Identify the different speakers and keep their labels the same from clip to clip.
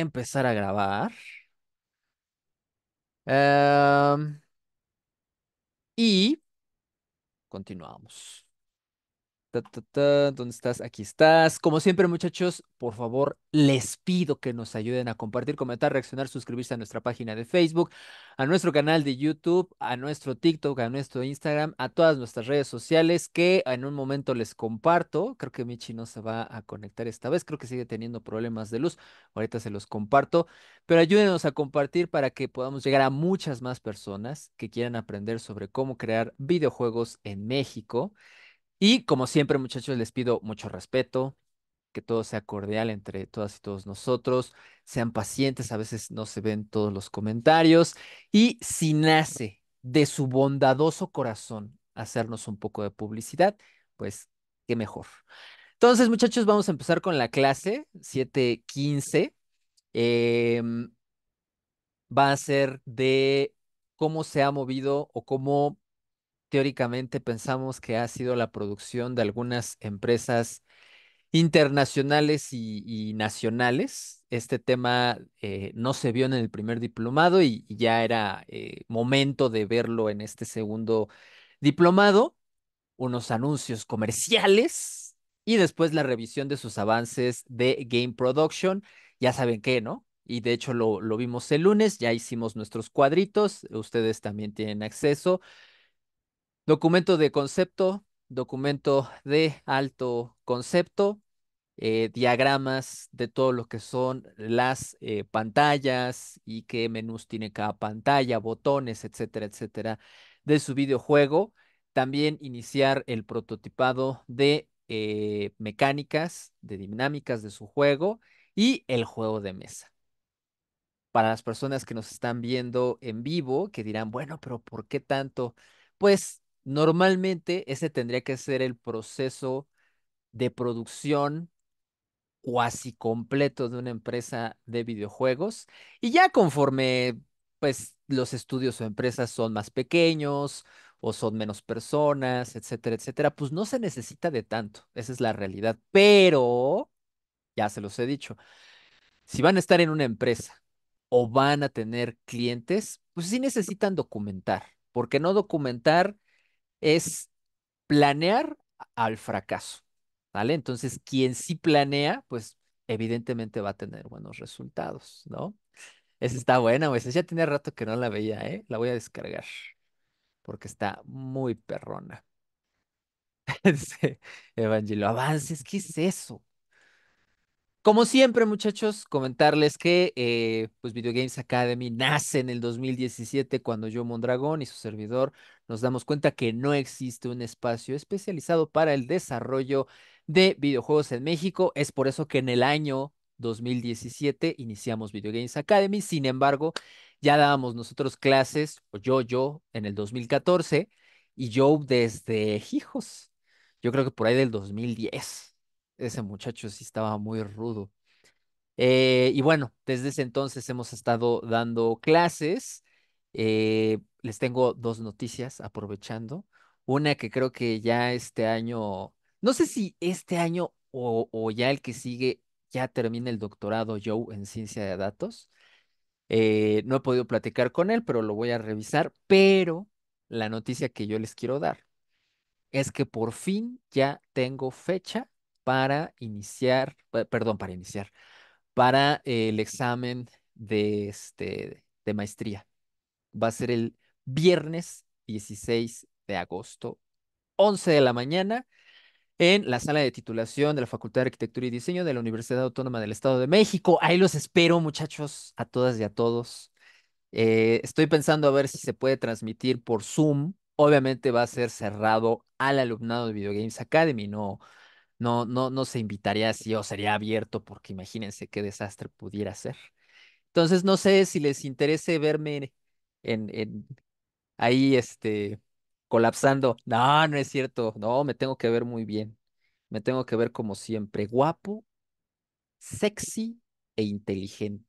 Speaker 1: empezar a grabar. Em, y continuamos. ¿Dónde estás? Aquí estás. Como siempre, muchachos, por favor, les pido que nos ayuden a compartir, comentar, reaccionar, suscribirse a nuestra página de Facebook, a nuestro canal de YouTube, a nuestro TikTok, a nuestro Instagram, a todas nuestras redes sociales que en un momento les comparto. Creo que Michi no se va a conectar esta vez, creo que sigue teniendo problemas de luz. Ahorita se los comparto, pero ayúdenos a compartir para que podamos llegar a muchas más personas que quieran aprender sobre cómo crear videojuegos en México. Y como siempre, muchachos, les pido mucho respeto, que todo sea cordial entre todas y todos nosotros. Sean pacientes, a veces no se ven todos los comentarios. Y si nace de su bondadoso corazón hacernos un poco de publicidad, pues qué mejor. Entonces, muchachos, vamos a empezar con la clase 7.15. Em, va a ser de cómo se ha movido o cómo teóricamente pensamos que ha sido la producción de algunas empresas internacionales y, nacionales. Este tema eh, no se vio en el primer diplomado y, ya era eh, momento de verlo en este segundo diplomado. Unos anuncios comerciales y después la revisión de sus avances de game production. Ya saben qué, ¿no? y de hecho lo, vimos el lunes, ya hicimos nuestros cuadritos, ustedes también tienen acceso. Documento de concepto, documento de alto concepto, eh, diagramas de todo lo que son las eh, pantallas y qué menús tiene cada pantalla, botones, etcétera, etcétera, de su videojuego. También iniciar el prototipado de eh, mecánicas, de dinámicas de su juego y el juego de mesa. Para las personas que nos están viendo en vivo, que dirán, bueno, pero ¿por qué tanto? Pues Normalmente ese tendría que ser el proceso de producción cuasi completo de una empresa de videojuegos y ya conforme pues los estudios o empresas son más pequeños o son menos personas, etcétera, etcétera, pues no se necesita de tanto, esa es la realidad, pero ya se los he dicho, si van a estar en una empresa o van a tener clientes, pues sí necesitan documentar, porque no documentar es planear al fracaso, ¿vale? Entonces, quien sí planea, pues evidentemente va a tener buenos resultados, ¿no? Esa está buena, güey. Ya tenía rato que no la veía, ¿eh? La voy a descargar porque está muy perrona. Evangelio avances, ¿qué es eso? Como siempre, muchachos, comentarles que eh, pues Video Games Academy nace en el 2017 cuando yo Mondragón y su servidor nos damos cuenta que no existe un espacio especializado para el desarrollo de videojuegos en México. Es por eso que en el año 2017 iniciamos Video Games Academy. Sin embargo, ya dábamos nosotros clases, o yo, yo, en el 2014, y yo desde hijos, yo creo que por ahí del 2010. Ese muchacho sí estaba muy rudo. Eh, y bueno, desde ese entonces hemos estado dando clases eh, les tengo dos noticias aprovechando. Una que creo que ya este año, no sé si este año o, ya el que sigue, ya termina el doctorado Joe en ciencia de datos. Eh, no he podido platicar con él, pero lo voy a revisar. Pero la noticia que yo les quiero dar es que por fin ya tengo fecha para iniciar, eh, perdón, para iniciar, para el examen de, este, de maestría va a ser el viernes 16 de agosto, 11 de la mañana, en la sala de titulación de la Facultad de Arquitectura y Diseño de la Universidad Autónoma del Estado de México. Ahí los espero, muchachos, a todas y a todos. Eh, estoy pensando a ver si se puede transmitir por Zoom. Obviamente va a ser cerrado al alumnado de Video Games Academy, no, no, no, no se invitaría así o sería abierto porque imagínense qué desastre pudiera ser. Entonces no sé si les interese verme en, ahí este, colapsando. No, no es cierto. No, me tengo que ver muy bien. Me tengo que ver como siempre, guapo, sexy e inteligente.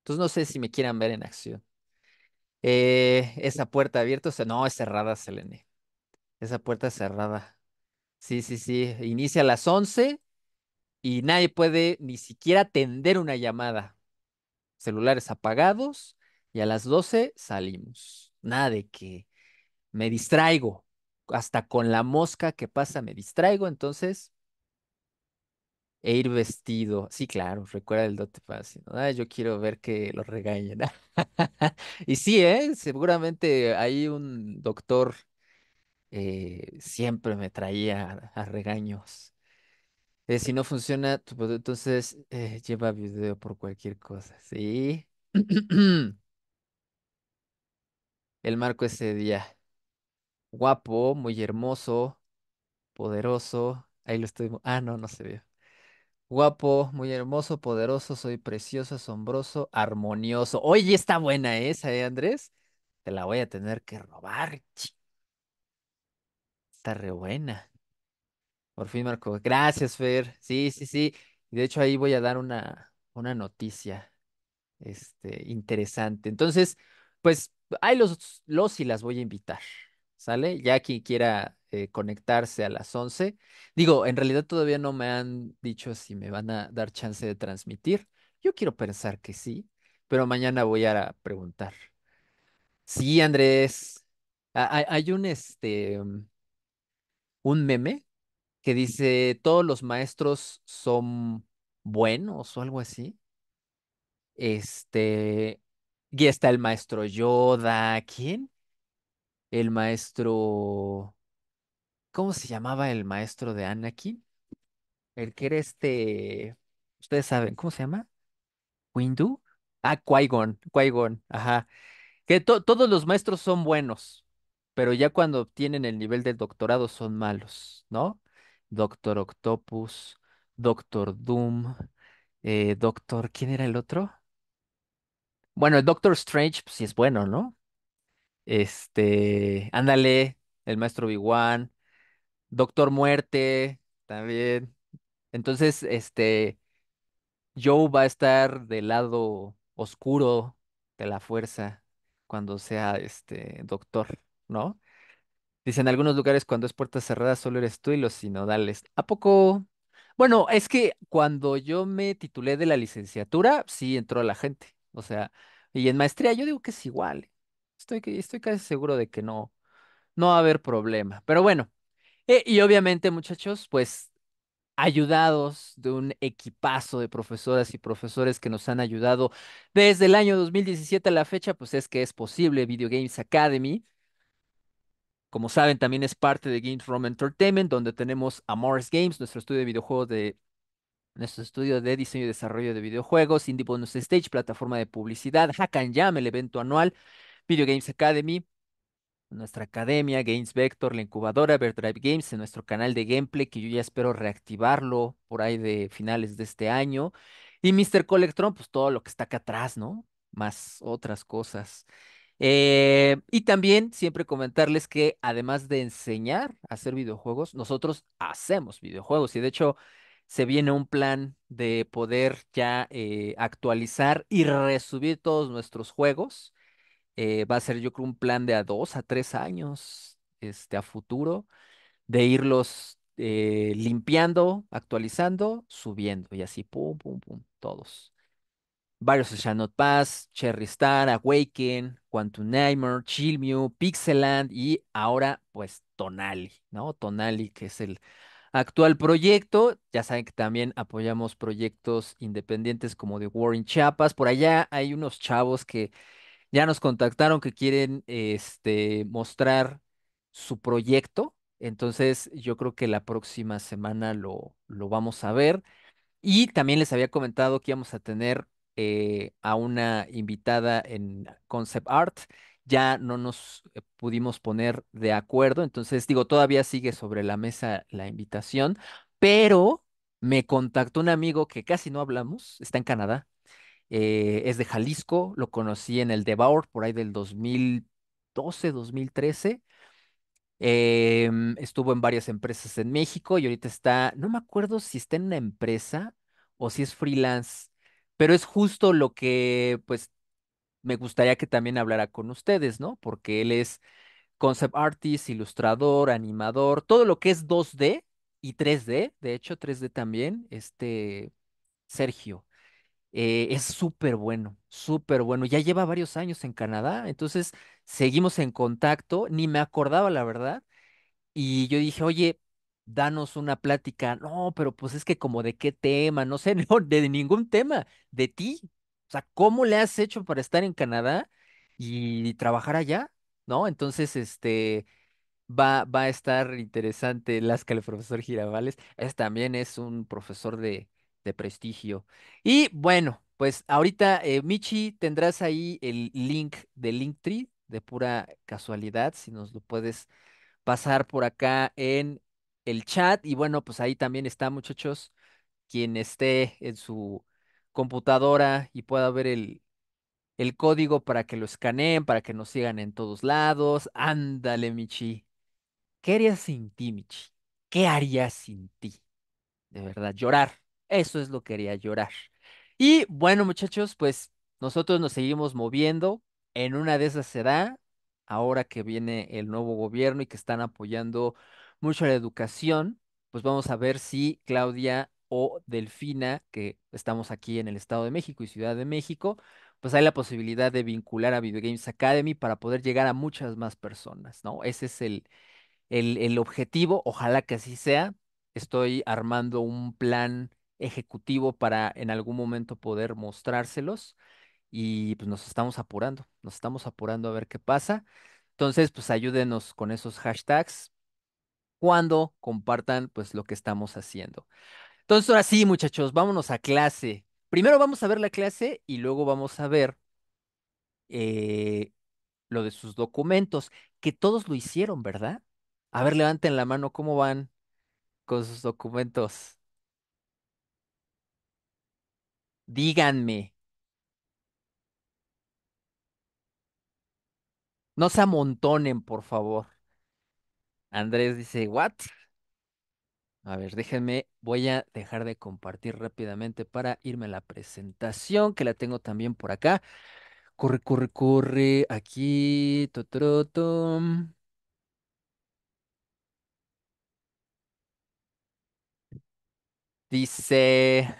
Speaker 1: Entonces no sé si me quieran ver en acción. Eh, esa puerta abierta, o no, es cerrada, Selene. Esa puerta cerrada. Sí, sí, sí. Inicia a las 11 y nadie puede ni siquiera atender una llamada. Celulares apagados, y a las 12 salimos. Nada de que me distraigo. Hasta con la mosca que pasa me distraigo. Entonces, e ir vestido. Sí, claro, recuerda el dote fácil. yo quiero ver que lo regañen. y sí, ¿eh? seguramente hay un doctor eh, siempre me traía a, regaños. Eh, si no funciona, pues, entonces lleva video por cualquier cosa, ¿sí? el marco ese día. Guapo, muy hermoso, poderoso. Ahí lo estoy. Ah, no, no se vio. Guapo, muy hermoso, poderoso, soy precioso, asombroso, armonioso. Oye, está buena esa, ¿eh, Andrés? Te la voy a tener que robar. Está re buena. Por fin, Marco. Gracias, Fer. Sí, sí, sí. De hecho, ahí voy a dar una, una noticia, este, interesante. Entonces, pues hay los, los y las voy a invitar, ¿sale? Ya quien quiera eh, conectarse a las 11. Digo, en realidad todavía no me han dicho si me van a dar chance de transmitir. Yo quiero pensar que sí, pero mañana voy a preguntar. Sí, Andrés, hay un, este, mm, un meme que dice, todos los maestros son buenos o algo así. Este, y está el maestro Yoda. ¿Quién? El maestro. ¿Cómo se llamaba el maestro de Anakin? El que era este. Ustedes saben, ¿cómo se llama? ¿Windu? Ah, Qui-Gon, Qui-Gon, ajá. Que todos los maestros son buenos, pero ya cuando obtienen el nivel del doctorado son malos, ¿no? Doctor Octopus, Doctor Doom, eh, Doctor, ¿quién era el otro? Bueno, el Doctor Strange, pues sí es bueno, ¿no? Este, ándale, el maestro obi Doctor Muerte, también. Entonces, este, Joe va a estar del lado oscuro de la fuerza cuando sea este doctor, ¿no? Dice, en algunos lugares cuando es puerta cerrada solo eres tú y los sinodales. ¿A poco? Bueno, es que cuando yo me titulé de la licenciatura, sí entró la gente. O sea, y en maestría yo digo que es igual. Estoy, estoy casi seguro de que no, no va a haber problema. Pero bueno, eh, y obviamente muchachos, pues ayudados de un equipazo de profesoras y profesores que nos han ayudado desde el año 2017 a la fecha, pues es que es posible Video Games Academy. Como saben, también es parte de Games From Entertainment, donde tenemos a Games, nuestro estudio de videojuegos de nuestro estudio de diseño y desarrollo de videojuegos, Indie Bonus Stage, plataforma de publicidad, Hack and Jam, el evento anual, Video Games Academy, nuestra academia, Games Vector, la incubadora, verdrive Games, en nuestro canal de gameplay, que yo ya espero reactivarlo por ahí de finales de este año. Y Mr. Collectron, pues todo lo que está acá atrás, ¿no? Más otras cosas. Eh, y también siempre comentarles que además de enseñar a hacer videojuegos, nosotros hacemos videojuegos. Y de hecho, se viene un plan de poder ya eh, actualizar y resubir todos nuestros juegos. Eh, va a ser yo creo un plan de a dos, a tres años, este, a futuro, de irlos eh, limpiando, actualizando, subiendo y así, pum, pum, pum, todos. Varios de Not Pass, Cherry Star, Awaken, Quantum Nightmare, Chillmew, Pixeland y ahora pues Tonali, ¿no? Tonali que es el actual proyecto. Ya saben que también apoyamos proyectos independientes como The War in Chiapas. Por allá hay unos chavos que ya nos contactaron que quieren este, mostrar su proyecto. Entonces, yo creo que la próxima semana lo, lo vamos a ver. Y también les había comentado que íbamos a tener eh, a una invitada en Concept Art ya no nos eh, pudimos poner de acuerdo. Entonces, digo, todavía sigue sobre la mesa la invitación, pero me contactó un amigo que casi no hablamos, está en Canadá, eh, es de Jalisco, lo conocí en el Devour por ahí del 2012, 2013. Em, estuvo en varias empresas en México y ahorita está, no me acuerdo si está en una empresa o si es freelance, pero es justo lo que pues me gustaría que también hablara con ustedes, ¿no? Porque él es concept artist, ilustrador, animador, todo lo que es 2D y 3D, de hecho 3D también, este Sergio. Eh, es súper bueno, súper bueno. Ya lleva varios años en Canadá, entonces seguimos en contacto, ni me acordaba la verdad. Y yo dije, oye, danos una plática. No, pero pues es que como de qué tema, no sé, no, de ningún tema, de ti, o sea, ¿cómo le has hecho para estar en Canadá y trabajar allá? ¿No? Entonces, este, va, va a estar interesante que el profesor Girabales. Es, también es un profesor de, de prestigio. Y bueno, pues ahorita, eh, Michi, tendrás ahí el link de Linktree, de pura casualidad, si nos lo puedes pasar por acá en el chat. Y bueno, pues ahí también está, muchachos, quien esté en su computadora y pueda ver el, el código para que lo escaneen, para que nos sigan en todos lados Ándale, Michi. ¿Qué harías sin ti, Michi? ¿Qué harías sin ti? De verdad, llorar. Eso es lo que haría, llorar. Y bueno, muchachos, pues nosotros nos seguimos moviendo. En una de esas edad ahora que viene el nuevo gobierno y que están apoyando mucho la educación, pues vamos a ver si Claudia o Delfina, que estamos aquí en el Estado de México y Ciudad de México, pues hay la posibilidad de vincular a Video Games Academy para poder llegar a muchas más personas, ¿no? Ese es el, el, objetivo, ojalá que así sea. Estoy armando un plan ejecutivo para en algún momento poder mostrárselos y pues nos estamos apurando, nos estamos apurando a ver qué pasa. Entonces, pues ayúdenos con esos hashtags cuando compartan pues lo que estamos haciendo. Entonces, ahora sí, muchachos, vámonos a clase. Primero vamos a ver la clase y luego vamos a ver eh, lo de sus documentos, que todos lo hicieron, ¿verdad? A ver, levanten la mano, ¿cómo van con sus documentos? Díganme. No se amontonen, por favor. Andrés dice, ¿what? A ver, déjenme, voy a dejar de compartir rápidamente para irme a la presentación, que la tengo también por acá. Corre, corre, corre, aquí, totroto. Dice,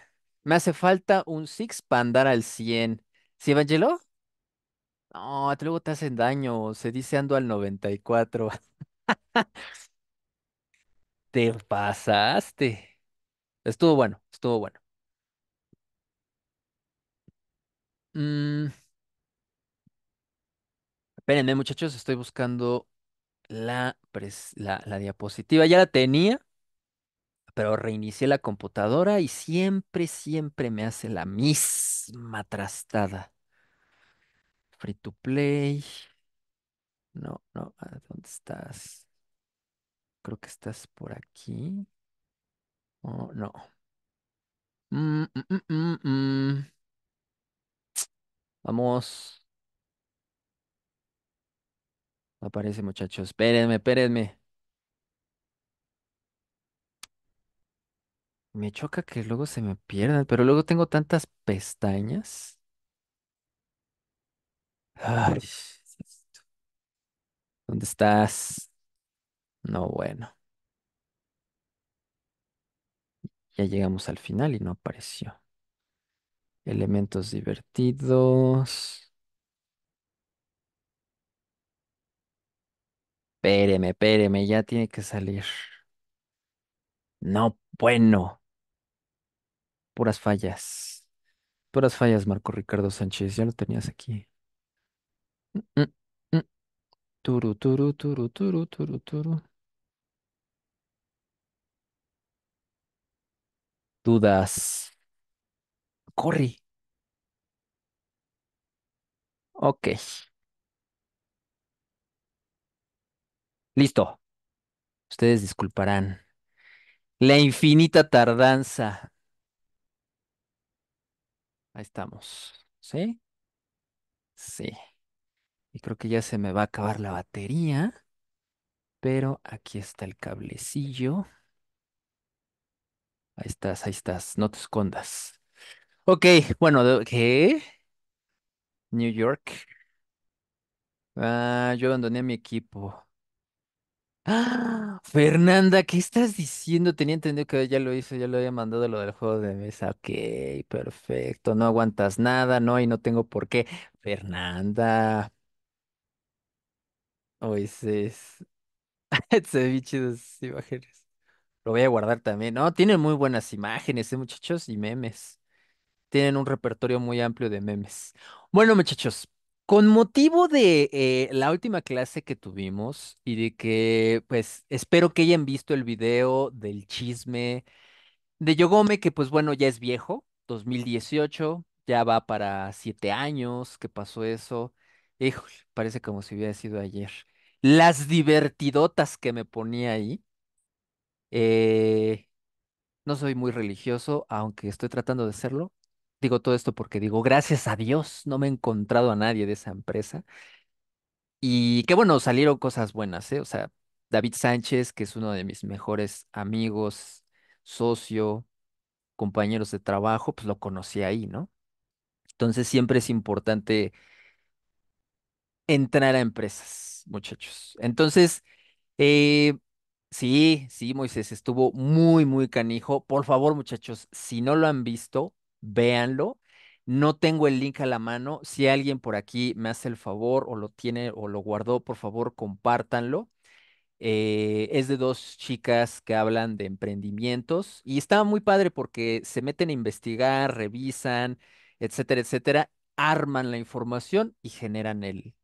Speaker 1: me hace falta un six para andar al 100. ¿Sí, Evangelo? No, luego te hacen daño, se dice ando al 94. Te pasaste. Estuvo bueno, estuvo bueno. Mm. espérenme, muchachos, estoy buscando la, la, la diapositiva. Ya la tenía, pero reinicié la computadora y siempre, siempre me hace la misma trastada. Free to play. No, no, ¿dónde estás? Creo que estás por aquí. Oh, no. Mm, mm, mm, Vamos. Aparece, muchachos. Espérenme, espérenme. Me choca que luego se me pierdan, pero luego tengo tantas pestañas. ¿dónde estás? No, bueno, ya llegamos al final y no apareció. Elementos divertidos. Espéreme, espéreme, ya tiene que salir. No, bueno. Puras fallas. Puras fallas, Marco Ricardo Sánchez. Ya lo tenías aquí. Mm, mm, mm. Turu, turu, turu, turu, turu, turu. dudas. Corre. Ok. Listo. Ustedes disculparán. La infinita tardanza. Ahí estamos. ¿Sí? Sí. Y creo que ya se me va a acabar la batería. Pero aquí está el cablecillo. Ahí estás, ahí estás, no te escondas. Ok, bueno, ¿qué? New York. Ah, yo abandoné mi equipo. ¡Ah! Fernanda, ¿qué estás diciendo? Tenía entendido que ya lo hizo, ya lo había mandado lo del juego de mesa. Ok, perfecto. No aguantas nada, no, y no tengo por qué. Fernanda. Oye, se ve imágenes. Lo voy a guardar también. No, tienen muy buenas imágenes, ¿eh, muchachos? Y memes. Tienen un repertorio muy amplio de memes. Bueno, muchachos, con motivo de eh, la última clase que tuvimos y de que, pues, espero que hayan visto el video del chisme de Yogome, que pues bueno, ya es viejo, 2018, ya va para siete años que pasó eso. Híjole, parece como si hubiera sido ayer. Las divertidotas que me ponía ahí. Eh, no soy muy religioso, aunque estoy tratando de serlo. Digo todo esto porque digo, gracias a Dios, no me he encontrado a nadie de esa empresa. Y qué bueno, salieron cosas buenas, ¿eh? O sea, David Sánchez, que es uno de mis mejores amigos, socio, compañeros de trabajo, pues lo conocí ahí, ¿no? Entonces siempre es importante entrar a empresas, muchachos. Entonces, eh, Sí, sí, Moisés, estuvo muy, muy canijo. Por favor, muchachos, si no lo han visto, véanlo. No tengo el link a la mano. Si alguien por aquí me hace el favor o lo tiene o lo guardó, por favor, compártanlo. Eh, es de dos chicas que hablan de emprendimientos y estaba muy padre porque se meten a investigar, revisan, etcétera, etcétera, arman la información y generan el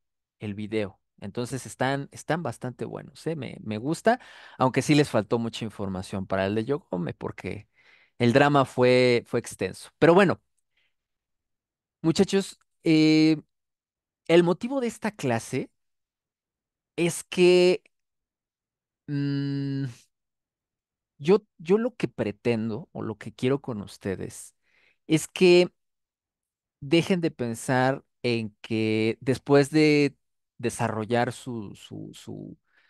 Speaker 1: video. Entonces están, están bastante buenos, ¿eh? me, me, gusta, aunque sí les faltó mucha información para el de Yogome porque el drama fue, fue extenso. Pero bueno, muchachos, eh, el motivo de esta clase es que mm, yo, yo lo que pretendo o lo que quiero con ustedes es que dejen de pensar en que después de desarrollar su, su,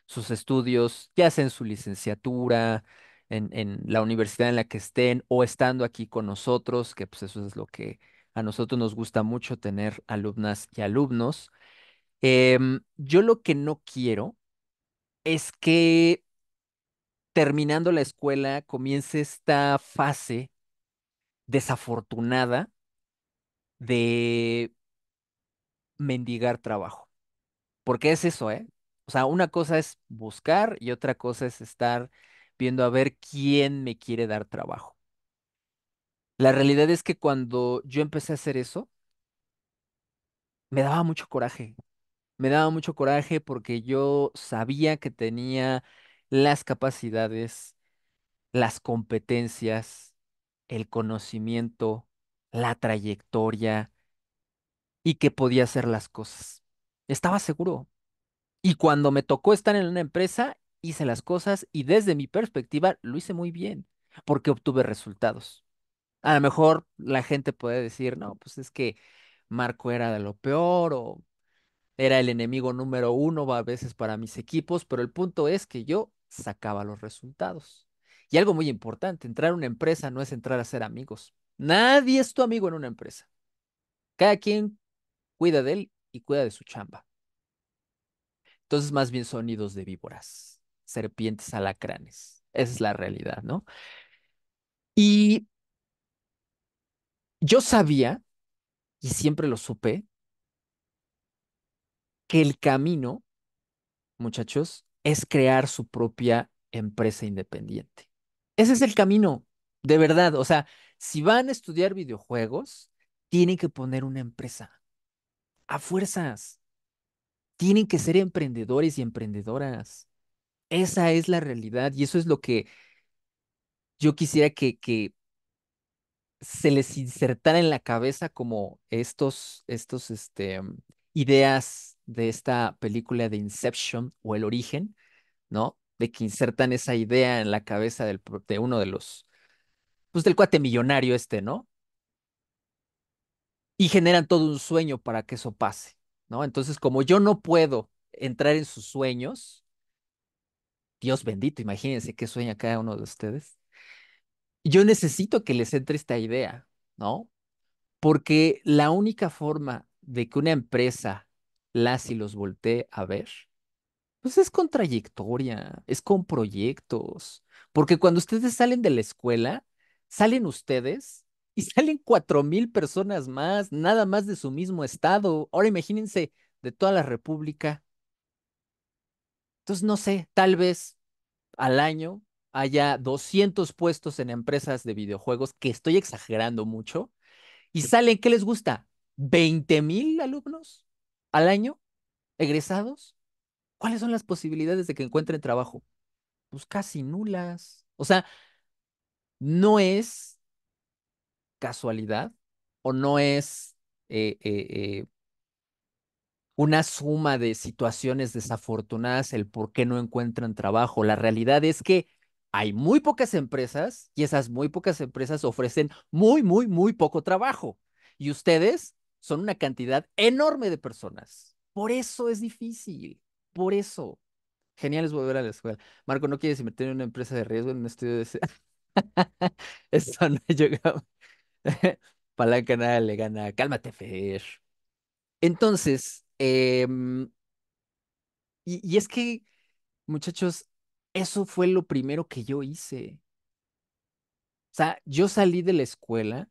Speaker 1: sus estudios, ya sea en su licenciatura, en, la universidad en la que estén o estando aquí con nosotros, que pues eso es lo que a nosotros nos gusta mucho tener alumnas y alumnos. Em, yo lo que no quiero es que terminando la escuela comience esta fase desafortunada de mendigar trabajo. Porque es eso, ¿eh? O sea, una cosa es buscar y otra cosa es estar viendo a ver quién me quiere dar trabajo. La realidad es que cuando yo empecé a hacer eso, me daba mucho coraje. Me daba mucho coraje porque yo sabía que tenía las capacidades, las competencias, el conocimiento, la trayectoria y que podía hacer las cosas. Estaba seguro. Y cuando me tocó estar en una empresa, hice las cosas y desde mi perspectiva lo hice muy bien, porque obtuve resultados. A lo mejor la gente puede decir, no, pues es que Marco era de lo peor o era el enemigo número uno a veces para mis equipos, pero el punto es que yo sacaba los resultados. Y algo muy importante, entrar a una empresa no es entrar a ser amigos. Nadie es tu amigo en una empresa. Cada quien cuida de él y cuida de su chamba. Entonces, más bien sonidos de víboras, serpientes alacranes. Esa es la realidad, ¿no? Y yo sabía, y siempre lo supe, que el camino, muchachos, es crear su propia empresa independiente. Ese es el camino, de verdad. O sea, si van a estudiar videojuegos, tienen que poner una empresa a fuerzas. Tienen que ser emprendedores y emprendedoras. Esa es la realidad y eso es lo que yo quisiera que, se les insertara en la cabeza como estos, estos este, ideas de esta película de Inception o El Origen, ¿no? De que insertan esa idea en la cabeza del, de uno de los, pues del cuate millonario este, ¿no? y generan todo un sueño para que eso pase, ¿no? Entonces, como yo no puedo entrar en sus sueños, Dios bendito, imagínense qué sueña cada uno de ustedes. Yo necesito que les entre esta idea, ¿no? Porque la única forma de que una empresa las y los voltee a ver, pues es con trayectoria, es con proyectos. Porque cuando ustedes salen de la escuela, salen ustedes salen cuatro mil personas más, nada más de su mismo estado. Ahora imagínense de toda la República. Entonces, no sé, tal vez al año haya 200 puestos en empresas de videojuegos, que estoy exagerando mucho, y salen, ¿qué les gusta? ¿20 mil alumnos al año egresados? ¿Cuáles son las posibilidades de que encuentren trabajo? Pues casi nulas. O sea, no es casualidad o no es eh, eh, eh, una suma de situaciones desafortunadas el por qué no encuentran trabajo. La realidad es que hay muy pocas empresas y esas muy pocas empresas ofrecen muy, muy, muy poco trabajo. Y ustedes son una cantidad enorme de personas. Por eso es difícil, por eso. Genial es volver a la escuela. Marco, ¿no quieres meter en una empresa de riesgo en un estudio de... Eso no, yo Palanca nada le gana. Cálmate, Fer. Entonces, em, y, y es que, muchachos, eso fue lo primero que yo hice. O sea, yo salí de la escuela,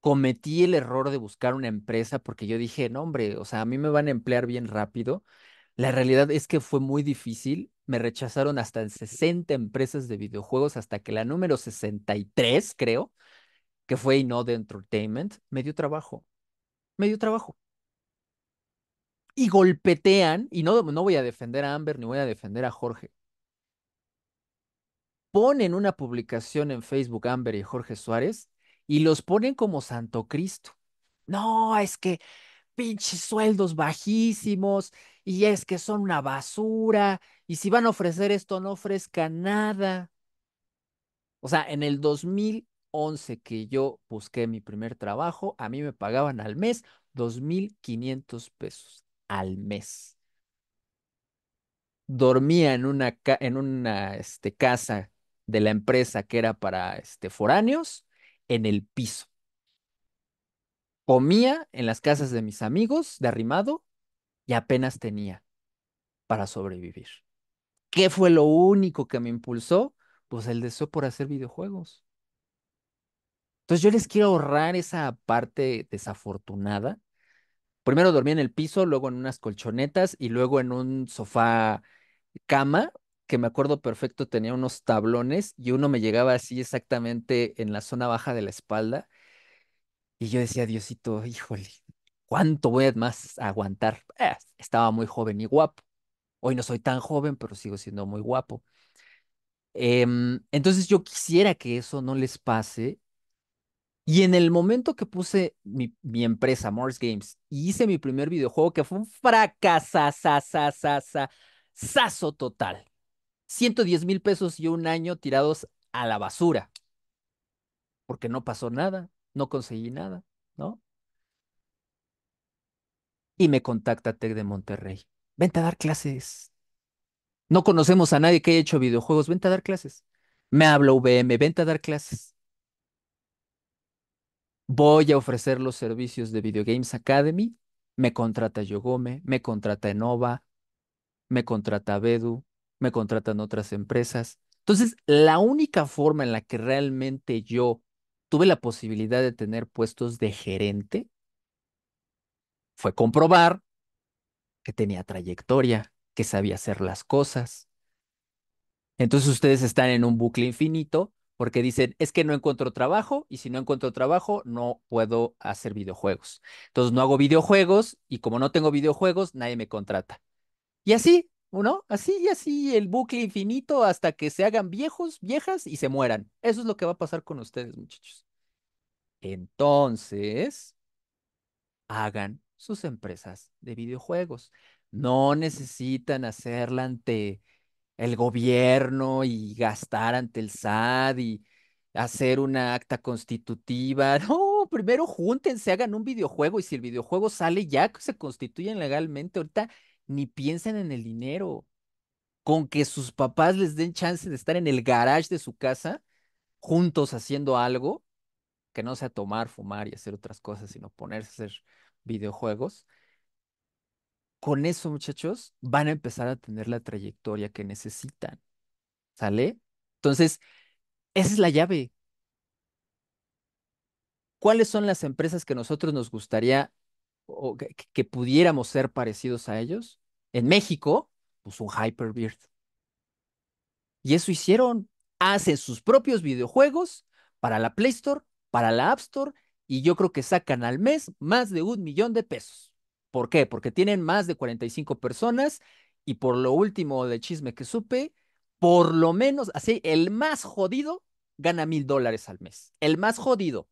Speaker 1: cometí el error de buscar una empresa porque yo dije, no, hombre, o sea, a mí me van a emplear bien rápido. La realidad es que fue muy difícil. Me rechazaron hasta en 60 empresas de videojuegos, hasta que la número 63, creo, que fue de Entertainment, me dio trabajo. Me dio trabajo. Y golpetean, y no, no voy a defender a Amber ni voy a defender a Jorge. Ponen una publicación en Facebook Amber y Jorge Suárez y los ponen como Santo Cristo. No, es que pinches sueldos bajísimos y es que son una basura y si van a ofrecer esto no ofrezca nada. O sea, en el 2000 que yo busqué mi primer trabajo, a mí me pagaban al mes 2.500 pesos al mes. Dormía en una, en una este, casa de la empresa que era para este, foráneos en el piso. Comía en las casas de mis amigos derrimado y apenas tenía para sobrevivir. ¿Qué fue lo único que me impulsó? Pues el deseo por hacer videojuegos. Entonces yo les quiero ahorrar esa parte desafortunada. Primero dormí en el piso, luego en unas colchonetas y luego en un sofá cama, que me acuerdo perfecto tenía unos tablones y uno me llegaba así exactamente en la zona baja de la espalda. Y yo decía, Diosito, híjole, ¿cuánto voy a más aguantar? Eh, estaba muy joven y guapo. Hoy no soy tan joven, pero sigo siendo muy guapo. Em, entonces yo quisiera que eso no les pase y en el momento que puse mi, empresa, Morse Games, y hice mi primer videojuego, que fue un fracasazo total. 110 mil pesos y un año tirados a la basura. Porque no pasó nada, no conseguí nada, ¿no? Y me contacta Tech de Monterrey. Vente a dar clases. No conocemos a nadie que haya hecho videojuegos. Vente a dar clases. Me habla VM, vente a dar clases voy a ofrecer los servicios de Video Games Academy, me contrata Yogome, me contrata Enova, me contrata Bedu, me contratan otras empresas. Entonces, la única forma en la que realmente yo tuve la posibilidad de tener puestos de gerente fue comprobar que tenía trayectoria, que sabía hacer las cosas. Entonces ustedes están en un bucle infinito porque dicen, es que no encuentro trabajo y si no encuentro trabajo no puedo hacer videojuegos. Entonces no hago videojuegos y como no tengo videojuegos nadie me contrata. Y así, uno Así y así el bucle infinito hasta que se hagan viejos, viejas y se mueran. Eso es lo que va a pasar con ustedes, muchachos. Entonces, hagan sus empresas de videojuegos. No necesitan hacerla ante el gobierno y gastar ante el SAD y hacer una acta constitutiva. No, primero júntense, hagan un videojuego y si el videojuego sale ya que se constituyen legalmente, ahorita ni piensen en el dinero. Con que sus papás les den chance de estar en el garage de su casa juntos haciendo algo que no sea tomar, fumar y hacer otras cosas, sino ponerse a hacer videojuegos con eso, muchachos, van a empezar a tener la trayectoria que necesitan. ¿Sale? Entonces, esa es la llave. ¿Cuáles son las empresas que nosotros nos gustaría o que, pudiéramos ser parecidos a ellos? En México, pues un Hyperbeard. Y eso hicieron. Hacen sus propios videojuegos para la Play Store, para la App Store, y yo creo que sacan al mes más de un millón de pesos. ¿Por qué? Porque tienen más de 45 personas y por lo último de chisme que supe, por lo menos, así, el más jodido gana mil dólares al mes. El más jodido.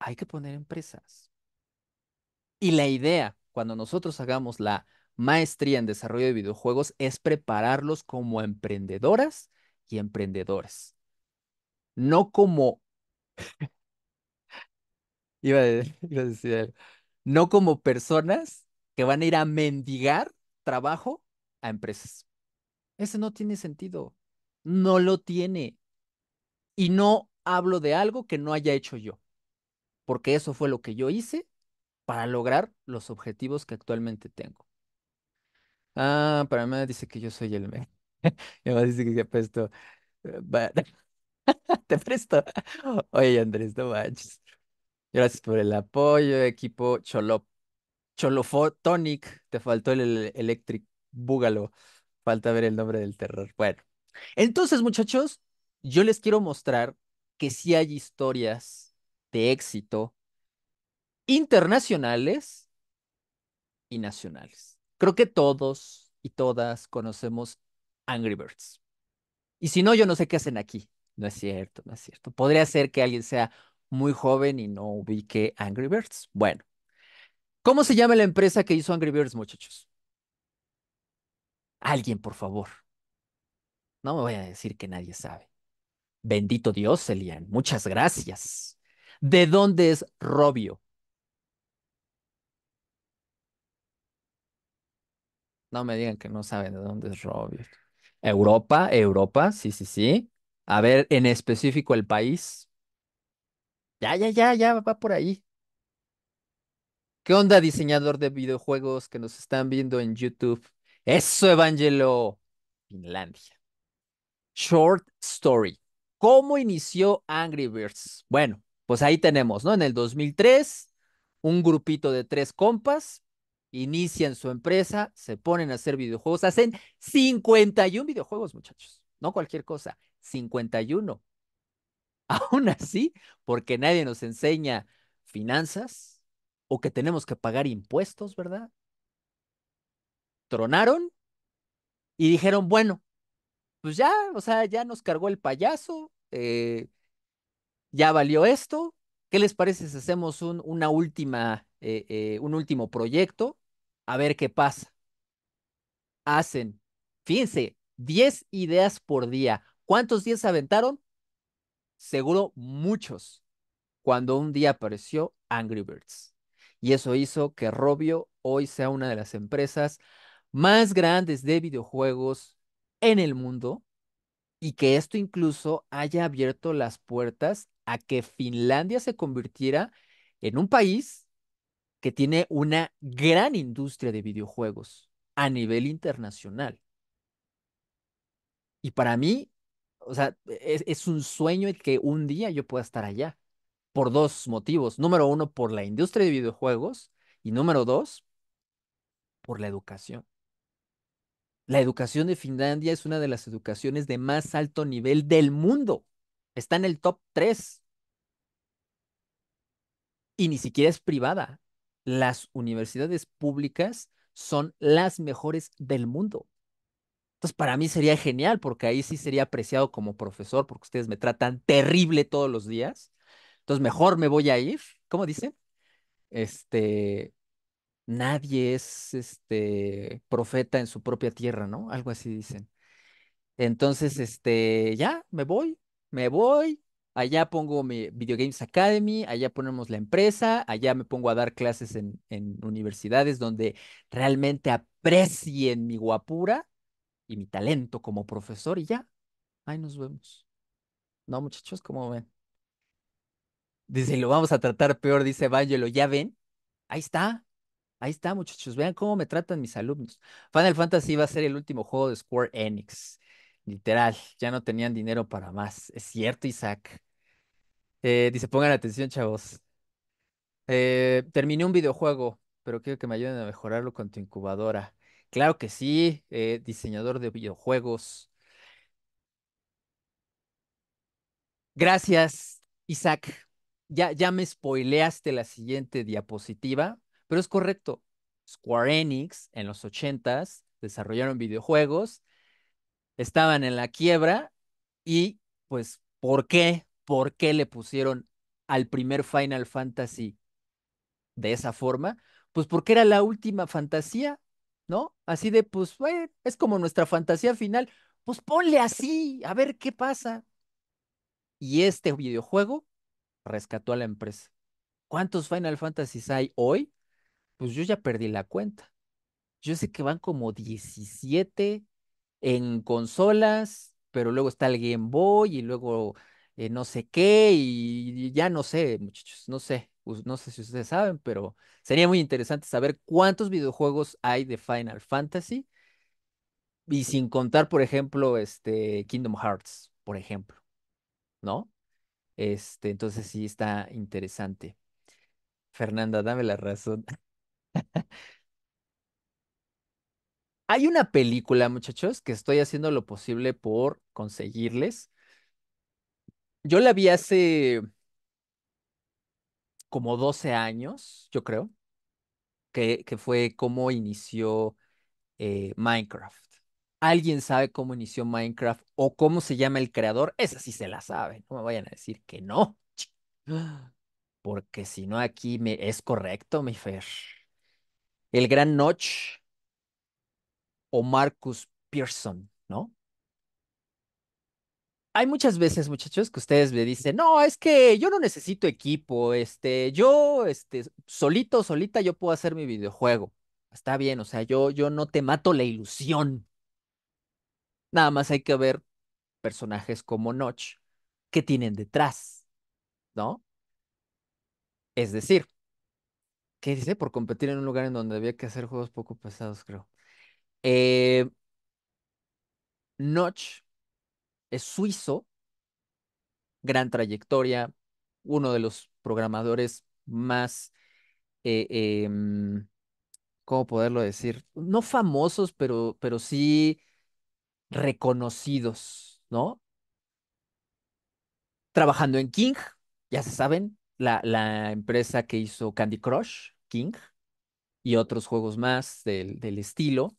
Speaker 1: Hay que poner empresas. Y la idea, cuando nosotros hagamos la maestría en desarrollo de videojuegos, es prepararlos como emprendedoras y emprendedores. No como Iba decir No como personas que van a ir a mendigar trabajo a empresas. Ese no tiene sentido. No lo tiene. Y no hablo de algo que no haya hecho yo, porque eso fue lo que yo hice para lograr los objetivos que actualmente tengo. Ah, para mí dice que yo soy el me Y dice que te presto. Eh, te presto. Oye, Andrés, no manches. Gracias por el apoyo, equipo Cholop. Cholofotonic, te faltó el, Electric Búgalo. Falta ver el nombre del terror. Bueno, entonces, muchachos, yo les quiero mostrar que sí hay historias de éxito internacionales y nacionales. Creo que todos y todas conocemos Angry Birds. Y si no, yo no sé qué hacen aquí. No es cierto, no es cierto. Podría ser que alguien sea muy joven y no ubiqué Angry Birds. Bueno, ¿cómo se llama la empresa que hizo Angry Birds, muchachos? Alguien, por favor. No me voy a decir que nadie sabe. Bendito Dios, Elian. Muchas gracias. ¿De dónde es Robio? No me digan que no saben de dónde es Robio. Europa, Europa, sí, sí, sí. A ver, en específico el país. Ya, ya, ya, ya, va por ahí. ¿Qué onda, diseñador de videojuegos que nos están viendo en YouTube? Eso, Evangelo. Finlandia. Short Story. ¿Cómo inició Angry Birds? Bueno, pues ahí tenemos, ¿no? En el 2003, un grupito de tres compas inician su empresa, se ponen a hacer videojuegos, hacen 51 videojuegos, muchachos. No cualquier cosa, 51 aún así, porque nadie nos enseña finanzas o que tenemos que pagar impuestos, ¿verdad? Tronaron y dijeron, bueno, pues ya, o sea, ya nos cargó el payaso, eh, ya valió esto. ¿Qué les parece si hacemos un, una última, eh, eh, un último proyecto? A ver qué pasa. Hacen, fíjense, 10 ideas por día. ¿Cuántos días aventaron? seguro muchos, cuando un día apareció Angry Birds. Y eso hizo que Robio hoy sea una de las empresas más grandes de videojuegos en el mundo y que esto incluso haya abierto las puertas a que Finlandia se convirtiera en un país que tiene una gran industria de videojuegos a nivel internacional. Y para mí, o sea, es, un sueño que un día yo pueda estar allá, por dos motivos. Número uno, por la industria de videojuegos y número dos, por la educación. La educación de Finlandia es una de las educaciones de más alto nivel del mundo. Está en el top tres Y ni siquiera es privada. Las universidades públicas son las mejores del mundo. Entonces, para mí sería genial, porque ahí sí sería apreciado como profesor, porque ustedes me tratan terrible todos los días. Entonces, mejor me voy a ir. ¿Cómo dicen? Este, nadie es este profeta en su propia tierra, ¿no? Algo así dicen. Entonces, este, ya, me voy, me voy, allá pongo mi Video Games Academy, allá ponemos la empresa, allá me pongo a dar clases en, en universidades donde realmente aprecien mi guapura y mi talento como profesor y ya, ahí nos vemos. No, muchachos, ¿cómo ven? Dice, lo vamos a tratar peor, dice Evangelo. ¿ya ven? Ahí está, ahí está, muchachos, vean cómo me tratan mis alumnos. Final Fantasy va a ser el último juego de Square Enix. Literal, ya no tenían dinero para más. Es cierto, Isaac. Eh, dice, pongan atención, chavos. Eh, terminé un videojuego, pero quiero que me ayuden a mejorarlo con tu incubadora. Claro que sí, eh, diseñador de videojuegos. Gracias, Isaac. Ya, ya me spoileaste la siguiente diapositiva, pero es correcto. Square Enix en los 80 desarrollaron videojuegos, estaban en la quiebra y pues, ¿por qué? ¿Por qué le pusieron al primer Final Fantasy de esa forma? Pues porque era la última fantasía ¿no? Así de, pues, es como nuestra fantasía final, pues ponle así, a ver qué pasa. Y este videojuego rescató a la empresa. ¿Cuántos Final Fantasies hay hoy? Pues yo ya perdí la cuenta. Yo sé que van como 17 en consolas, pero luego está el Game Boy y luego eh, no sé qué y ya no sé, muchachos, no sé no sé si ustedes saben, pero sería muy interesante saber cuántos videojuegos hay de Final Fantasy y sin contar, por ejemplo, este Kingdom Hearts, por ejemplo, ¿no? Este, entonces sí está interesante. Fernanda, dame la razón. Hay una película, muchachos, que estoy haciendo lo posible por conseguirles. Yo la vi hace como 12 años, yo creo, que, que fue cómo inició eh, Minecraft. ¿Alguien sabe cómo inició Minecraft o cómo se llama el creador? Esa sí se la sabe, no me vayan a decir que no. Porque si no, aquí me... es correcto, mi Fer. El gran Notch o Marcus Pearson, ¿no? hay muchas veces, muchachos, que ustedes me dicen, no, es que yo no necesito equipo, este, yo, este, solito, solita, yo puedo hacer mi videojuego. Está bien, o sea, yo, yo no te mato la ilusión. Nada más hay que ver personajes como Notch, que tienen detrás, ¿no? Es decir, ¿qué dice? Por competir en un lugar en donde había que hacer juegos poco pesados, creo. Eh, Notch es suizo, gran trayectoria, uno de los programadores más, eh, em, ¿cómo poderlo decir? No famosos, pero, pero sí reconocidos, ¿no? Trabajando en King, ya se saben, la, la empresa que hizo Candy Crush, King, y otros juegos más del, del estilo.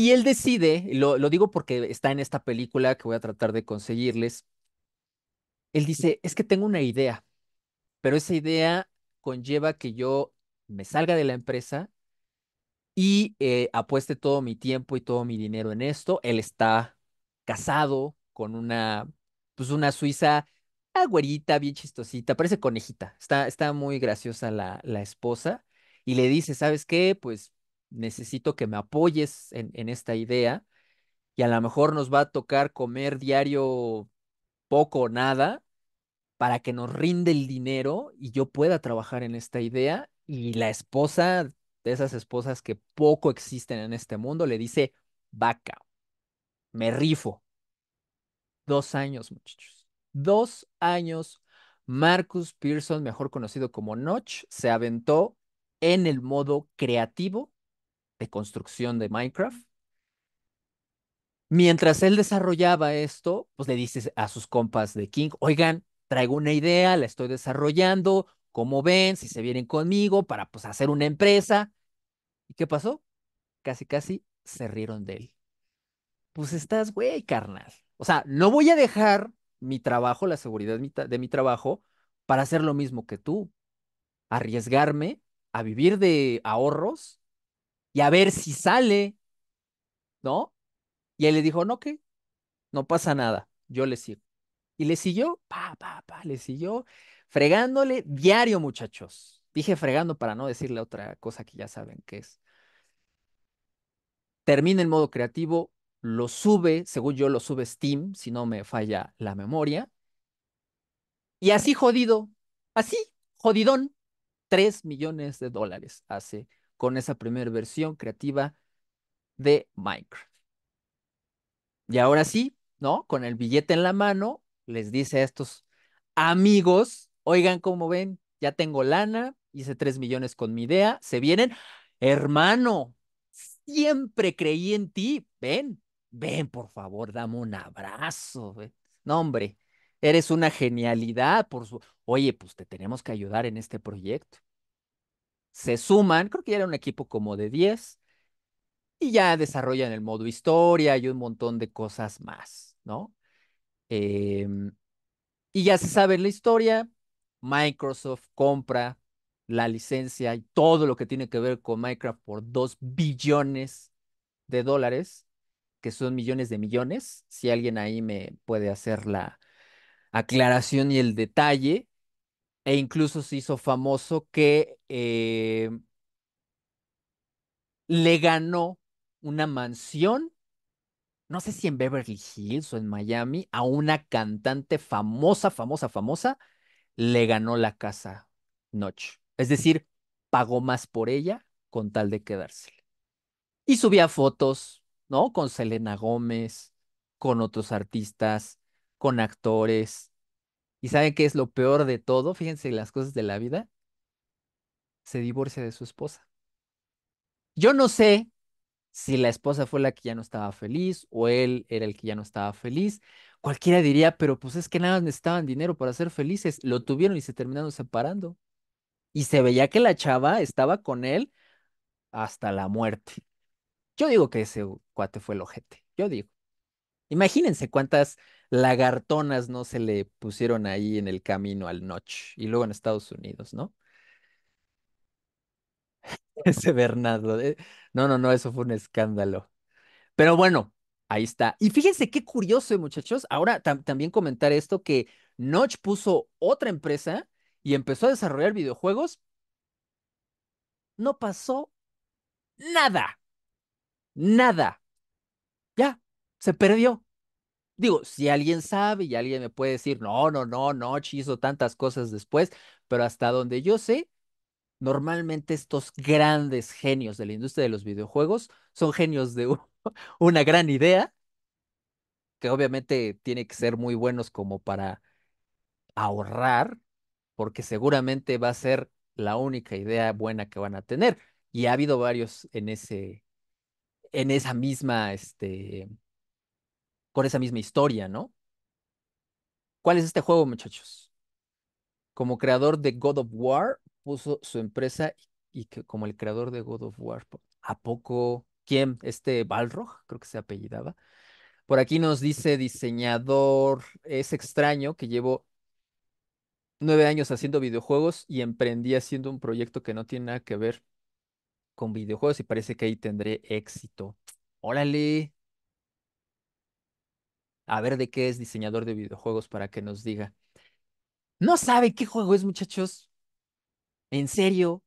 Speaker 1: Y él decide, lo, digo porque está en esta película que voy a tratar de conseguirles, él dice, es que tengo una idea, pero esa idea conlleva que yo me salga de la empresa y eh, apueste todo mi tiempo y todo mi dinero en esto. Él está casado con una, pues una suiza agüerita, bien chistosita, parece conejita, está, está muy graciosa la, la esposa y le dice, ¿sabes qué? Pues necesito que me apoyes en, esta idea y a lo mejor nos va a tocar comer diario poco o nada para que nos rinde el dinero y yo pueda trabajar en esta idea y la esposa de esas esposas que poco existen en este mundo le dice, vaca, me rifo. Dos años, muchachos. Dos años. Marcus Pearson, mejor conocido como Notch, se aventó en el modo creativo de construcción de Minecraft. Mientras él desarrollaba esto, pues le dices a sus compas de King, oigan, traigo una idea, la estoy desarrollando, ¿Cómo ven, si se vienen conmigo para pues hacer una empresa. ¿Y qué pasó? Casi, casi se rieron de él. Pues estás, güey, carnal. O sea, no voy a dejar mi trabajo, la seguridad de mi trabajo, para hacer lo mismo que tú. Arriesgarme a vivir de ahorros y a ver si sale, ¿no? Y él le dijo, no, que no pasa nada, yo le sigo. Y le siguió, pa, pa, pa, le siguió, fregándole diario, muchachos. Dije fregando para no decirle otra cosa que ya saben que es. Termina el modo creativo, lo sube, según yo lo sube Steam, si no me falla la memoria. Y así jodido, así jodidón, 3 millones de dólares hace con esa primera versión creativa de Minecraft. Y ahora sí, ¿no? Con el billete en la mano, les dice a estos amigos, oigan, ¿cómo ven, ya tengo lana, hice 3 millones con mi idea, se vienen, hermano, siempre creí en ti, ven, ven, por favor, dame un abrazo, no, hombre, eres una genialidad, por su... Oye, pues te tenemos que ayudar en este proyecto se suman, creo que ya era un equipo como de 10, y ya desarrollan el modo historia y un montón de cosas más, ¿no? Em, y ya se sabe la historia, Microsoft compra la licencia y todo lo que tiene que ver con Minecraft por 2 billones de dólares, que son millones de millones, si alguien ahí me puede hacer la aclaración y el detalle e incluso se hizo famoso que eh, le ganó una mansión, no sé si en Beverly Hills o en Miami, a una cantante famosa, famosa, famosa, le ganó la casa noche Es decir, pagó más por ella con tal de quedársela. Y subía fotos, ¿no? Con Selena Gómez, con otros artistas, con actores ¿Y saben qué es lo peor de todo? Fíjense las cosas de la vida. Se divorcia de su esposa. Yo no sé si la esposa fue la que ya no estaba feliz o él era el que ya no estaba feliz. Cualquiera diría, pero pues es que nada necesitaban dinero para ser felices. Lo tuvieron y se terminaron separando. Y se veía que la chava estaba con él hasta la muerte. Yo digo que ese cuate fue el ojete. Yo digo. Imagínense cuántas lagartonas no se le pusieron ahí en el camino al Notch y luego en Estados Unidos, ¿no? Ese Bernardo. Eh, no, no, no, eso fue un escándalo. Pero bueno, ahí está. Y fíjense qué curioso, muchachos. Ahora también comentar esto que Notch puso otra empresa y empezó a desarrollar videojuegos. No pasó nada. Nada. Ya, se perdió. Digo, si alguien sabe y alguien me puede decir, no, no, no, no, hizo tantas cosas después, pero hasta donde yo sé, normalmente estos grandes genios de la industria de los videojuegos son genios de una gran idea, que obviamente tiene que ser muy buenos como para ahorrar, porque seguramente va a ser la única idea buena que van a tener. Y ha habido varios en ese, en esa misma, este, por esa misma historia, ¿no? ¿Cuál es este juego, muchachos? Como creador de God of War, puso su empresa y que como el creador de God of War, ¿a poco? ¿Quién? Este Balrog, creo que se apellidaba. Por aquí nos dice diseñador, es extraño que llevo nueve años haciendo videojuegos y emprendí haciendo un proyecto que no tiene nada que ver con videojuegos y parece que ahí tendré éxito. Órale, a ver de qué es diseñador de videojuegos para que nos diga. No sabe qué juego es, muchachos. En serio.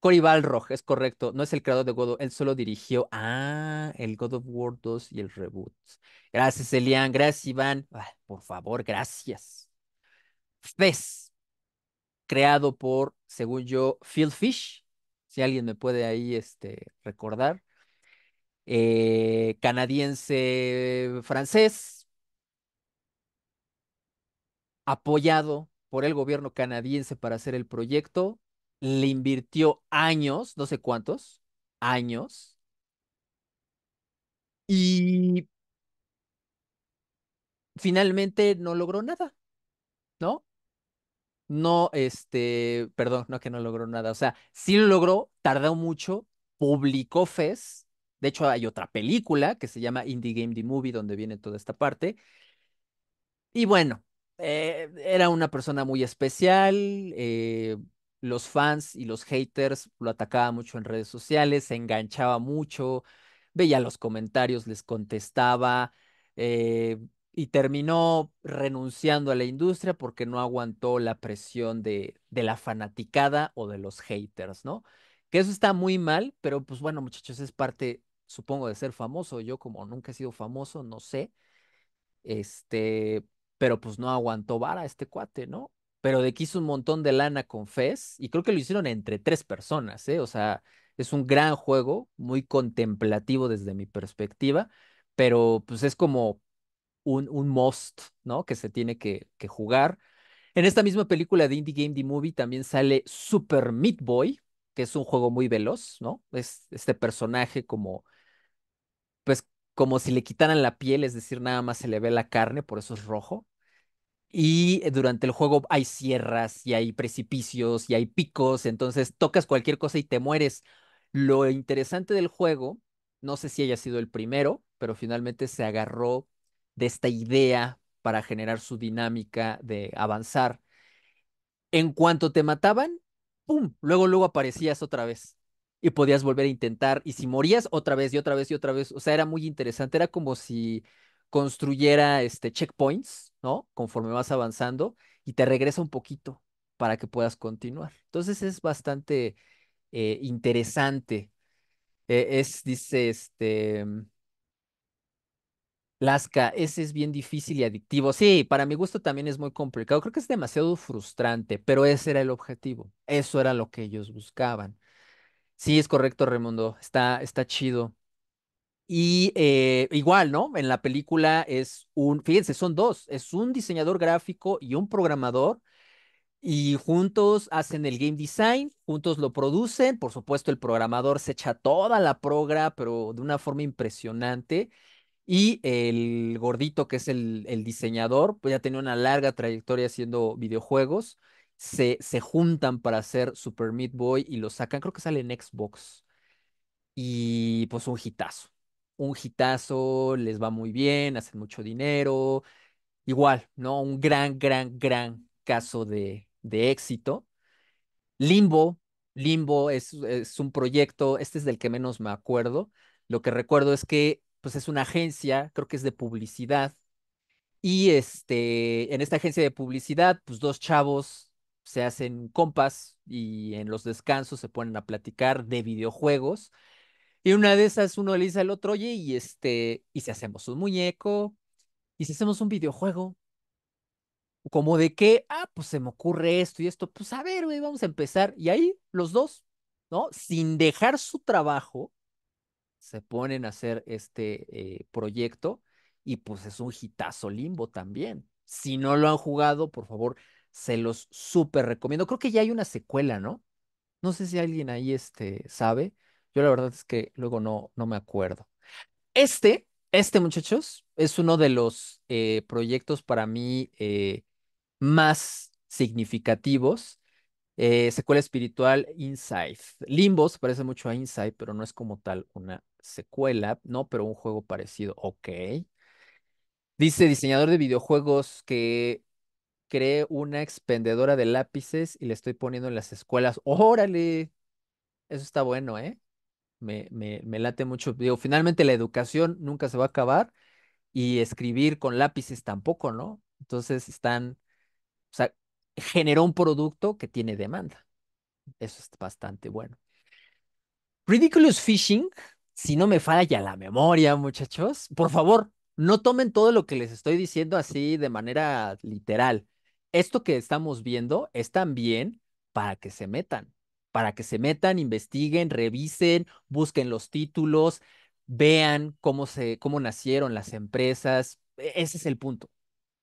Speaker 1: Corival Rojas, es correcto. No es el creador de God of él solo dirigió. Ah, el God of War 2 y el reboot. Gracias, Elian. Gracias, Iván. Ah, por favor, gracias. Fez, creado por, según yo, Phil Fish. Si alguien me puede ahí este, recordar. Eh, canadiense, francés, apoyado por el gobierno canadiense para hacer el proyecto, le invirtió años, no sé cuántos, años, y finalmente no logró nada, ¿no? No, este, perdón, no que no logró nada, o sea, sí lo logró, tardó mucho, publicó FES, de hecho hay otra película que se llama Indie Game The Movie, donde viene toda esta parte, y bueno, eh, era una persona muy especial. Eh, los fans y los haters lo atacaban mucho en redes sociales, se enganchaba mucho, veía los comentarios, les contestaba eh, y terminó renunciando a la industria porque no aguantó la presión de, de la fanaticada o de los haters, ¿no? Que eso está muy mal, pero pues bueno, muchachos, es parte, supongo, de ser famoso. Yo como nunca he sido famoso, no sé. Este, pero pues no aguantó vara este cuate, ¿no? Pero de que hizo un montón de lana con Fez, y creo que lo hicieron entre tres personas, ¿eh? O sea, es un gran juego, muy contemplativo desde mi perspectiva, pero pues es como un, un must, ¿no? Que se tiene que, que jugar. En esta misma película de Indie Game The Movie también sale Super Meat Boy, que es un juego muy veloz, ¿no? Es este personaje como, pues como si le quitaran la piel, es decir, nada más se le ve la carne, por eso es rojo. Y eh, durante el juego hay sierras y hay precipicios y hay picos, entonces tocas cualquier cosa y te mueres. Lo interesante del juego, no sé si haya sido el primero, pero finalmente se agarró de esta idea para generar su dinámica de avanzar. En cuanto te mataban, ¡pum! Luego, luego aparecías otra vez y podías volver a intentar. Y si morías otra vez y otra vez y otra vez, o sea, era muy interesante, era como si construyera este, checkpoints, ¿no? Conforme vas avanzando y te regresa un poquito para que puedas continuar. Entonces es bastante eh, interesante. E, es, dice, este, mm, Lasca, ese es bien difícil y adictivo. Sí, para mi gusto también es muy complicado. Creo que es demasiado frustrante, pero ese era el objetivo. Eso era lo que ellos buscaban. Sí, es correcto, Raimundo. Está, está chido. Y eh, igual, ¿no? En la película es un, fíjense, son dos, es un diseñador gráfico y un programador. Y juntos hacen el game design, juntos lo producen. Por supuesto, el programador se echa toda la progra, pero de una forma impresionante. Y el gordito, que es el, diseñador, pues ya tenía una larga trayectoria haciendo videojuegos. Se, se, juntan para hacer Super Meat Boy y lo sacan, creo que sale en Xbox. Y pues un hitazo un hitazo, les va muy bien, hacen mucho dinero, igual, ¿no? Un gran, gran, gran caso de, de éxito. Limbo, Limbo es, es, un proyecto, este es del que menos me acuerdo. Lo que recuerdo es que pues es una agencia, creo que es de publicidad. Y este, en esta agencia de publicidad, pues dos chavos se hacen compas y en los descansos se ponen a platicar de videojuegos y una de esas uno le dice al otro, oye, y este, y si hacemos un muñeco, y si hacemos un videojuego, como de qué? ah, pues se me ocurre esto y esto, pues a ver, vamos a empezar. Y ahí los dos, ¿no? Sin dejar su trabajo, se ponen a hacer este eh, proyecto y pues es un hitazo limbo también. Si no lo han jugado, por favor, se los súper recomiendo. Creo que ya hay una secuela, ¿no? No sé si alguien ahí este, sabe. Yo la verdad es que luego no, no me acuerdo. Este, este muchachos, es uno de los eh, proyectos para mí eh, más significativos. Eh, secuela espiritual Inside. Limbos parece mucho a Inside, pero no es como tal una secuela, ¿no? Pero un juego parecido, ok. Dice diseñador de videojuegos que cree una expendedora de lápices y le estoy poniendo en las escuelas. ¡Órale! Eso está bueno, ¿eh? me, me, late mucho. Digo, finalmente la educación nunca se va a acabar y escribir con lápices tampoco, ¿no? Entonces están, o sea, generó un producto que tiene demanda. Eso es bastante bueno. Ridiculous Fishing, si no me falla la memoria, muchachos, por favor, no tomen todo lo que les estoy diciendo así de manera literal. Esto que estamos viendo es también para que se metan para que se metan, investiguen, revisen, busquen los títulos, vean cómo, se, cómo nacieron las empresas. E-, ese es el punto.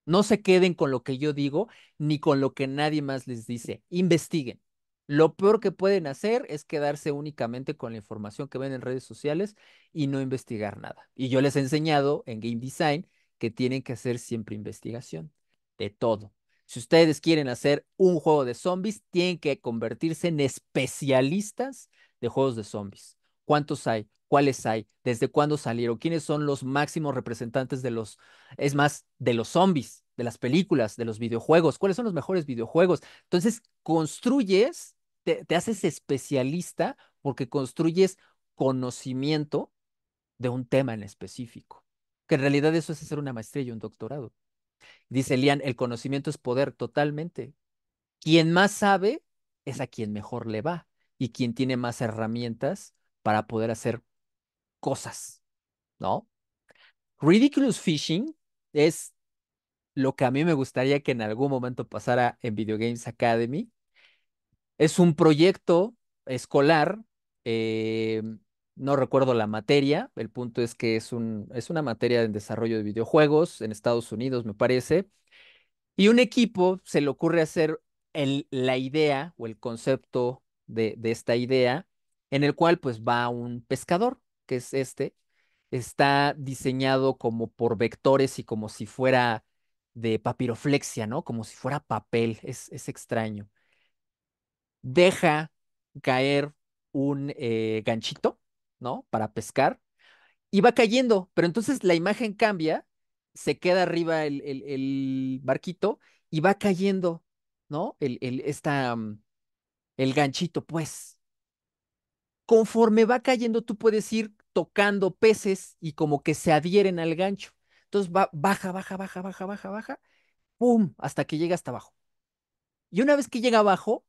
Speaker 1: No se queden con lo que yo digo ni con lo que nadie más les dice. Investiguen. Lo peor que pueden hacer es quedarse únicamente con la información que ven en redes sociales y no investigar nada. Y yo les he enseñado en Game Design que tienen que hacer siempre investigación de todo. Si ustedes quieren hacer un juego de zombies, tienen que convertirse en especialistas de juegos de zombies. ¿Cuántos hay? ¿Cuáles hay? ¿Desde cuándo salieron? ¿Quiénes son los máximos representantes de los, es más, de los zombies, de las películas, de los videojuegos? ¿Cuáles son los mejores videojuegos? Entonces, construyes, te, te haces especialista porque construyes conocimiento de un tema en específico, que en realidad eso es hacer una maestría y un doctorado. Dice Lian, el conocimiento es poder totalmente. Quien más sabe es a quien mejor le va y quien tiene más herramientas para poder hacer cosas, ¿no? Ridiculous Fishing es lo que a mí me gustaría que en algún momento pasara en Video Games Academy. Es un proyecto escolar eh, no recuerdo la materia, el punto es que es, un, es una materia en desarrollo de videojuegos en Estados Unidos, me parece, y un equipo se le ocurre hacer el, la idea o el concepto de, esta idea, en el cual pues va un pescador, que es este, está diseñado como por vectores y como si fuera de papiroflexia, ¿no? Como si fuera papel, es, es extraño. Deja caer un eh, ganchito ¿no? Para pescar, y va cayendo, pero entonces la imagen cambia, se queda arriba el, barquito y va cayendo, ¿no? El, el, mm, el ganchito, pues. Conforme va cayendo, tú puedes ir tocando peces y como que se adhieren al gancho. Entonces va, baja, baja, baja, baja, baja, baja, ¡pum! Hasta que llega hasta abajo. Y una vez que llega abajo,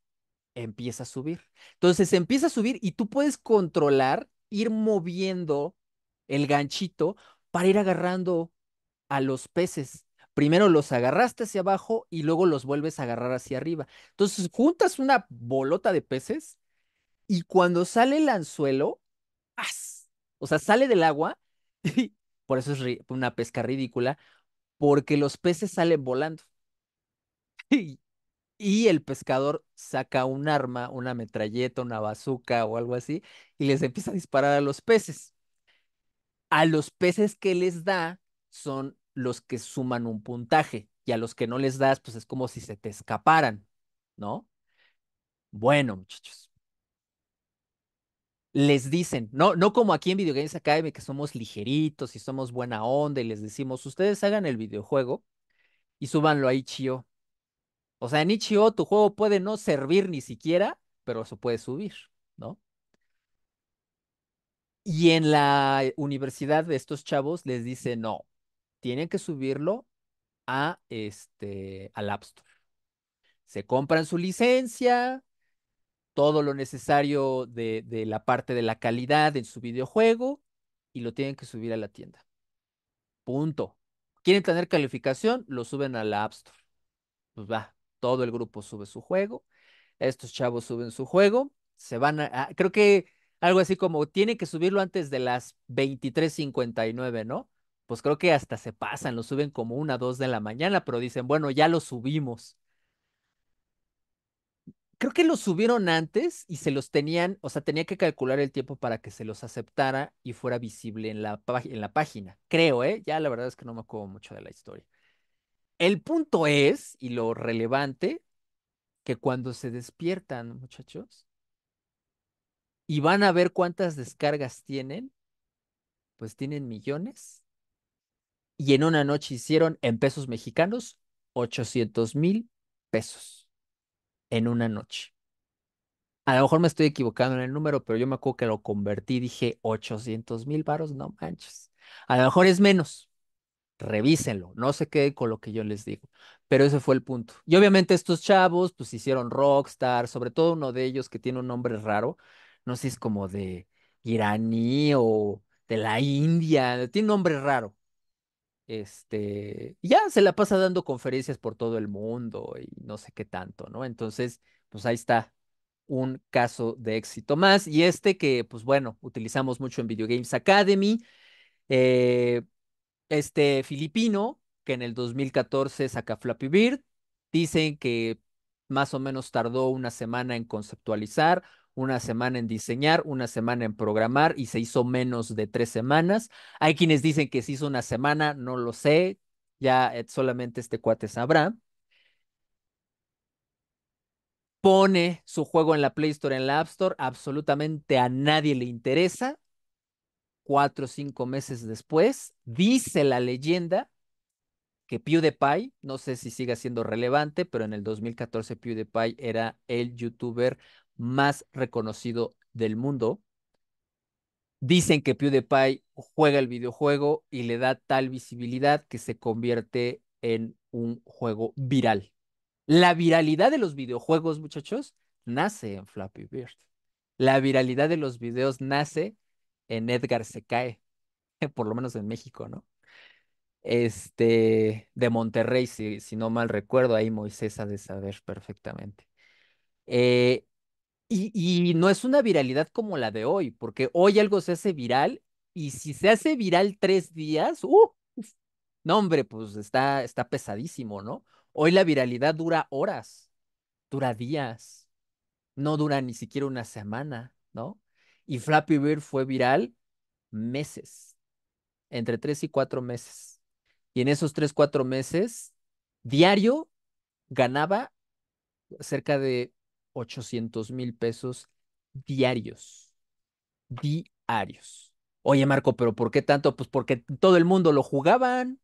Speaker 1: empieza a subir. Entonces empieza a subir y tú puedes controlar ir moviendo el ganchito para ir agarrando a los peces. Primero los agarraste hacia abajo y luego los vuelves a agarrar hacia arriba. Entonces juntas una bolota de peces y cuando sale el anzuelo, ¡as! O sea, sale del agua. Y por eso es una pesca ridícula, porque los peces salen volando. y el pescador saca un arma, una metralleta, una bazuca o algo así, y les empieza a disparar a los peces. A los peces que les da son los que suman un puntaje, y a los que no les das, pues es como si se te escaparan, ¿no? Bueno, muchachos. Les dicen, no, no como aquí en Video Games Academy, que somos ligeritos y somos buena onda, y les decimos, ustedes hagan el videojuego y súbanlo ahí, chío, o sea, en Ichio tu juego puede no servir ni siquiera, pero eso puede subir, ¿no? Y en la eh, universidad de estos chavos les dice, no, tienen que subirlo a este, al App Store. Se compran su licencia, todo lo necesario de, de la parte de la calidad en su videojuego y lo tienen que subir a la tienda. Punto. ¿Quieren tener calificación? Lo suben a la App Store. Pues va, todo el grupo sube su juego, estos chavos suben su juego, se van a, creo que algo así como tiene que subirlo antes de las 23:59, ¿no? Pues creo que hasta se pasan, lo suben como una, dos de la mañana, pero dicen, bueno, ya lo subimos. Creo que lo subieron antes y se los tenían, o sea, tenía que calcular el tiempo para que se los aceptara y fuera visible en la, en la página. Creo, ¿eh? Ya la verdad es que no me acuerdo mucho de la historia. El punto es, y lo relevante, que cuando se despiertan, muchachos, y van a ver cuántas descargas tienen, pues tienen millones. Y en una noche hicieron en pesos mexicanos 800 mil pesos. En una noche. A lo mejor me estoy equivocando en el número, pero yo me acuerdo que lo convertí, dije 800 mil varos, no manches. A lo mejor es menos, revísenlo, no se qué con lo que yo les digo. Pero ese fue el punto. Y obviamente estos chavos, pues hicieron rockstar, sobre todo uno de ellos que tiene un nombre raro, no sé si es como de iraní o de la India, tiene un nombre raro. Este, ya se la pasa dando conferencias por todo el mundo y no sé qué tanto, ¿no? Entonces, pues ahí está un caso de éxito más. Y este que, pues bueno, utilizamos mucho en Video Games Academy. Eh, este filipino que en el 2014 saca Flappy Bird. Dicen que más o menos tardó una semana en conceptualizar, una semana en diseñar, una semana en programar y se hizo menos de tres semanas. Hay quienes dicen que se hizo una semana, no lo sé, ya eh, solamente este cuate sabrá. Pone su juego en la Play Store, en la App Store, absolutamente a nadie le interesa cuatro o cinco meses después, dice la leyenda que PewDiePie, no sé si siga siendo relevante, pero en el 2014 PewDiePie era el youtuber más reconocido del mundo. Dicen que PewDiePie juega el videojuego y le da tal visibilidad que se convierte en un juego viral. La viralidad de los videojuegos, muchachos, nace en Flappy Bird. La viralidad de los videos nace en Edgar se cae, por lo menos en México, ¿no? Este, de Monterrey, si, no mal recuerdo, ahí Moisés ha de saber perfectamente. Eh, y, no es una viralidad como la de hoy, porque hoy algo se hace viral y si se hace viral tres días, ¡uh! No, hombre, pues está, está pesadísimo, ¿no? Hoy la viralidad dura horas, dura días, no dura ni siquiera una semana, ¿no? Y Flappy Bird fue viral meses, entre tres y cuatro meses. Y en esos tres, cuatro meses, diario ganaba cerca de 800 mil pesos diarios. Diarios. Oye, Marco, pero ¿por qué tanto? Pues porque todo el mundo lo jugaban.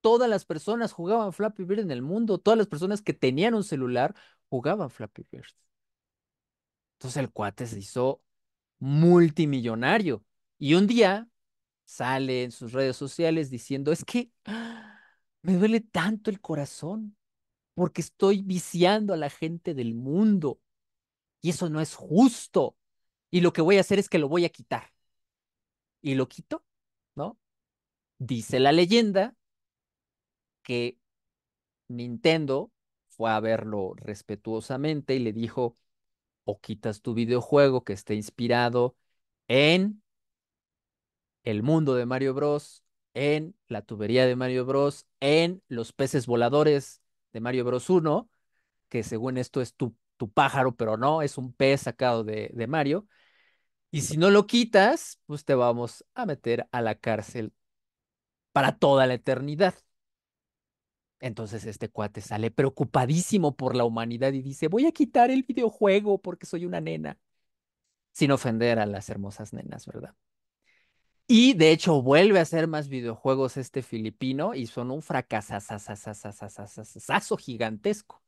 Speaker 1: Todas las personas jugaban Flappy Bird en el mundo. Todas las personas que tenían un celular jugaban Flappy Bird. Entonces el cuate se hizo multimillonario. Y un día sale en sus redes sociales diciendo, es que ¡ah! me duele tanto el corazón porque estoy viciando a la gente del mundo y eso no es justo. Y lo que voy a hacer es que lo voy a quitar. Y lo quito, ¿no? Dice la leyenda que Nintendo fue a verlo respetuosamente y le dijo, o quitas tu videojuego que esté inspirado en el mundo de Mario Bros, en la tubería de Mario Bros, en los peces voladores de Mario Bros 1, que según esto es tu, tu pájaro, pero no, es un pez sacado de, de Mario. Y si no lo quitas, pues te vamos a meter a la cárcel para toda la eternidad. Entonces este cuate sale preocupadísimo por la humanidad y dice, voy a quitar el videojuego porque soy una nena. Sin ofender a las hermosas nenas, ¿verdad? Y de hecho vuelve a hacer más videojuegos este filipino y son un fracasazo gigantesco.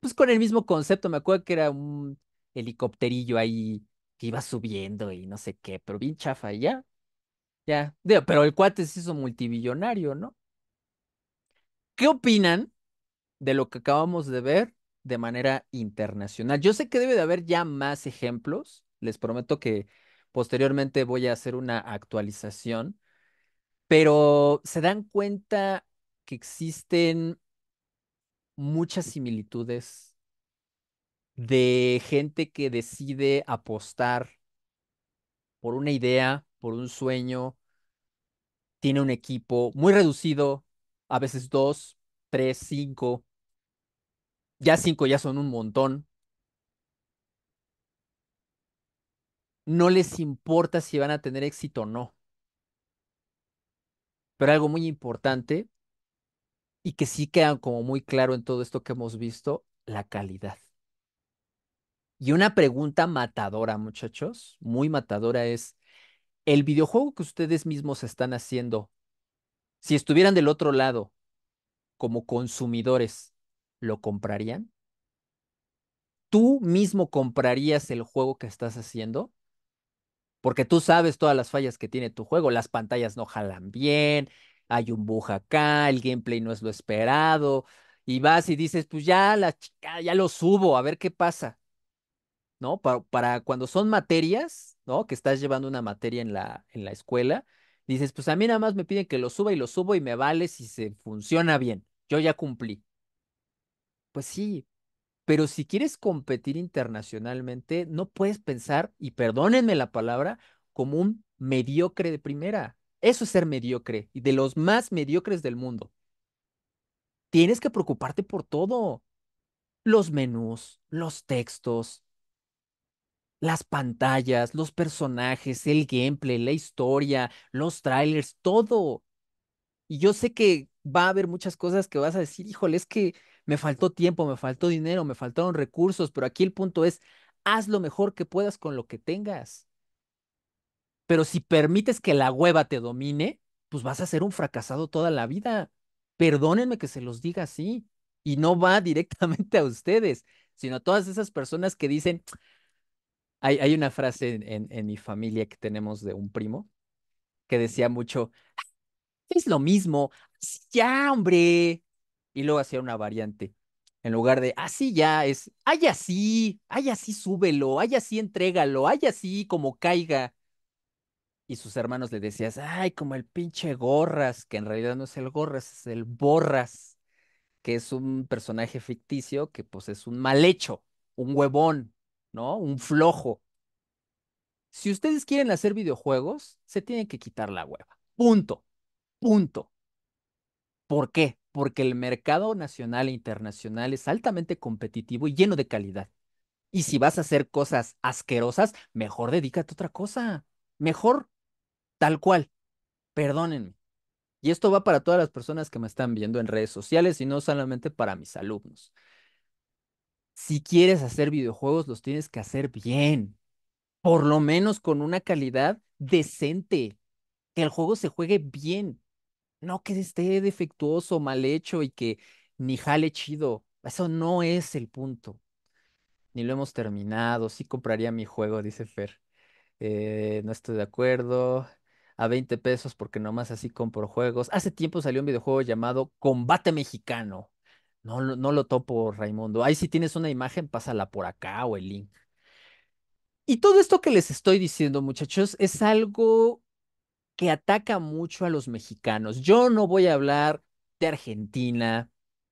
Speaker 1: Pues con el mismo concepto, me acuerdo que era un helicópterillo ahí que iba subiendo y no sé qué, pero bien chafa ya. Ya, pero el cuate se hizo multibillonario, ¿no? ¿Qué opinan de lo que acabamos de ver de manera internacional? Yo sé que debe de haber ya más ejemplos. Les prometo que posteriormente voy a hacer una actualización. Pero se dan cuenta que existen muchas similitudes de gente que decide apostar por una idea, por un sueño, tiene un equipo muy reducido, a veces dos, tres, cinco. Ya cinco ya son un montón. No les importa si van a tener éxito o no. Pero algo muy importante y que sí queda como muy claro en todo esto que hemos visto, la calidad. Y una pregunta matadora, muchachos, muy matadora es, ¿el videojuego que ustedes mismos están haciendo si estuvieran del otro lado, como consumidores, ¿lo comprarían? ¿Tú mismo comprarías el juego que estás haciendo? Porque tú sabes todas las fallas que tiene tu juego, las pantallas no jalan bien, hay un bug acá, el gameplay no es lo esperado, y vas y dices, pues ya la chica, ya lo subo, a ver qué pasa. ¿No? Para, para cuando son materias, ¿no? Que estás llevando una materia en la, en la escuela, Dices, pues a mí nada más me piden que lo suba y lo subo y me vale si se funciona bien. Yo ya cumplí. Pues sí, pero si quieres competir internacionalmente, no puedes pensar, y perdónenme la palabra, como un mediocre de primera. Eso es ser mediocre y de los más mediocres del mundo. Tienes que preocuparte por todo. Los menús, los textos, las pantallas, los personajes, el gameplay, la historia, los trailers, todo. Y yo sé que va a haber muchas cosas que vas a decir, híjole, es que me faltó tiempo, me faltó dinero, me faltaron recursos, pero aquí el punto es, haz lo mejor que puedas con lo que tengas. Pero si permites que la hueva te domine, pues vas a ser un fracasado toda la vida. Perdónenme que se los diga así. Y no va directamente a ustedes, sino a todas esas personas que dicen, hay, una frase en, mi familia que tenemos de un primo que decía mucho, es lo mismo, ya, hombre. Y luego hacía una variante. En lugar de, así ya, es, ay así, ay así súbelo, ay así entrégalo, ay así como caiga. Y sus hermanos le decían, ay, como el pinche gorras, que en realidad no es el gorras, es el borras, que es un personaje ficticio que pues es un mal hecho, un huevón, ¿no? Un flojo. Si ustedes quieren hacer videojuegos, se tienen que quitar la hueva. Punto. Punto. ¿Por qué? Porque el mercado nacional e internacional es altamente competitivo y lleno de calidad. Y si vas a hacer cosas asquerosas, mejor dedícate a otra cosa. Mejor, tal cual. Perdónenme. Y esto va para todas las personas que me están viendo en redes sociales y no solamente para mis alumnos si quieres hacer videojuegos, los tienes que hacer bien, por lo menos con una calidad decente, que el juego se juegue bien, no que esté defectuoso, mal hecho y que ni jale chido. Eso no es el punto. Ni lo hemos terminado, sí compraría mi juego, dice Fer. Eh, no estoy de acuerdo. A 20 pesos porque nomás así compro juegos. Hace tiempo salió un videojuego llamado Combate Mexicano. No, lo topo, Raimundo. Ahí si tienes una imagen, pásala por acá o el link. Y todo esto que les estoy diciendo, muchachos, es algo que ataca mucho a los mexicanos. Yo no voy a hablar de Argentina,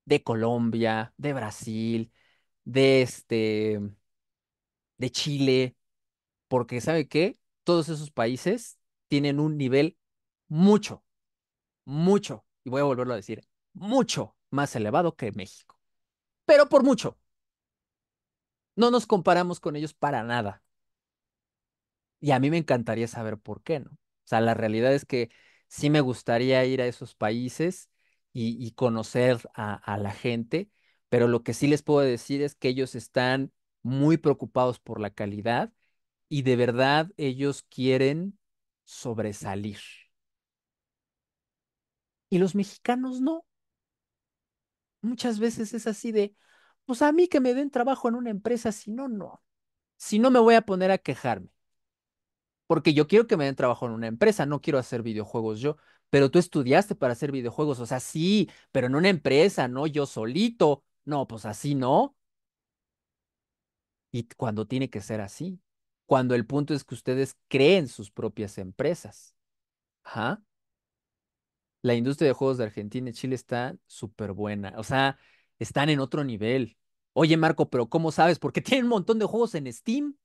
Speaker 1: de Colombia, de Brasil, de este, de Chile, porque ¿sabe qué? Todos esos países tienen un nivel mucho, mucho, y voy a volverlo a decir, mucho más elevado que México. Pero por mucho. No nos comparamos con ellos para nada. Y a mí me encantaría saber por qué, ¿no? O sea, la realidad es que sí me gustaría ir a esos países y, conocer a la gente, pero lo que sí les puedo decir es que ellos están muy preocupados por la calidad y de verdad ellos quieren sobresalir. Y los mexicanos no. Muchas veces es así de, pues a mí que me den trabajo en una empresa, si no, no. Si no, me voy a poner a quejarme. Porque yo quiero que me den trabajo en una empresa, no quiero hacer videojuegos yo. Pero tú estudiaste para hacer videojuegos, o sea, sí, pero en una empresa, no yo solito. No, pues así no. Y cuando tiene que ser así, cuando el punto es que ustedes creen sus propias empresas la industria de juegos de Argentina y Chile está súper buena. O sea, están en otro nivel. Oye, Marco, pero ¿cómo sabes? Porque tienen un montón de juegos en Steam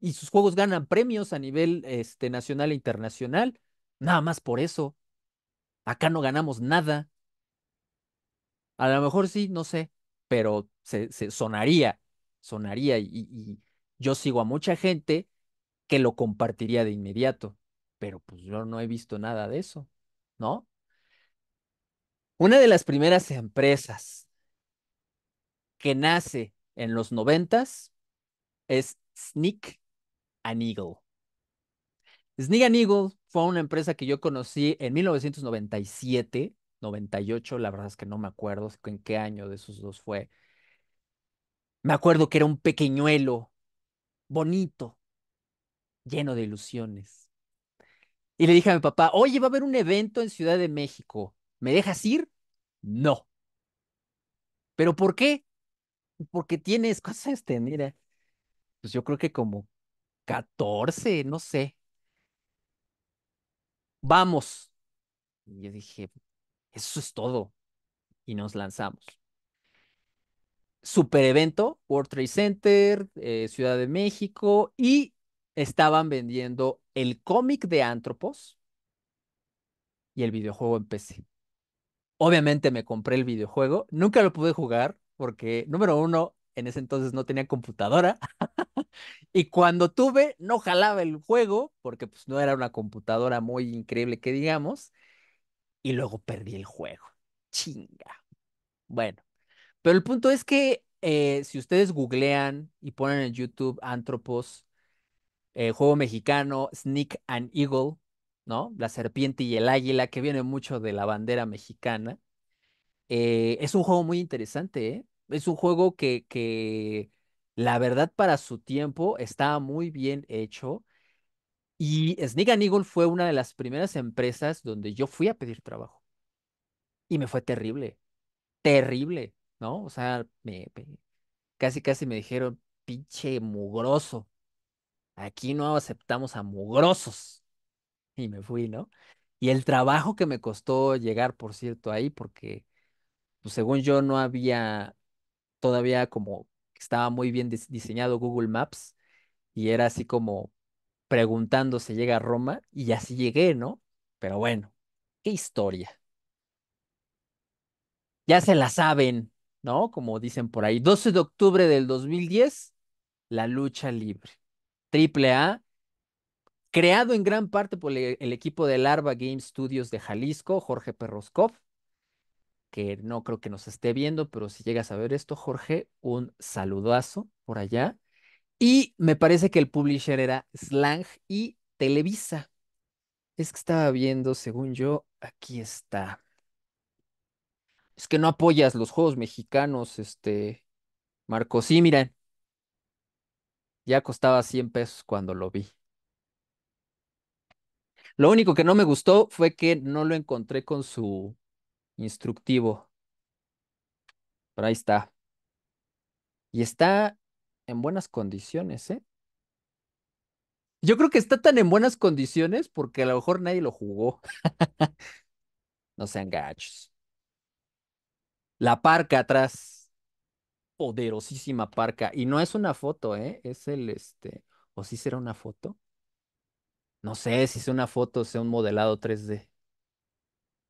Speaker 1: y sus juegos ganan premios a nivel este, nacional e internacional. Nada más por eso. Acá no ganamos nada. A lo mejor sí, no sé, pero se, sonaría, sonaría y, y, yo sigo a mucha gente que lo compartiría de inmediato, pero pues yo no he visto nada de eso, ¿no? Una de las primeras empresas que nace en los noventas es Sneak and Eagle. Sneak and Eagle fue una empresa que yo conocí en 1997, 98, la verdad es que no me acuerdo en qué año de esos dos fue. Me acuerdo que era un pequeñuelo, bonito, lleno de ilusiones. Y le dije a mi papá, oye, va a haber un evento en Ciudad de México ¿Me dejas ir? No. ¿Pero por qué? Porque tienes, cosas este? Mira, pues yo creo que como 14, no sé. Vamos. Y yo dije, eso es todo. Y nos lanzamos. Super evento, World Trade Center, eh, Ciudad de México, y estaban vendiendo el cómic de Antropos y el videojuego en PC. Obviamente me compré el videojuego, nunca lo pude jugar porque, número uno, en ese entonces no tenía computadora y cuando tuve no jalaba el juego porque pues no era una computadora muy increíble que digamos y luego perdí el juego. Chinga. Bueno, pero el punto es que eh, si ustedes googlean y ponen en YouTube Antropos, eh, juego mexicano, Sneak and Eagle, ¿no? La serpiente y el águila, que viene mucho de la bandera mexicana. Eh, es un juego muy interesante, ¿eh? Es un juego que, que, la verdad, para su tiempo, estaba muy bien hecho. Y Sneak and Eagle fue una de las primeras empresas donde yo fui a pedir trabajo. Y me fue terrible, terrible, ¿no? O sea, me, casi, casi me dijeron, pinche mugroso. Aquí no aceptamos a mugrosos y me fui, ¿no? Y el trabajo que me costó llegar, por cierto, ahí, porque pues, según yo no había todavía como estaba muy bien diseñado Google Maps y era así como preguntando si llega a Roma y así llegué, ¿no? Pero bueno, qué historia. Ya se la saben, ¿no? Como dicen por ahí. 12 de octubre del 2010, la lucha libre. Triple A creado en gran parte por el equipo de Larva Game Studios de Jalisco, Jorge Perroskov que no creo que nos esté viendo, pero si llegas a ver esto, Jorge, un saludazo por allá. Y me parece que el publisher era Slang y Televisa. Es que estaba viendo, según yo, aquí está. Es que no apoyas los juegos mexicanos, este, Marco. Sí, miren. Ya costaba 100 pesos cuando lo vi. Lo único que no me gustó fue que no lo encontré con su instructivo. Pero ahí está. Y está en buenas condiciones, ¿eh? Yo creo que está tan en buenas condiciones porque a lo mejor nadie lo jugó. no sean gachos. La parca atrás. Poderosísima parca. Y no es una foto, ¿eh? Es el este. ¿O sí será una foto? No sé si es una foto, sea un modelado 3D.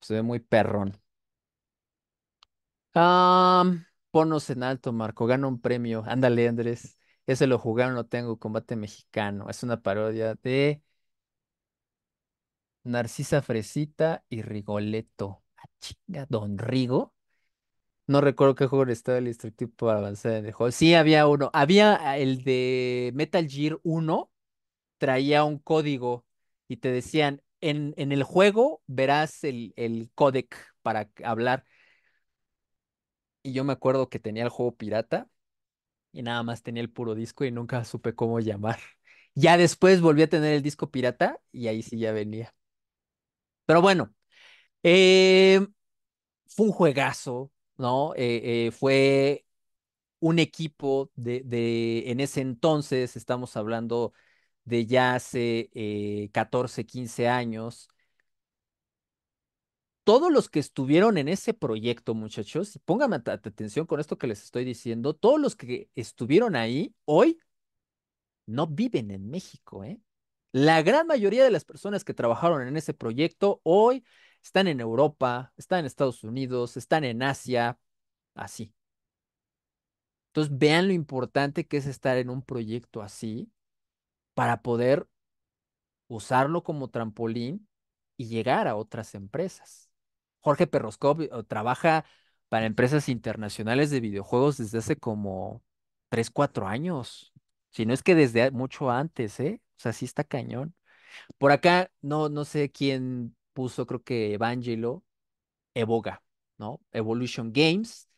Speaker 1: Se ve muy perrón. ponos en alto, Marco. Gano un premio. Ándale, Andrés. Ese lo jugaron, lo tengo. Combate mexicano. Es una parodia de Narcisa Fresita y Rigoleto. A ah, chinga, Don Rigo. No recuerdo qué juego estaba el instructivo para avanzar en el juego. Sí, había uno. Había ah, el de Metal Gear 1. Traía un código y te decían, en, en el juego verás el, el codec para hablar. Y yo me acuerdo que tenía el juego pirata y nada más tenía el puro disco y nunca supe cómo llamar. Ya después volví a tener el disco pirata y ahí sí ya venía. Pero bueno, eh, fue un juegazo, ¿no? Eh, eh, fue un equipo de, de, en ese entonces, estamos hablando de ya hace 14, eh, 15 años. Todos los que estuvieron en ese proyecto, muchachos, y pónganme atención con esto que les estoy diciendo, todos los que estuvieron ahí hoy no viven en México, ¿eh? La gran mayoría de las personas que trabajaron en ese proyecto hoy están en Europa, están en Estados Unidos, están en Asia, así. Entonces vean lo importante que es estar en un proyecto así para poder usarlo como trampolín y llegar a otras empresas. Jorge Perroscop eh, trabaja para empresas internacionales de videojuegos desde hace como 3, 4 años, si no es que desde mucho antes, ¿eh? O sea, sí está cañón. Por acá, no, no sé quién puso, creo que Evangelo, Evoga, ¿no? Evolution Games.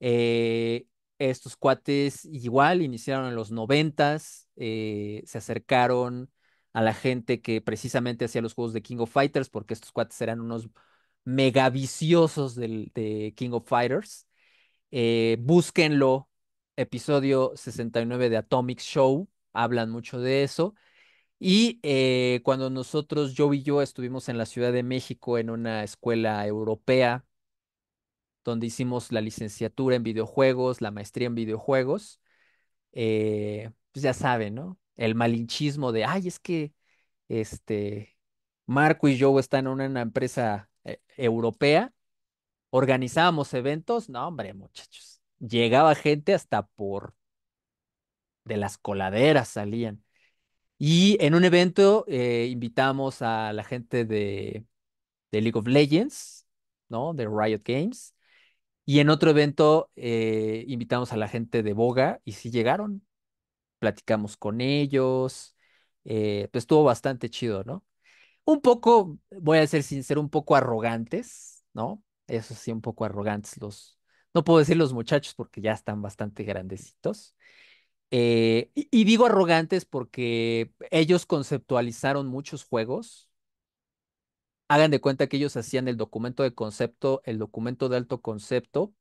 Speaker 1: Eh, estos cuates igual iniciaron en los noventas, eh, se acercaron a la gente que precisamente hacía los juegos de King of Fighters, porque estos cuates eran unos mega viciosos de King of Fighters. Eh, búsquenlo, episodio 69 de Atomic Show, hablan mucho de eso. Y eh, cuando nosotros, yo y yo, estuvimos en la Ciudad de México en una escuela europea donde hicimos la licenciatura en videojuegos, la maestría en videojuegos. Eh, pues ya saben, ¿no? El malinchismo de, ay, es que este, Marco y yo están en una empresa eh, europea, organizábamos eventos, no, hombre, muchachos, llegaba gente hasta por de las coladeras salían. Y en un evento eh, invitamos a la gente de, de League of Legends, ¿no? De Riot Games. Y en otro evento eh, invitamos a la gente de Boga y sí llegaron, platicamos con ellos, eh, pues estuvo bastante chido, ¿no? Un poco, voy a ser sincero, un poco arrogantes, ¿no? Eso sí, un poco arrogantes los, no puedo decir los muchachos porque ya están bastante grandecitos. Eh, y digo arrogantes porque ellos conceptualizaron muchos juegos, Hagan de cuenta que ellos hacían el documento de concepto, el documento de alto concepto,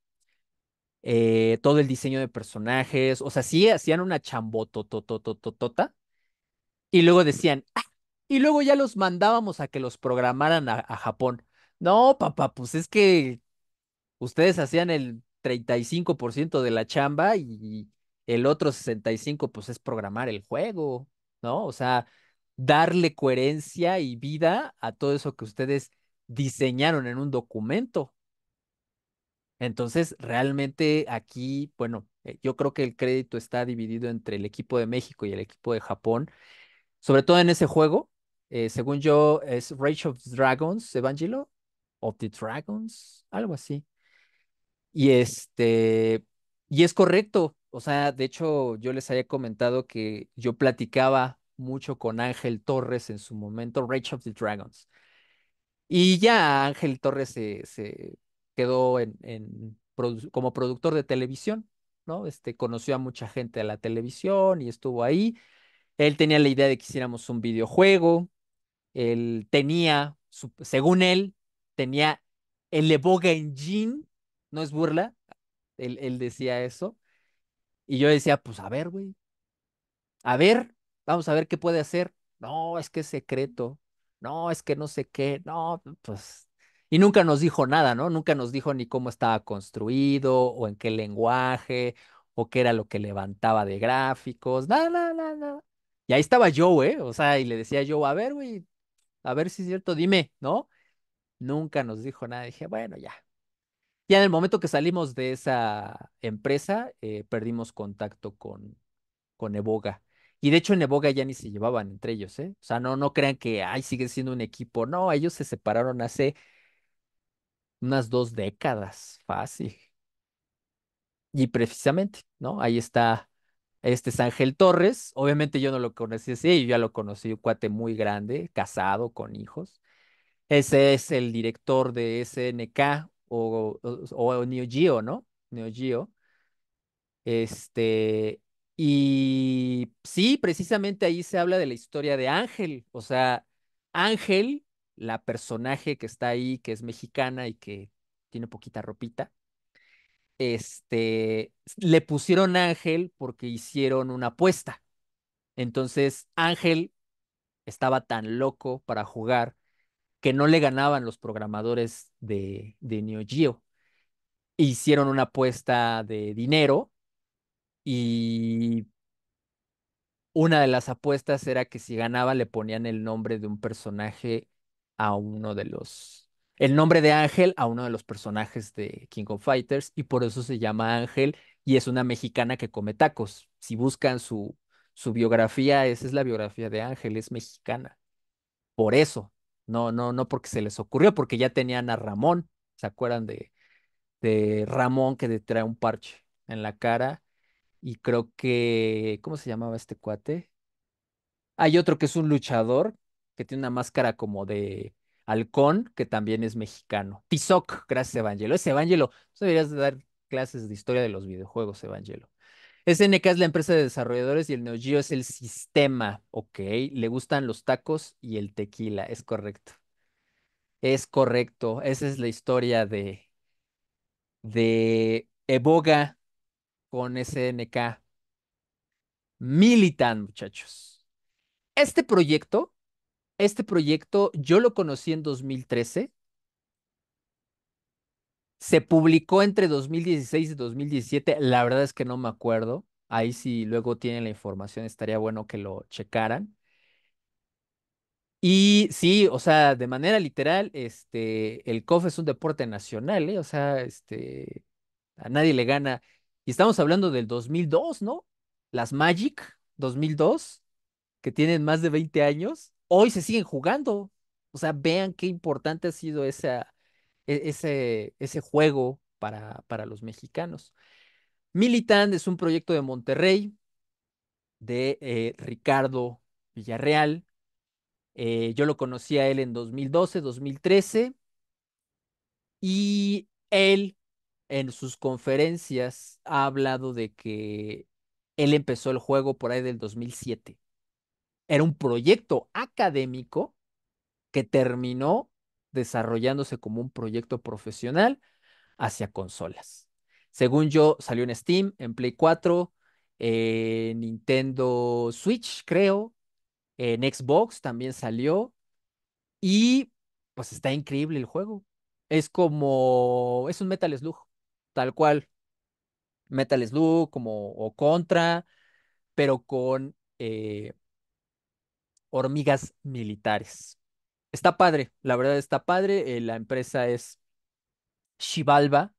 Speaker 1: eh, todo el diseño de personajes, o sea, sí hacían una chambotototototota y luego decían, ah", y luego ya los mandábamos a que los programaran a, Japón. No, papá, pues es que ustedes hacían el 35% de la chamba y el otro 65% pues es programar el juego, ¿no? O sea, darle coherencia y vida a todo eso que ustedes diseñaron en un documento. Entonces, realmente aquí, bueno, eh, yo creo que el crédito está dividido entre el equipo de México y el equipo de Japón, sobre todo en ese juego. Eh, según yo, es Rage of Dragons, Evangelo, of the Dragons, algo así. Y este, y es correcto. O sea, de hecho, yo les había comentado que yo platicaba mucho con Ángel Torres en su momento, Rage of the Dragons. Y ya Ángel Torres se, quedó en, como productor de televisión, ¿no? Este, conoció a mucha gente de la televisión y estuvo ahí. Él tenía la idea de que hiciéramos un videojuego. Él tenía, según él, tenía el Evoga Engine, no es burla, él, él decía eso. Y yo decía, pues a ver, güey, a ver, vamos a ver qué puede hacer. No, es que es secreto, no, es que no sé qué, no, pues... Y nunca nos dijo nada, ¿no? Nunca nos dijo ni cómo estaba construido o en qué lenguaje o qué era lo que levantaba de gráficos, nada, nada, nada. Y ahí estaba yo, ¿eh? O sea, y le decía yo, a ver, güey, a ver si es cierto, dime, ¿no? Nunca nos dijo nada. Dije, bueno, ya. Ya en el momento que salimos de esa empresa, eh, perdimos contacto con, con Evoga. Y de hecho en Neboga ya ni se llevaban entre ellos, ¿eh? O sea, no, no crean que, ay, sigue siendo un equipo. No, ellos se separaron hace unas dos décadas, fácil. Y precisamente, ¿no? Ahí está este es Ángel Torres. Obviamente yo no lo conocí así, yo ya lo conocí, un cuate muy grande, casado, con hijos. Ese es el director de SNK o, o, o Neo Geo, ¿no? Neo Geo. Este, y sí, precisamente ahí se habla de la historia de Ángel, o sea, Ángel, la personaje que está ahí, que es mexicana y que tiene poquita ropita, este, le pusieron Ángel porque hicieron una apuesta. Entonces Ángel estaba tan loco para jugar que no le ganaban los programadores de, de Neo Geo. Hicieron una apuesta de dinero y una de las apuestas era que si ganaba le ponían el nombre de un personaje a uno de los... El nombre de Ángel a uno de los personajes de King of Fighters y por eso se llama Ángel y es una mexicana que come tacos. Si buscan su, su biografía, esa es la biografía de Ángel, es mexicana. Por eso, no, no, no porque se les ocurrió, porque ya tenían a Ramón, ¿se acuerdan de, de Ramón que le trae un parche en la cara? Y creo que, ¿cómo se llamaba este cuate? Hay otro que es un luchador que tiene una máscara como de halcón, que también es mexicano. Tizoc, gracias Evangelo. Ese Evangelo, tú deberías dar clases de historia de los videojuegos, Evangelo. SNK es la empresa de desarrolladores y el Neo Geo es el sistema, ok. Le gustan los tacos y el tequila, es correcto. Es correcto, esa es la historia de, de Evoga, con SNK. Militan, muchachos. Este proyecto, este proyecto yo lo conocí en 2013. Se publicó entre 2016 y 2017. La verdad es que no me acuerdo. Ahí si luego tienen la información estaría bueno que lo checaran. Y sí, o sea, de manera literal, este, el COF es un deporte nacional, ¿eh? O sea, este, a nadie le gana. Y estamos hablando del 2002, ¿no? Las Magic 2002, que tienen más de 20 años, hoy se siguen jugando. O sea, vean qué importante ha sido e-, ese, ese juego para, para los mexicanos. Militant es un proyecto de Monterrey, de eh, Ricardo Villarreal. Eh, yo lo conocí a él en 2012, 2013. Y él en sus conferencias ha hablado de que él empezó el juego por ahí del 2007. Era un proyecto académico que terminó desarrollándose como un proyecto profesional hacia consolas. Según yo, salió en Steam, en Play 4, en eh, Nintendo Switch, creo, en Xbox también salió. Y pues está increíble el juego. Es como, es un Metal Slug tal cual. Metal Slug como, o Contra, pero con eh, hormigas militares. Está padre, la verdad está padre. Eh, la empresa es Shivalva.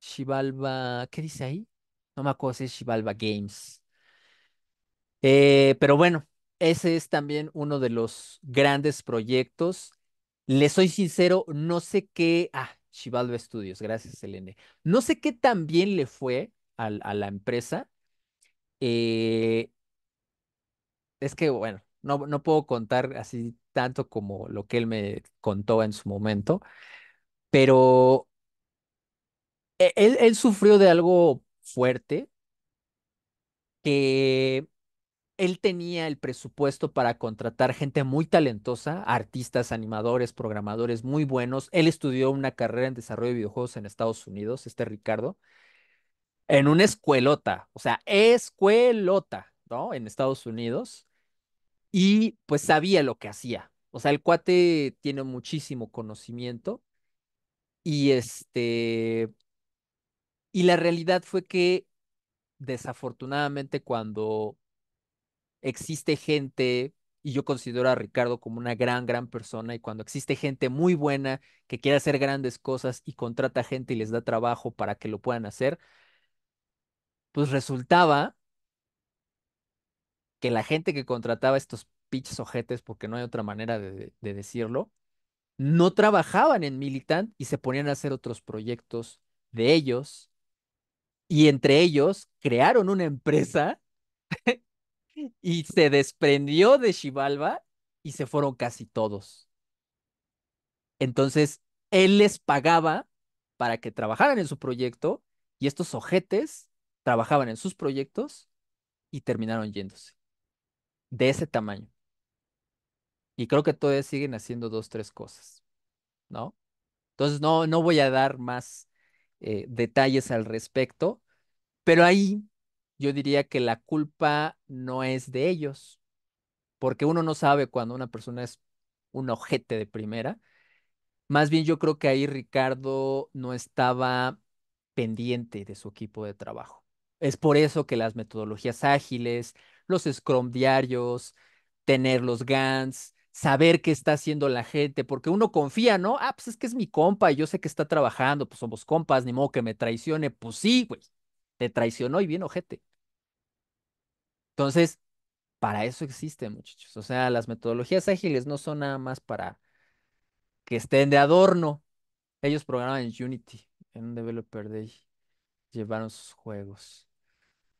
Speaker 1: Shivalva, ¿qué dice ahí? No me acuerdo si es Shivalva Games. Eh, pero bueno, ese es también uno de los grandes proyectos. le soy sincero, no sé qué. Ah, Chivalva Studios. Gracias, Elene. No sé qué tan bien le fue a, la empresa. Eh, es que, bueno, no, no puedo contar así tanto como lo que él me contó en su momento, pero e, él, él sufrió de algo fuerte que él tenía el presupuesto para contratar gente muy talentosa, artistas, animadores, programadores muy buenos. Él estudió una carrera en desarrollo de videojuegos en Estados Unidos, este Ricardo, en una escuelota, o sea, escuelota, ¿no? En Estados Unidos. Y pues sabía lo que hacía. O sea, el cuate tiene muchísimo conocimiento. Y este. Y la realidad fue que, desafortunadamente, cuando existe gente, y yo considero a Ricardo como una gran, gran persona, y cuando existe gente muy buena que quiere hacer grandes cosas y contrata gente y les da trabajo para que lo puedan hacer, pues resultaba que la gente que contrataba estos pinches ojetes, porque no hay otra manera de, de decirlo, no trabajaban en Militant y se ponían a hacer otros proyectos de ellos, y entre ellos crearon una empresa y se desprendió de Xibalba y se fueron casi todos. Entonces, él les pagaba para que trabajaran en su proyecto y estos ojetes trabajaban en sus proyectos y terminaron yéndose. De ese tamaño. Y creo que todavía siguen haciendo dos, tres cosas, ¿no? Entonces, no, no voy a dar más eh, detalles al respecto, pero ahí yo diría que la culpa no es de ellos, porque uno no sabe cuando una persona es un ojete de primera. Más bien yo creo que ahí Ricardo no estaba pendiente de su equipo de trabajo. Es por eso que las metodologías ágiles, los Scrum diarios, tener los GANs, saber qué está haciendo la gente, porque uno confía, ¿no? Ah, pues es que es mi compa y yo sé que está trabajando, pues somos compas, ni modo que me traicione, pues sí, güey. Te traicionó y bien ojete. Entonces, para eso existen, muchachos. O sea, las metodologías ágiles no son nada más para que estén de adorno. Ellos programaban en Unity, en un Developer Day. Llevaron sus juegos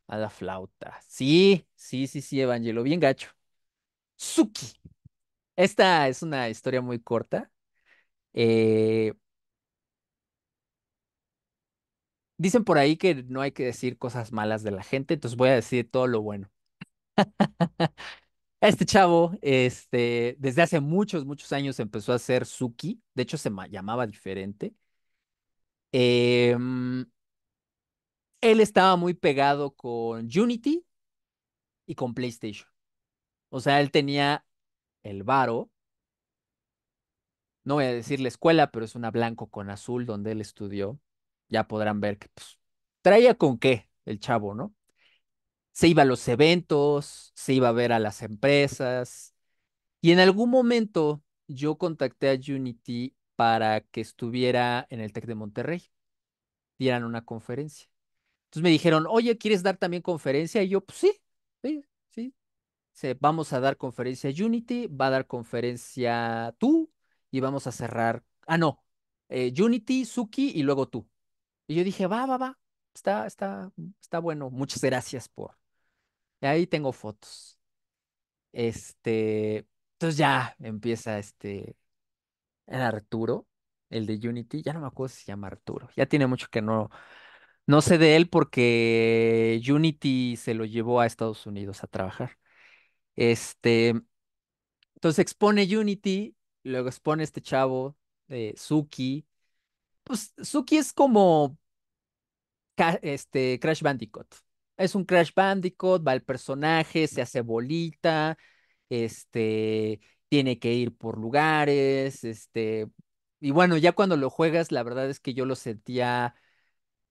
Speaker 1: a la flauta. Sí, sí, sí, sí, Evangelo, bien gacho. Suki. Esta es una historia muy corta. Eh, Dicen por ahí que no hay que decir cosas malas de la gente, entonces voy a decir todo lo bueno. Este chavo, este, desde hace muchos, muchos años empezó a hacer Suki, de hecho se llamaba diferente. Em, él estaba muy pegado con Unity y con PlayStation. O sea, él tenía el varo, no voy a decir la escuela, pero es una blanco con azul donde él estudió ya podrán ver que pues, traía con qué el chavo, ¿no? Se iba a los eventos, se iba a ver a las empresas. Y en algún momento yo contacté a Unity para que estuviera en el TEC de Monterrey, dieran una conferencia. Entonces me dijeron, oye, ¿quieres dar también conferencia? Y yo, pues sí, sí, sí. Se, vamos a dar conferencia a Unity, va a dar conferencia tú y vamos a cerrar. Ah, no, eh, Unity, Suki y luego tú. Y yo dije, va, va, va, está, está, está bueno, muchas gracias por. Y ahí tengo fotos. Este, entonces ya empieza este, el Arturo, el de Unity, ya no me acuerdo si se llama Arturo, ya tiene mucho que no, no sé de él porque Unity se lo llevó a Estados Unidos a trabajar. Este, entonces expone Unity, luego expone este chavo, de eh, Suki, pues Suki es como este, Crash Bandicoot. Es un Crash Bandicoot, va el personaje, se hace bolita, este, tiene que ir por lugares, este, y bueno, ya cuando lo juegas, la verdad es que yo lo sentía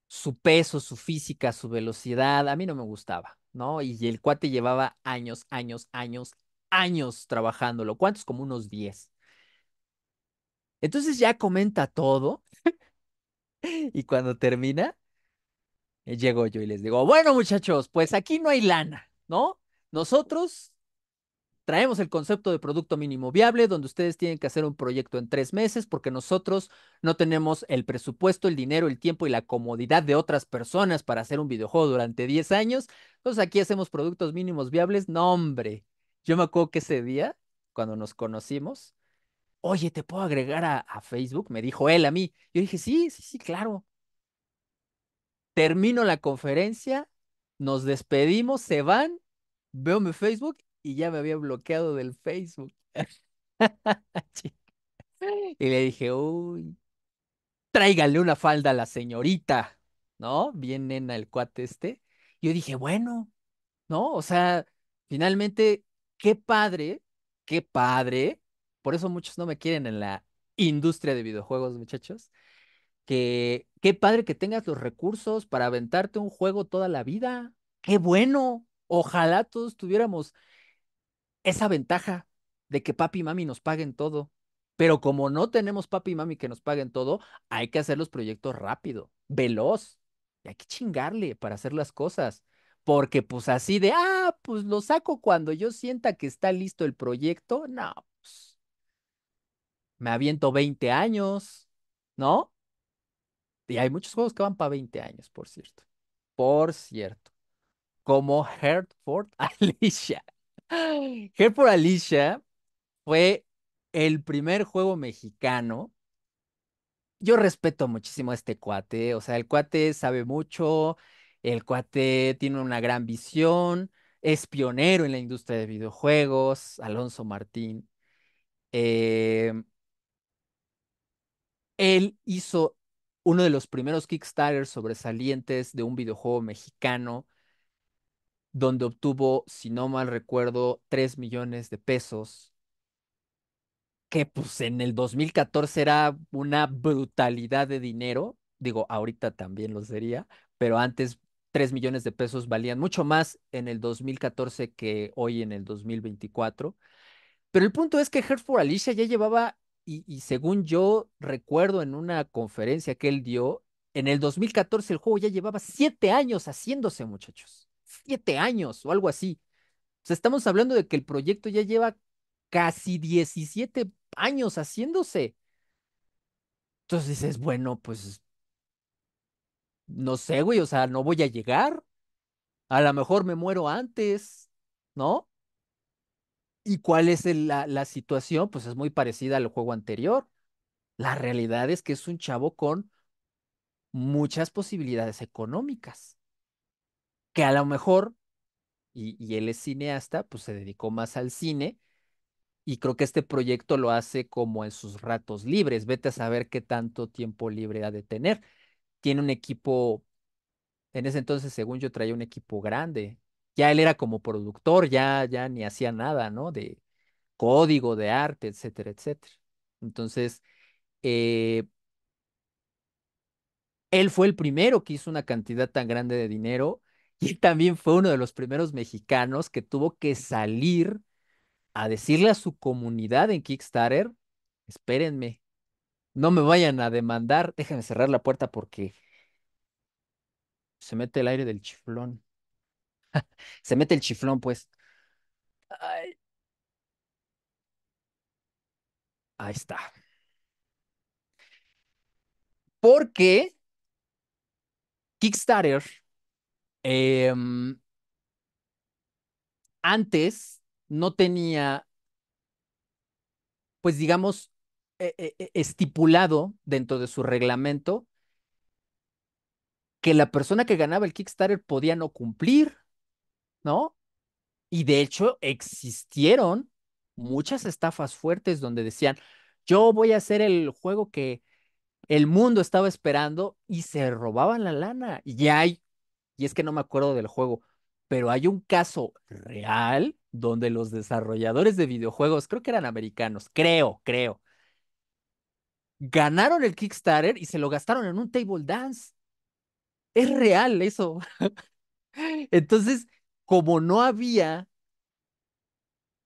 Speaker 1: su peso, su física, su velocidad, a mí no me gustaba, ¿no? Y el cuate llevaba años, años, años, años trabajándolo, ¿cuántos? Como unos 10. Entonces ya comenta todo Y cuando termina, eh, llego yo y les digo, bueno muchachos, pues aquí no hay lana, ¿no? Nosotros traemos el concepto de producto mínimo viable, donde ustedes tienen que hacer un proyecto en tres meses, porque nosotros no tenemos el presupuesto, el dinero, el tiempo y la comodidad de otras personas para hacer un videojuego durante 10 años. Entonces aquí hacemos productos mínimos viables. No, hombre, yo me acuerdo que ese día, cuando nos conocimos, oye, ¿te puedo agregar a, Facebook? Me dijo él a mí. Yo dije, sí, sí, sí, claro. Termino la conferencia, nos despedimos, se van, veo mi Facebook y ya me había bloqueado del Facebook. y le dije, uy, tráigale una falda a la señorita, ¿no? nena el cuate este. Yo dije, bueno, ¿no? O sea, finalmente, qué padre, qué padre por eso muchos no me quieren en la industria de videojuegos, muchachos. Que qué padre que tengas los recursos para aventarte un juego toda la vida. Qué bueno. Ojalá todos tuviéramos esa ventaja de que papi y mami nos paguen todo. Pero como no tenemos papi y mami que nos paguen todo, hay que hacer los proyectos rápido, veloz. Y hay que chingarle para hacer las cosas. Porque pues así de, ah, pues lo saco cuando yo sienta que está listo el proyecto. No, pues me aviento 20 años, ¿no? Y hay muchos juegos que van para 20 años, por cierto. Por cierto. Como Hartford Alicia. for Alicia fue el primer juego mexicano. Yo respeto muchísimo a este cuate. O sea, el cuate sabe mucho. El cuate tiene una gran visión. Es pionero en la industria de videojuegos. Alonso Martín. Eh, él hizo uno de los primeros Kickstarters sobresalientes de un videojuego mexicano, donde obtuvo, si no mal recuerdo, 3 millones de pesos, que pues en el 2014 era una brutalidad de dinero, digo, ahorita también lo sería, pero antes 3 millones de pesos valían mucho más en el 2014 que hoy en el 2024. Pero el punto es que for Alicia ya llevaba y, según yo recuerdo en una conferencia que él dio, en el 2014 el juego ya llevaba siete años haciéndose, muchachos. Siete años o algo así. O sea, estamos hablando de que el proyecto ya lleva casi 17 años haciéndose. Entonces dices, bueno, pues no sé, güey, o sea, no voy a llegar. A lo mejor me muero antes, ¿no? ¿Y cuál es la, situación? Pues es muy parecida al juego anterior. La realidad es que es un chavo con muchas posibilidades económicas, que a lo mejor, y, y él es cineasta, pues se dedicó más al cine, y creo que este proyecto lo hace como en sus ratos libres. Vete a saber qué tanto tiempo libre ha de tener. Tiene un equipo, en ese entonces, según yo, traía un equipo grande ya él era como productor, ya, ya ni hacía nada, ¿no? De código, de arte, etcétera, etcétera. Entonces, eh, él fue el primero que hizo una cantidad tan grande de dinero y también fue uno de los primeros mexicanos que tuvo que salir a decirle a su comunidad en Kickstarter, espérenme, no me vayan a demandar, déjenme cerrar la puerta porque se mete el aire del chiflón. Se mete el chiflón, pues. Ahí está. Porque Kickstarter em, antes no tenía, pues digamos, e, e, e, estipulado dentro de su reglamento que la persona que ganaba el Kickstarter podía no cumplir ¿no? Y de hecho existieron muchas estafas fuertes donde decían, yo voy a hacer el juego que el mundo estaba esperando y se robaban la lana. Y hay, y es que no me acuerdo del juego, pero hay un caso real donde los desarrolladores de videojuegos, creo que eran americanos, creo, creo, ganaron el Kickstarter y se lo gastaron en un table dance. Es real eso. Entonces, como no había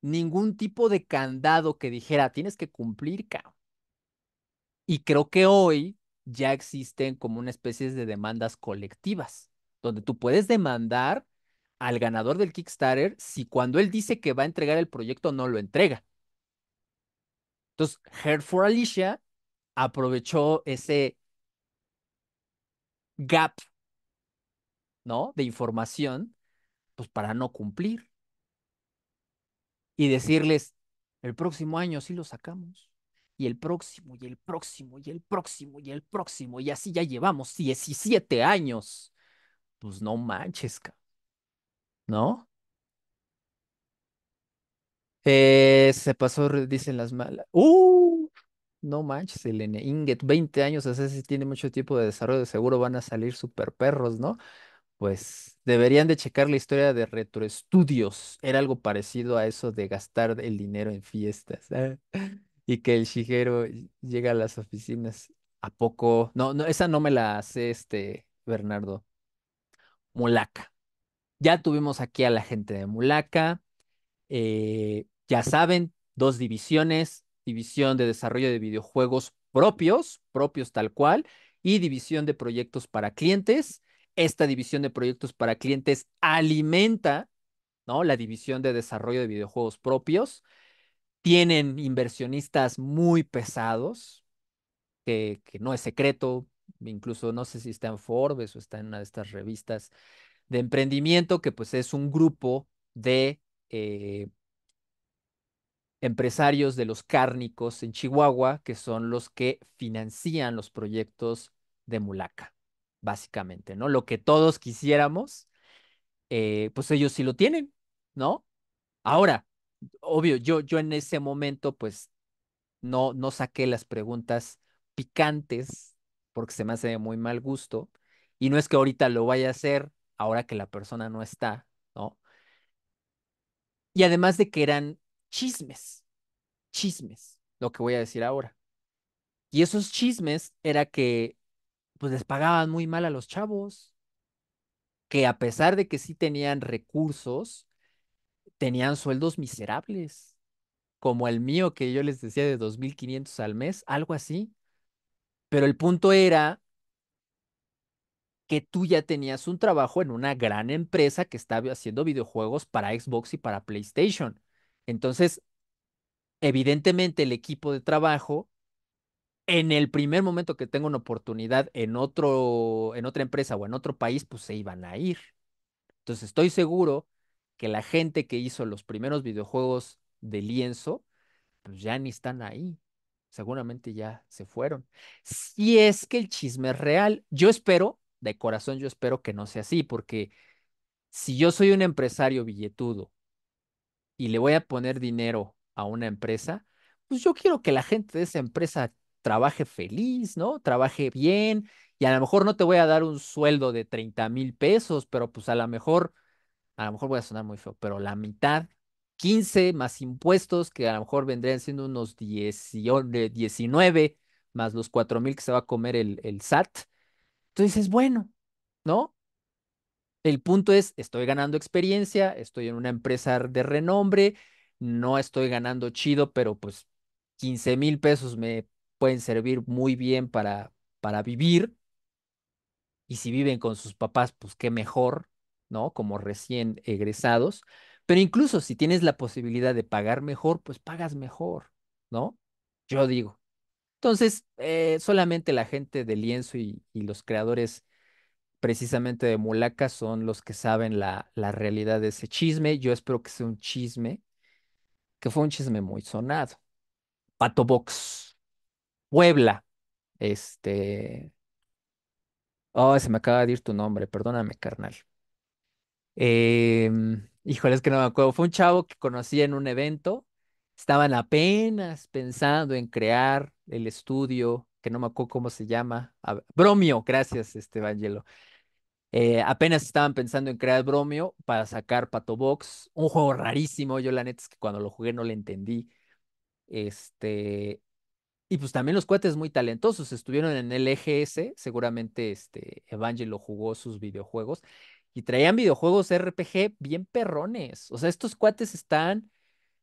Speaker 1: ningún tipo de candado que dijera, tienes que cumplir, Y creo que hoy ya existen como una especie de demandas colectivas, donde tú puedes demandar al ganador del Kickstarter si cuando él dice que va a entregar el proyecto no lo entrega. Entonces, Head for Alicia aprovechó ese gap, ¿no? De información pues para no cumplir. Y decirles, el próximo año sí lo sacamos. Y el próximo, y el próximo, y el próximo, y el próximo. Y así ya llevamos 17 años. Pues no manches, ¿no? Eh, se pasó, dicen las malas. ¡Uh! No manches, Elena. Inget, 20 años, así si tiene mucho tiempo de desarrollo, seguro van a salir super perros, ¿no? pues deberían de checar la historia de retroestudios. Era algo parecido a eso de gastar el dinero en fiestas. ¿eh? Y que el chijero llega a las oficinas. ¿A poco? No, no, esa no me la hace este Bernardo. Mulaca. Ya tuvimos aquí a la gente de Mulaca. Eh, ya saben, dos divisiones, división de desarrollo de videojuegos propios, propios tal cual, y división de proyectos para clientes esta división de proyectos para clientes alimenta ¿no? la división de desarrollo de videojuegos propios. Tienen inversionistas muy pesados, que, no es secreto, incluso no sé si está en Forbes o está en una de estas revistas de emprendimiento, que pues es un grupo de eh, empresarios de los cárnicos en Chihuahua, que son los que financian los proyectos de Mulaca básicamente, ¿no? Lo que todos quisiéramos, eh, pues ellos sí lo tienen, ¿no? Ahora, obvio, yo, yo en ese momento, pues, no, no saqué las preguntas picantes porque se me hace de muy mal gusto. Y no es que ahorita lo vaya a hacer, ahora que la persona no está, ¿no? Y además de que eran chismes, chismes, lo que voy a decir ahora. Y esos chismes era que pues les pagaban muy mal a los chavos, que a pesar de que sí tenían recursos, tenían sueldos miserables, como el mío que yo les decía de 2.500 al mes, algo así. Pero el punto era que tú ya tenías un trabajo en una gran empresa que estaba haciendo videojuegos para Xbox y para PlayStation. Entonces, evidentemente el equipo de trabajo en el primer momento que tengo una oportunidad en otro, en otra empresa o en otro país, pues se iban a ir. Entonces estoy seguro que la gente que hizo los primeros videojuegos de lienzo, pues ya ni están ahí. Seguramente ya se fueron. Si es que el chisme es real, yo espero, de corazón yo espero que no sea así, porque si yo soy un empresario billetudo y le voy a poner dinero a una empresa, pues yo quiero que la gente de esa empresa trabaje feliz, ¿no? Trabaje bien y a lo mejor no te voy a dar un sueldo de 30 mil pesos, pero pues a lo mejor, a lo mejor voy a sonar muy feo, pero la mitad, 15 más impuestos, que a lo mejor vendrían siendo unos 19 más los 4 mil que se va a comer el, el SAT. Entonces, bueno, ¿no? El punto es, estoy ganando experiencia, estoy en una empresa de renombre, no estoy ganando chido, pero pues 15 mil pesos me pueden servir muy bien para, para vivir. Y si viven con sus papás, pues qué mejor, ¿no? Como recién egresados. Pero incluso si tienes la posibilidad de pagar mejor, pues pagas mejor, ¿no? Yo digo. Entonces, eh, solamente la gente de lienzo y, los creadores precisamente de Mulaca son los que saben la, la realidad de ese chisme. Yo espero que sea un chisme, que fue un chisme muy sonado. Pato Box. Puebla. Este. Oh, se me acaba de ir tu nombre, perdóname, carnal. Eh, híjole, es que no me acuerdo. Fue un chavo que conocí en un evento. Estaban apenas pensando en crear el estudio, que no me acuerdo cómo se llama. Bromio, gracias, este Evangelo. Eh, apenas estaban pensando en crear Bromio para sacar Pato Box, un juego rarísimo. Yo la neta es que cuando lo jugué no le entendí. Este, y pues también los cuates muy talentosos estuvieron en el EGS, seguramente este Evangelo jugó sus videojuegos y traían videojuegos RPG bien perrones. O sea, estos cuates están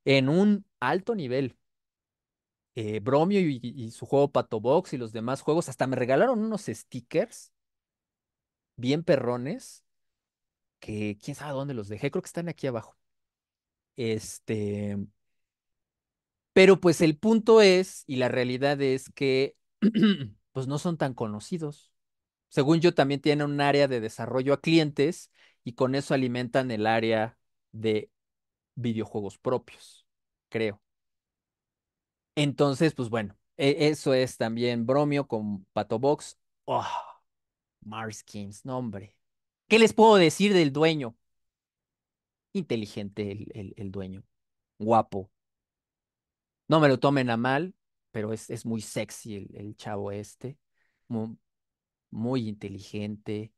Speaker 1: en un alto nivel. Eh, Bromio y, su juego Box y los demás juegos, hasta me regalaron unos stickers bien perrones que quién sabe dónde los dejé, creo que están aquí abajo. Este, pero pues el punto es, y la realidad es que, pues no son tan conocidos. Según yo, también tienen un área de desarrollo a clientes y con eso alimentan el área de videojuegos propios, creo. Entonces, pues bueno, e-, eso es también Bromio con Patobox. Oh, Mars Games, nombre. ¿Qué les puedo decir del dueño? Inteligente el dueño, guapo, no me lo tomen a mal, pero es, muy sexy el, chavo este, muy, inteligente,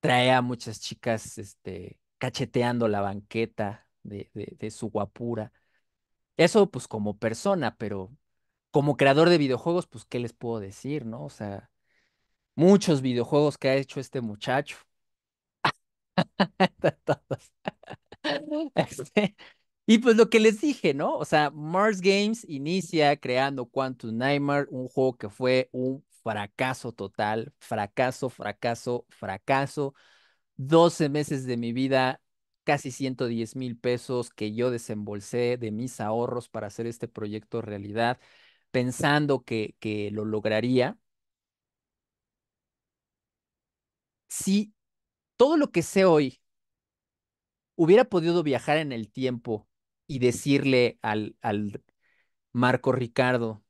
Speaker 1: trae a muchas chicas este, cacheteando la banqueta de, de, su guapura. Eso pues como persona, pero como creador de videojuegos, pues qué les puedo decir, ¿no? O sea, muchos videojuegos que ha hecho este muchacho. Este, y pues lo que les dije, ¿no? O sea, Mars Games inicia creando Quantum Nightmare, un juego que fue un fracaso total, fracaso, fracaso, fracaso. 12 meses de mi vida, casi 110 mil pesos que yo desembolsé de mis ahorros para hacer este proyecto realidad, pensando que, que lo lograría. Si todo lo que sé hoy hubiera podido viajar en el tiempo y decirle al, al Marco Ricardo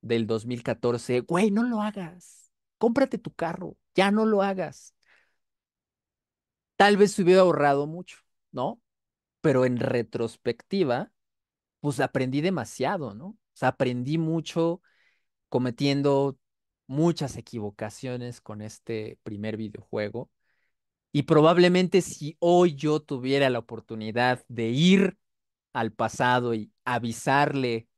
Speaker 1: del 2014, güey, no lo hagas, cómprate tu carro, ya no lo hagas. Tal vez se hubiera ahorrado mucho, ¿no? Pero en retrospectiva, pues aprendí demasiado, ¿no? O sea, aprendí mucho cometiendo muchas equivocaciones con este primer videojuego. Y probablemente si hoy yo tuviera la oportunidad de ir al pasado y avisarle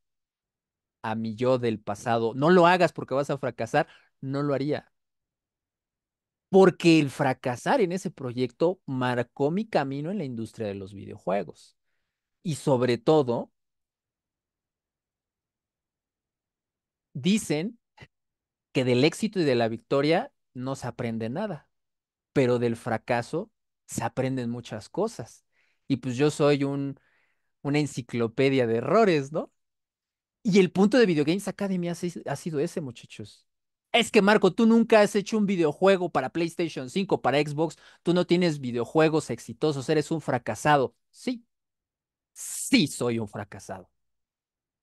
Speaker 1: a mi yo del pasado, no lo hagas porque vas a fracasar, no lo haría. Porque el fracasar en ese proyecto marcó mi camino en la industria de los videojuegos. Y sobre todo, dicen que del éxito y de la victoria no se aprende nada, pero del fracaso se aprenden muchas cosas. Y pues yo soy un una enciclopedia de errores, ¿no? Y el punto de Video Games Academy ha, sido ese, muchachos. Es que Marco, tú nunca has hecho un videojuego para PlayStation 5, para Xbox, tú no tienes videojuegos exitosos, eres un fracasado. Sí, sí soy un fracasado.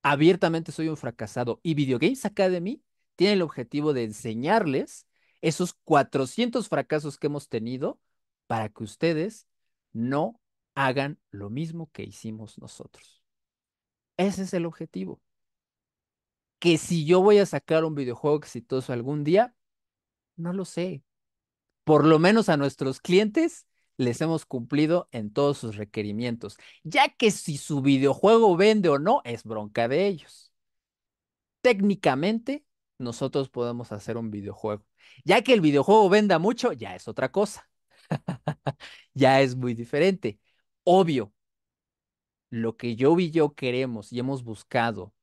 Speaker 1: Abiertamente soy un fracasado. Y Video Games Academy tiene el objetivo de enseñarles esos 400 fracasos que hemos tenido para que ustedes no hagan lo mismo que hicimos nosotros. Ese es el objetivo. Que si yo voy a sacar un videojuego exitoso algún día, no lo sé. Por lo menos a nuestros clientes les hemos cumplido en todos sus requerimientos, ya que si su videojuego vende o no es bronca de ellos. Técnicamente, nosotros podemos hacer un videojuego. Ya que el videojuego venda mucho, ya es otra cosa. ya es muy diferente obvio, lo que yo y yo queremos y hemos buscado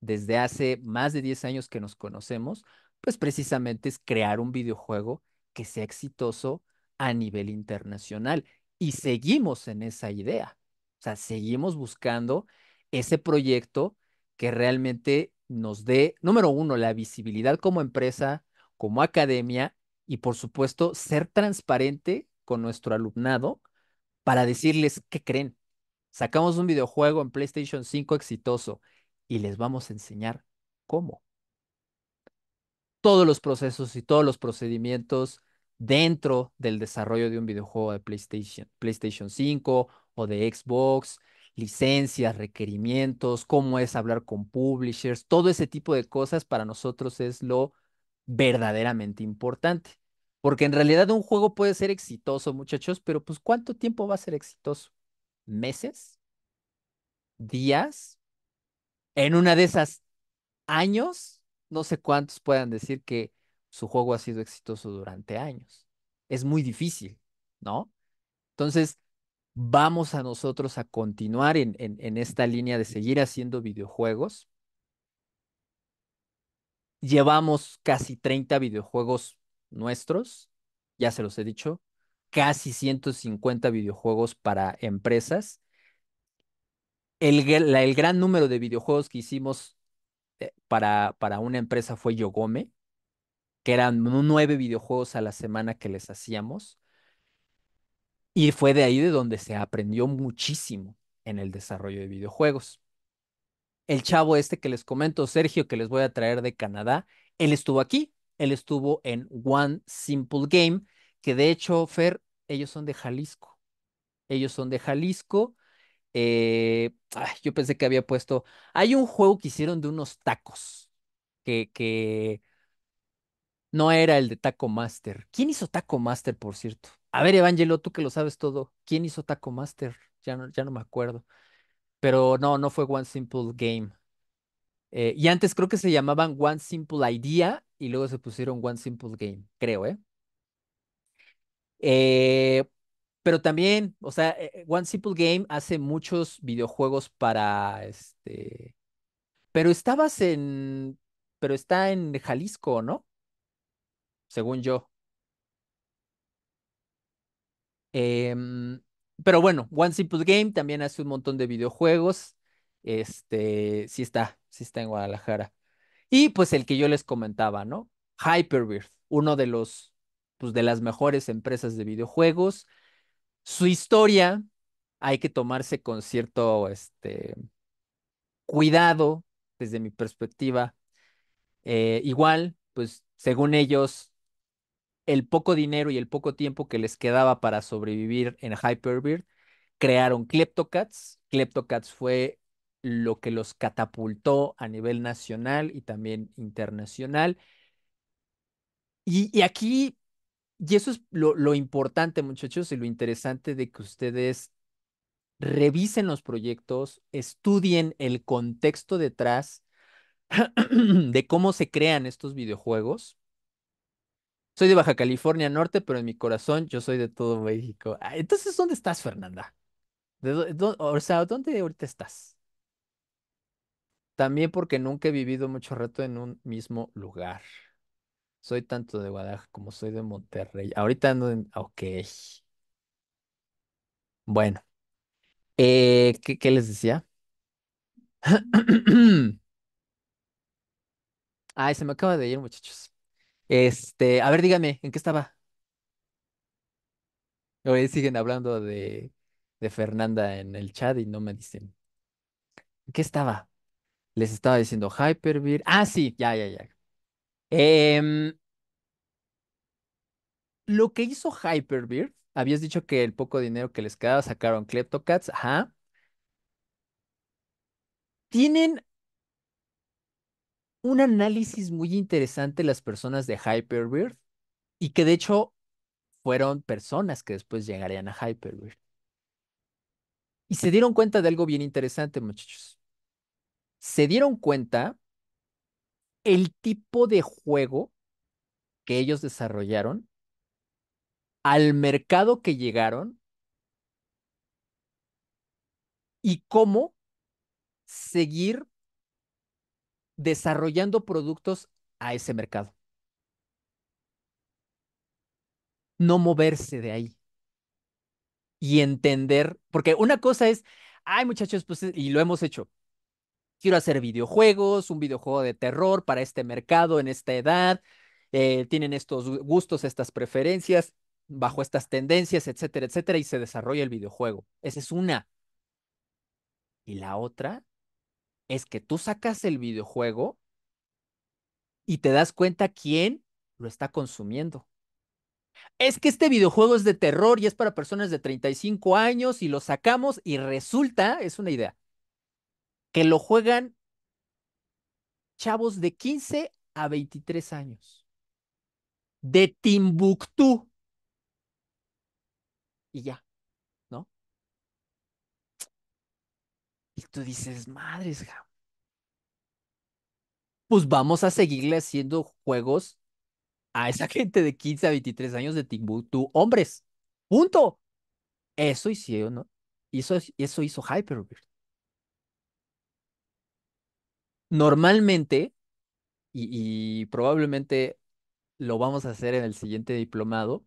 Speaker 1: desde hace más de 10 años que nos conocemos, pues precisamente es crear un videojuego que sea exitoso a nivel internacional. Y seguimos en esa idea. O sea, seguimos buscando ese proyecto que realmente nos dé, número uno, la visibilidad como empresa, como academia y por supuesto ser transparente con nuestro alumnado para decirles qué creen. Sacamos un videojuego en PlayStation 5 exitoso y les vamos a enseñar cómo. Todos los procesos y todos los procedimientos dentro del desarrollo de un videojuego de PlayStation, PlayStation 5 o de Xbox, licencias, requerimientos, cómo es hablar con publishers, todo ese tipo de cosas para nosotros es lo verdaderamente importante. Porque en realidad un juego puede ser exitoso, muchachos, pero pues ¿cuánto tiempo va a ser exitoso? ¿Meses? ¿Días? En una de esas años, no sé cuántos puedan decir que su juego ha sido exitoso durante años. Es muy difícil, ¿no? Entonces, vamos a nosotros a continuar en, en, en esta línea de seguir haciendo videojuegos. Llevamos casi 30 videojuegos nuestros, ya se los he dicho, casi 150 videojuegos para empresas. El, gran número de videojuegos que hicimos eh, para, para una empresa fue Yogome, que eran nueve videojuegos a la semana que les hacíamos. Y fue de ahí de donde se aprendió muchísimo en el desarrollo de videojuegos. El chavo este que les comento, Sergio, que les voy a traer de Canadá, él estuvo aquí él estuvo en One Simple Game, que de hecho, Fer, ellos son de Jalisco. Ellos son de Jalisco. Eh, yo pensé que había puesto. Hay un juego que hicieron de unos tacos que, que no era el de Taco Master. ¿Quién hizo Taco Master, por cierto? A ver, Evangelo, tú que lo sabes todo, ¿quién hizo Taco Master? Ya no, ya no me acuerdo. Pero no, no fue One Simple Game. Eh, y antes creo que se llamaban One Simple Idea y luego se pusieron One Simple Game, creo, ¿eh? eh pero también, o sea, eh, One Simple Game hace muchos videojuegos para este. Pero estabas en. Pero está en Jalisco, ¿no? Según yo. Em, pero bueno, One Simple Game también hace un montón de videojuegos. Este, sí está, sí está en Guadalajara. Y pues el que yo les comentaba, ¿no? Hyperbeard, uno de los, pues de las mejores empresas de videojuegos. Su historia hay que tomarse con cierto, este, cuidado desde mi perspectiva. Eh, igual, pues según ellos, el poco dinero y el poco tiempo que les quedaba para sobrevivir en Hyperbeard... crearon Kleptocats. Kleptocats fue lo que los catapultó a nivel nacional y también internacional. Y, aquí, y eso es lo, importante, muchachos, y lo interesante de que ustedes revisen los proyectos, estudien el contexto detrás de cómo se crean estos videojuegos. Soy de Baja California Norte, pero en mi corazón yo soy de todo México. Ah, entonces, ¿dónde estás, Fernanda? o sea, ¿dónde ahorita estás? También porque nunca he vivido mucho rato en un mismo lugar. Soy tanto de Guadalajara como soy de Monterrey. Ahorita ando en... Ok. Bueno. Eh, ¿qué, les decía? Ay, se me acaba de ir, muchachos. Este, a ver, dígame, ¿en qué estaba? Hoy siguen hablando de, de Fernanda en el chat y no me dicen. ¿En qué estaba? Les estaba diciendo Hyperbeard. Ah, sí, ya, ya, ya. Em, lo que hizo Hyperbeard. habías dicho que el poco dinero que les quedaba sacaron Kleptocats, ajá. Tienen un análisis muy interesante las personas de Hyperbeard. y que de hecho fueron personas que después llegarían a Hyperbeard. Y se dieron cuenta de algo bien interesante, muchachos se dieron cuenta el tipo de juego que ellos desarrollaron, al mercado que llegaron y cómo seguir desarrollando productos a ese mercado. No moverse de ahí y entender, porque una cosa es, ay muchachos, pues, y lo hemos hecho, quiero hacer videojuegos, un videojuego de terror para este mercado en esta edad, eh, tienen estos gustos, estas preferencias, bajo estas tendencias, etcétera, etcétera, y se desarrolla el videojuego. Esa es una. Y la otra es que tú sacas el videojuego y te das cuenta quién lo está consumiendo. Es que este videojuego es de terror y es para personas de 35 años y lo sacamos y resulta, es una idea, que lo juegan chavos de 15 a 23 años. De Timbuktu. Y ya, ¿no? Y tú dices, madres, Pues vamos a seguirle haciendo juegos a esa gente de 15 a 23 años de Timbuktu, hombres. Punto. Eso hicieron, ¿no? Eso, eso hizo Hyperbeard normalmente, y, probablemente lo vamos a hacer en el siguiente diplomado,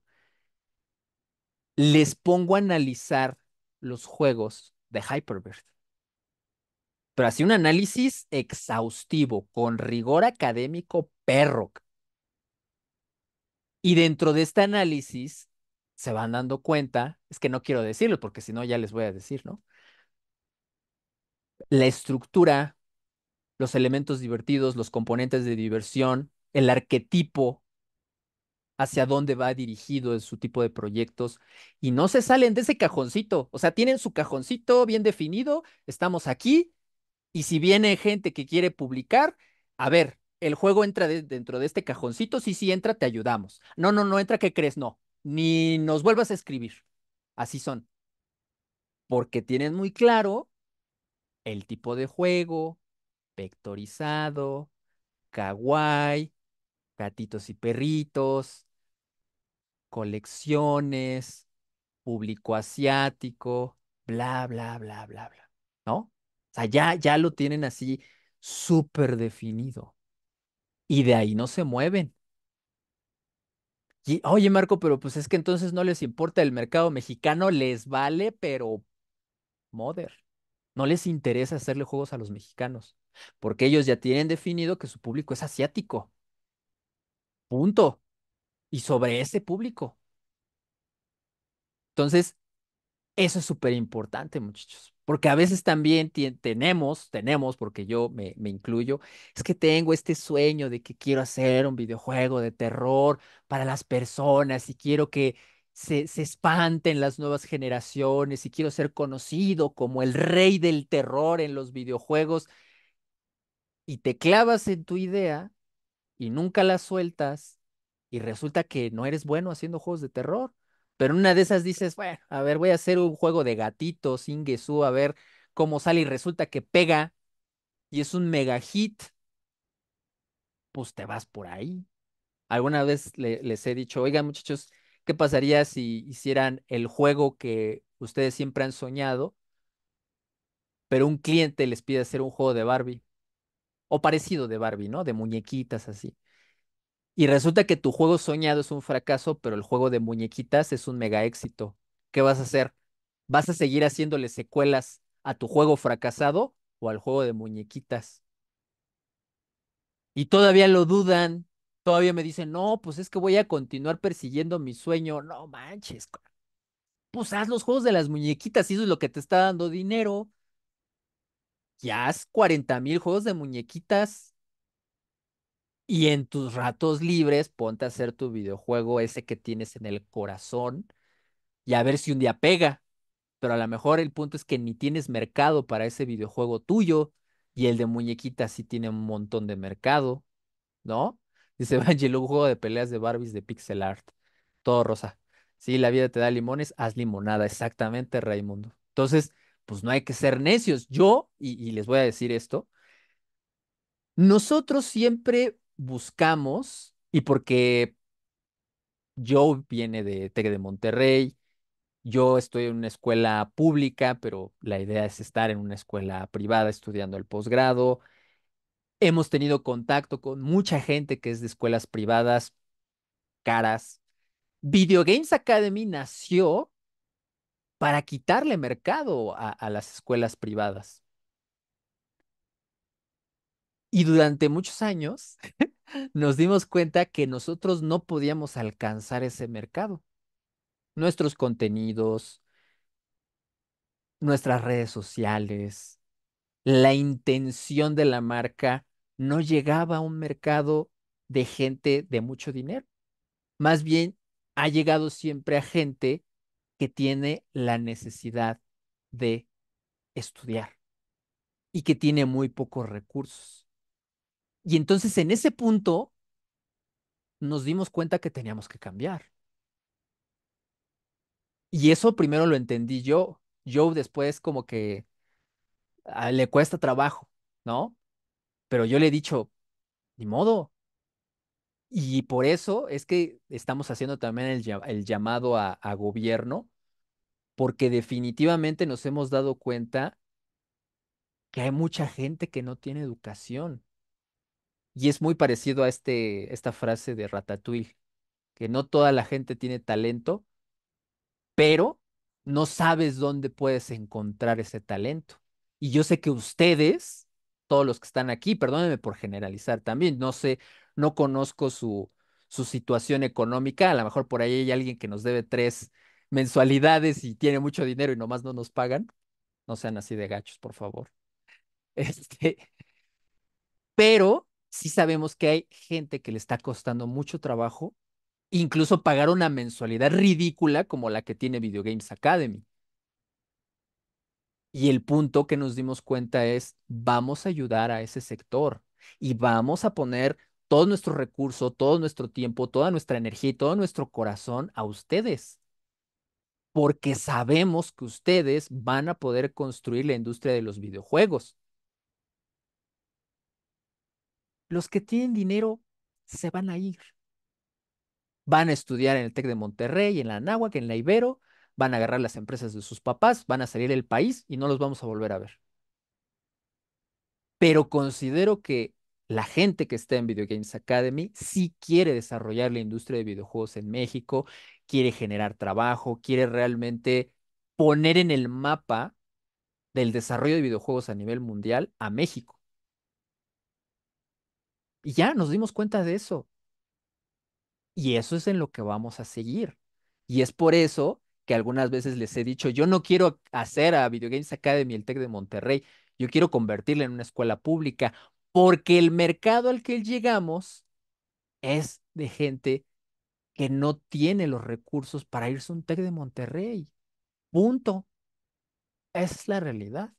Speaker 1: les pongo a analizar los juegos de Hyperbird. Pero así un análisis exhaustivo, con rigor académico perro. Y dentro de este análisis se van dando cuenta, es que no quiero decirlo porque si no ya les voy a decir, ¿no? La estructura los elementos divertidos, los componentes de diversión, el arquetipo, hacia dónde va dirigido su tipo de proyectos, y no se salen de ese cajoncito, o sea, tienen su cajoncito bien definido, estamos aquí, y si viene gente que quiere publicar, a ver, el juego entra dentro de este cajoncito, si sí entra, te ayudamos. No, no, no entra, ¿qué crees? No, ni nos vuelvas a escribir. Así son. Porque tienen muy claro el tipo de juego, Vectorizado, kawaii, gatitos y perritos, colecciones, público asiático, bla, bla, bla, bla, bla, ¿no? O sea, ya, ya lo tienen así súper definido. Y de ahí no se mueven. Y, oye, Marco, pero pues es que entonces no les importa el mercado mexicano, les vale, pero mother. No les interesa hacerle juegos a los mexicanos porque ellos ya tienen definido que su público es asiático. Punto. Y sobre ese público. Entonces, eso es súper importante, muchachos, porque a veces también tenemos, tenemos, porque yo me, me, incluyo, es que tengo este sueño de que quiero hacer un videojuego de terror para las personas y quiero que se, se espanten las nuevas generaciones y quiero ser conocido como el rey del terror en los videojuegos y te clavas en tu idea y nunca la sueltas y resulta que no eres bueno haciendo juegos de terror. Pero una de esas dices, bueno, a ver, voy a hacer un juego de gatitos, Ingesu, a ver cómo sale y resulta que pega y es un mega hit. Pues te vas por ahí. Alguna vez les he dicho, oigan muchachos, ¿qué pasaría si hicieran el juego que ustedes siempre han soñado, pero un cliente les pide hacer un juego de Barbie? o parecido de Barbie, ¿no? De muñequitas así. Y resulta que tu juego soñado es un fracaso, pero el juego de muñequitas es un mega éxito. ¿Qué vas a hacer? ¿Vas a seguir haciéndole secuelas a tu juego fracasado o al juego de muñequitas? Y todavía lo dudan, todavía me dicen, no, pues es que voy a continuar persiguiendo mi sueño. No manches, pues haz los juegos de las muñequitas, eso es lo que te está dando dinero ya has 40 mil juegos de muñequitas. Y en tus ratos libres, ponte a hacer tu videojuego ese que tienes en el corazón y a ver si un día pega. Pero a lo mejor el punto es que ni tienes mercado para ese videojuego tuyo y el de muñequitas sí tiene un montón de mercado, ¿no? Dice Vangelo, un juego de peleas de Barbies de pixel art. Todo rosa. Si la vida te da limones, haz limonada. Exactamente, Raimundo. Entonces, pues no hay que ser necios. Yo, y, les voy a decir esto, nosotros siempre buscamos, y porque yo viene de Tec de Monterrey, yo estoy en una escuela pública, pero la idea es estar en una escuela privada estudiando el posgrado. Hemos tenido contacto con mucha gente que es de escuelas privadas caras. Video Games Academy nació para quitarle mercado a, las escuelas privadas. Y durante muchos años nos dimos cuenta que nosotros no podíamos alcanzar ese mercado. Nuestros contenidos, nuestras redes sociales, la intención de la marca no llegaba a un mercado de gente de mucho dinero. Más bien, ha llegado siempre a gente que tiene la necesidad de estudiar y que tiene muy pocos recursos. Y entonces en ese punto nos dimos cuenta que teníamos que cambiar. Y eso primero lo entendí yo. Yo después como que ah, le cuesta trabajo, ¿no? Pero yo le he dicho, ni modo. Y por eso es que estamos haciendo también el, llamado a gobierno porque definitivamente nos hemos dado cuenta que hay mucha gente que no tiene educación. Y es muy parecido a este, esta frase de Ratatouille, que no toda la gente tiene talento, pero no sabes dónde puedes encontrar ese talento. Y yo sé que ustedes, todos los que están aquí, perdónenme por generalizar también, no sé, no conozco su, su situación económica, a lo mejor por ahí hay alguien que nos debe tres mensualidades y tiene mucho dinero y nomás no nos pagan. No sean así de gachos, por favor. Este, pero sí sabemos que hay gente que le está costando mucho trabajo, incluso pagar una mensualidad ridícula como la que tiene Video Games Academy. Y el punto que nos dimos cuenta es, vamos a ayudar a ese sector y vamos a poner todos nuestro recurso, todo nuestro tiempo, toda nuestra energía y todo nuestro corazón a ustedes porque sabemos que ustedes van a poder construir la industria de los videojuegos. Los que tienen dinero se van a ir. Van a estudiar en el TEC de Monterrey, en la Anáhuac, en la Ibero, van a agarrar las empresas de sus papás, van a salir del país y no los vamos a volver a ver. Pero considero que la gente que está en Video Games Academy sí quiere desarrollar la industria de videojuegos en México, quiere generar trabajo, quiere realmente poner en el mapa del desarrollo de videojuegos a nivel mundial a México. Y ya nos dimos cuenta de eso. Y eso es en lo que vamos a seguir. Y es por eso que algunas veces les he dicho, yo no quiero hacer a Video Games Academy el TEC de Monterrey, yo quiero convertirla en una escuela pública porque el mercado al que llegamos es de gente que no tiene los recursos para irse a un TEC de Monterrey. Punto. Esa es la realidad,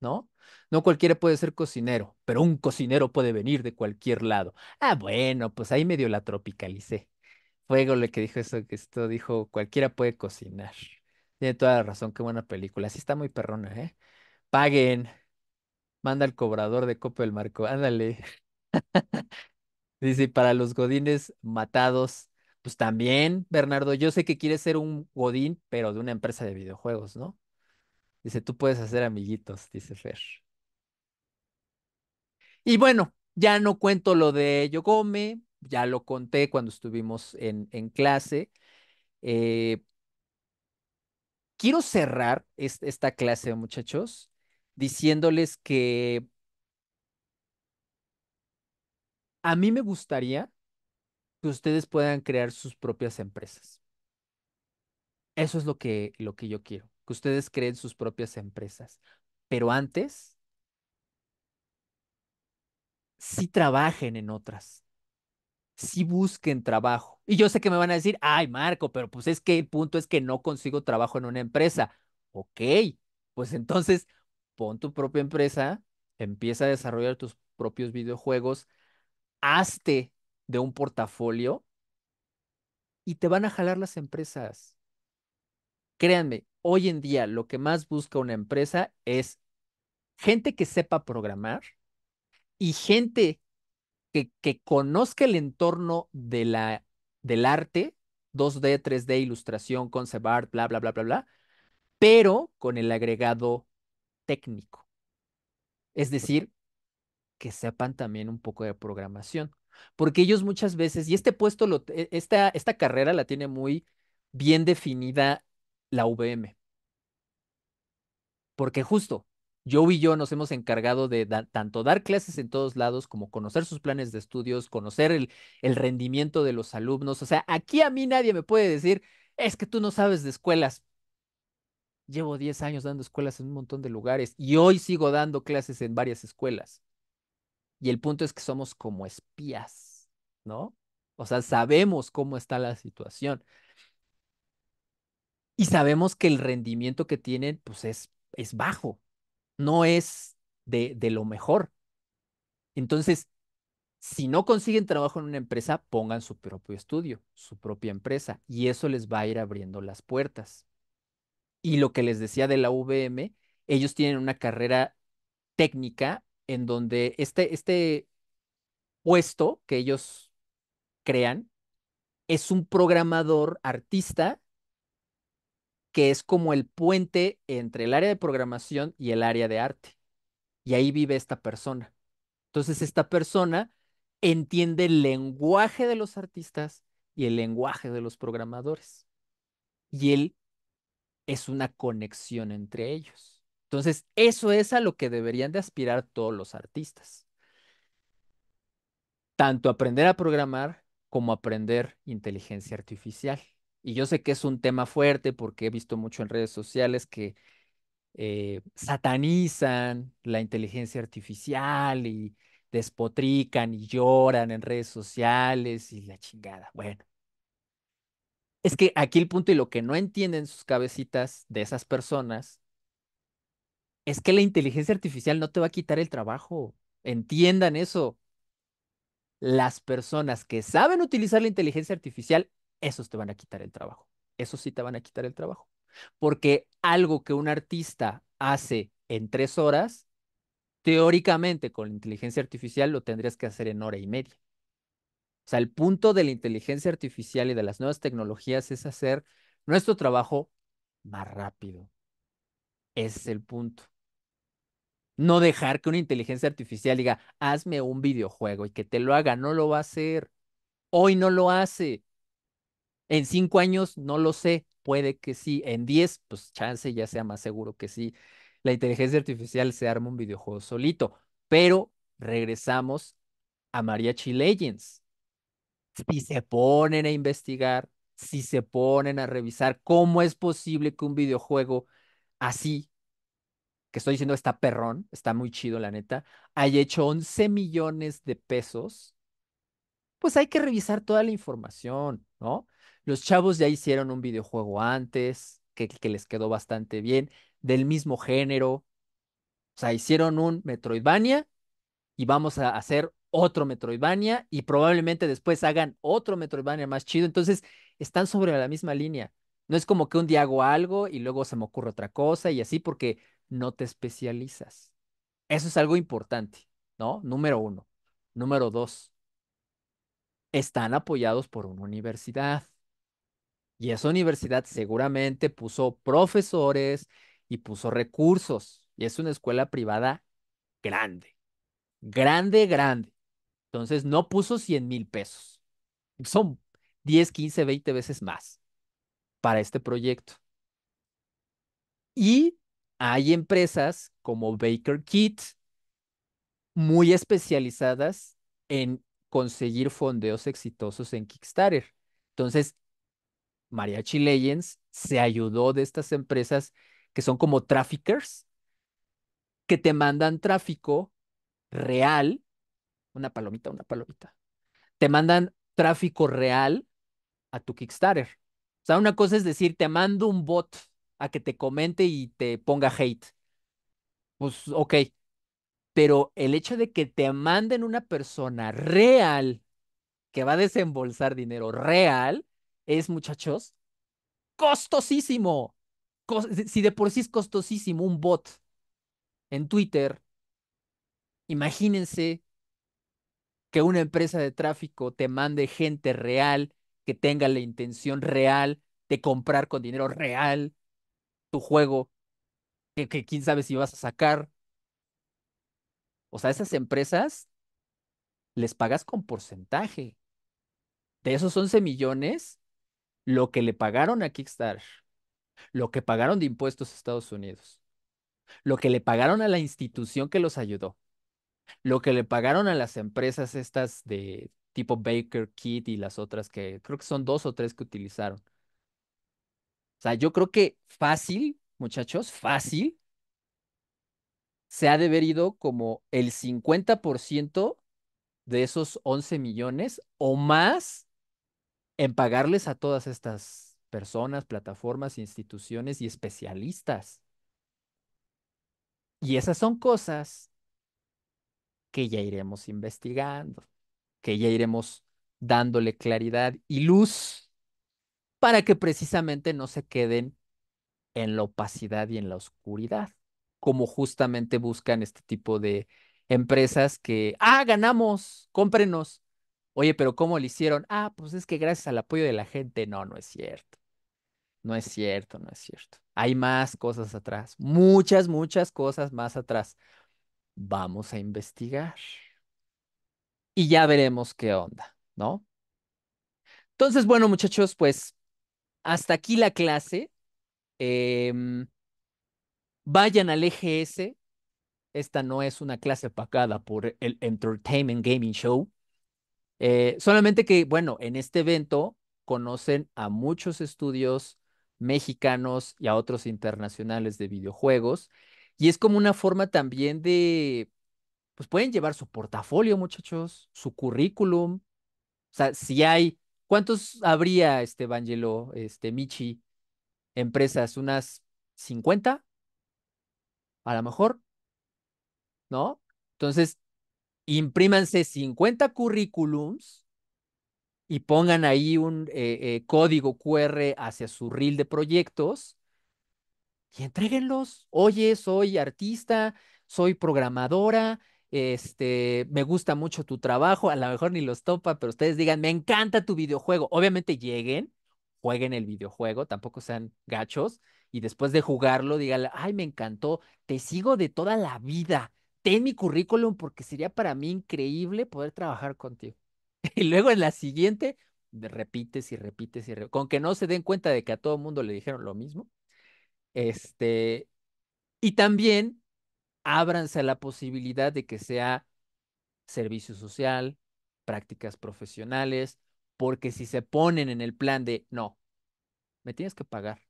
Speaker 1: ¿no? No cualquiera puede ser cocinero, pero un cocinero puede venir de cualquier lado. Ah, bueno, pues ahí medio la tropicalicé. Fuego lo que dijo eso, que esto dijo, cualquiera puede cocinar. Tiene toda la razón, qué buena película. así está muy perrona, ¿eh? Paguen. Manda al cobrador de Copa del Marco. Ándale. Dice, para los godines matados, pues también, Bernardo, yo sé que quieres ser un godín, pero de una empresa de videojuegos, ¿no? Dice, tú puedes hacer amiguitos, dice Fer. Y bueno, ya no cuento lo de Yogome, ya lo conté cuando estuvimos en, en clase. Eh, quiero cerrar esta clase, muchachos, diciéndoles que a mí me gustaría que ustedes puedan crear sus propias empresas. Eso es lo que, lo que yo quiero, que ustedes creen sus propias empresas. Pero antes, sí trabajen en otras, sí busquen trabajo. Y yo sé que me van a decir, ay, Marco, pero pues es que el punto es que no consigo trabajo en una empresa. Ok, pues entonces pon tu propia empresa, empieza a desarrollar tus propios videojuegos, hazte de un portafolio y te van a jalar las empresas. Créanme, hoy en día lo que más busca una empresa es gente que sepa programar y gente que, que conozca el entorno de la, del arte, 2D, 3D, ilustración, concept art, bla, bla, bla, bla, bla, pero con el agregado técnico. Es decir, que sepan también un poco de programación. Porque ellos muchas veces, y este puesto, lo, e, esta, esta carrera la tiene muy bien definida la VM. Porque justo, yo y yo nos hemos encargado de tanto dar clases en todos lados como conocer sus planes de estudios, conocer el, el rendimiento de los alumnos. O sea, aquí a mí nadie me puede decir, es que tú no sabes de escuelas. Llevo 10 años dando escuelas en un montón de lugares y hoy sigo dando clases en varias escuelas. Y el punto es que somos como espías, ¿no? O sea, sabemos cómo está la situación. Y sabemos que el rendimiento que tienen, pues es, es bajo, no es de, de lo mejor. Entonces, si no consiguen trabajo en una empresa, pongan su propio estudio, su propia empresa, y eso les va a ir abriendo las puertas. Y lo que les decía de la VM, ellos tienen una carrera técnica en donde este, este puesto que ellos crean es un programador artista que es como el puente entre el área de programación y el área de arte. Y ahí vive esta persona. Entonces esta persona entiende el lenguaje de los artistas y el lenguaje de los programadores. Y él es una conexión entre ellos. Entonces, eso es a lo que deberían de aspirar todos los artistas. Tanto aprender a programar como aprender inteligencia artificial. Y yo sé que es un tema fuerte porque he visto mucho en redes sociales que eh, satanizan la inteligencia artificial y despotrican y lloran en redes sociales y la chingada. Bueno, es que aquí el punto y lo que no entienden sus cabecitas de esas personas es que la inteligencia artificial no te va a quitar el trabajo. Entiendan eso. Las personas que saben utilizar la inteligencia artificial, esos te van a quitar el trabajo. Esos sí te van a quitar el trabajo. Porque algo que un artista hace en tres horas, teóricamente con la inteligencia artificial lo tendrías que hacer en hora y media. O sea, el punto de la inteligencia artificial y de las nuevas tecnologías es hacer nuestro trabajo más rápido. Ese es el punto. No dejar que una inteligencia artificial diga, hazme un videojuego y que te lo haga. No lo va a hacer. Hoy no lo hace. En cinco años no lo sé. Puede que sí. En diez, pues chance ya sea más seguro que sí. La inteligencia artificial se arma un videojuego solito. Pero regresamos a Mariachi Legends si se ponen a investigar, si se ponen a revisar cómo es posible que un videojuego así, que estoy diciendo está perrón, está muy chido la neta, haya hecho 11 millones de pesos, pues hay que revisar toda la información, ¿no? Los chavos ya hicieron un videojuego antes, que, que les quedó bastante bien, del mismo género. O sea, hicieron un Metroidvania y vamos a hacer otro Metroidvania y probablemente después hagan otro Metroidvania más chido. Entonces, están sobre la misma línea. No es como que un día hago algo y luego se me ocurre otra cosa y así porque no te especializas. Eso es algo importante, ¿no? Número uno. Número dos. Están apoyados por una universidad. Y esa universidad seguramente puso profesores y puso recursos. Y es una escuela privada grande. Grande, grande. Entonces no puso 100 mil pesos. Son 10, 15, 20 veces más para este proyecto. Y hay empresas como Baker Kit muy especializadas en conseguir fondeos exitosos en Kickstarter. Entonces, Mariachi Legends se ayudó de estas empresas que son como traffickers, que te mandan tráfico real una palomita, una palomita. Te mandan tráfico real a tu Kickstarter. O sea, una cosa es decir, te mando un bot a que te comente y te ponga hate. Pues, ok. Pero el hecho de que te manden una persona real que va a desembolsar dinero real es, muchachos, costosísimo. si de por sí es costosísimo un bot en Twitter, imagínense que una empresa de tráfico te mande gente real, que tenga la intención real de comprar con dinero real tu juego, que, que quién sabe si vas a sacar. O sea, esas empresas les pagas con porcentaje. De esos 11 millones, lo que le pagaron a Kickstarter, lo que pagaron de impuestos a Estados Unidos, lo que le pagaron a la institución que los ayudó, lo que le pagaron a las empresas estas de tipo Baker Kit y las otras que creo que son dos o tres que utilizaron. O sea, yo creo que fácil, muchachos, fácil, se ha de haber ido como el 50% de esos 11 millones o más en pagarles a todas estas personas, plataformas, instituciones y especialistas. Y esas son cosas que ya iremos investigando, que ya iremos dándole claridad y luz para que precisamente no se queden en la opacidad y en la oscuridad, como justamente buscan este tipo de empresas que, ah, ganamos, cómprenos. Oye, pero ¿cómo lo hicieron? Ah, pues es que gracias al apoyo de la gente. No, no es cierto. No es cierto, no es cierto. Hay más cosas atrás, muchas, muchas cosas más atrás vamos a investigar. Y ya veremos qué onda, ¿no? Entonces, bueno, muchachos, pues hasta aquí la clase. Em, vayan al EGS. Esta no es una clase pagada por el Entertainment Gaming Show. Eh, solamente que, bueno, en este evento conocen a muchos estudios mexicanos y a otros internacionales de videojuegos y es como una forma también de, pues pueden llevar su portafolio, muchachos, su currículum. O sea, si hay, ¿cuántos habría, este Vangelo, este Michi, empresas? ¿Unas 50? A lo mejor, ¿no? Entonces, imprímanse 50 currículums y pongan ahí un eh, eh, código QR hacia su reel de proyectos y entréguenlos. Oye, soy artista, soy programadora, este, me gusta mucho tu trabajo, a lo mejor ni los topa, pero ustedes digan, me encanta tu videojuego. Obviamente lleguen, jueguen el videojuego, tampoco sean gachos, y después de jugarlo, díganle, ay, me encantó, te sigo de toda la vida, ten mi currículum porque sería para mí increíble poder trabajar contigo. Y luego en la siguiente, repites y repites y repites. Con que no se den cuenta de que a todo mundo le dijeron lo mismo, este, y también ábranse a la posibilidad de que sea servicio social, prácticas profesionales, porque si se ponen en el plan de no, me tienes que pagar.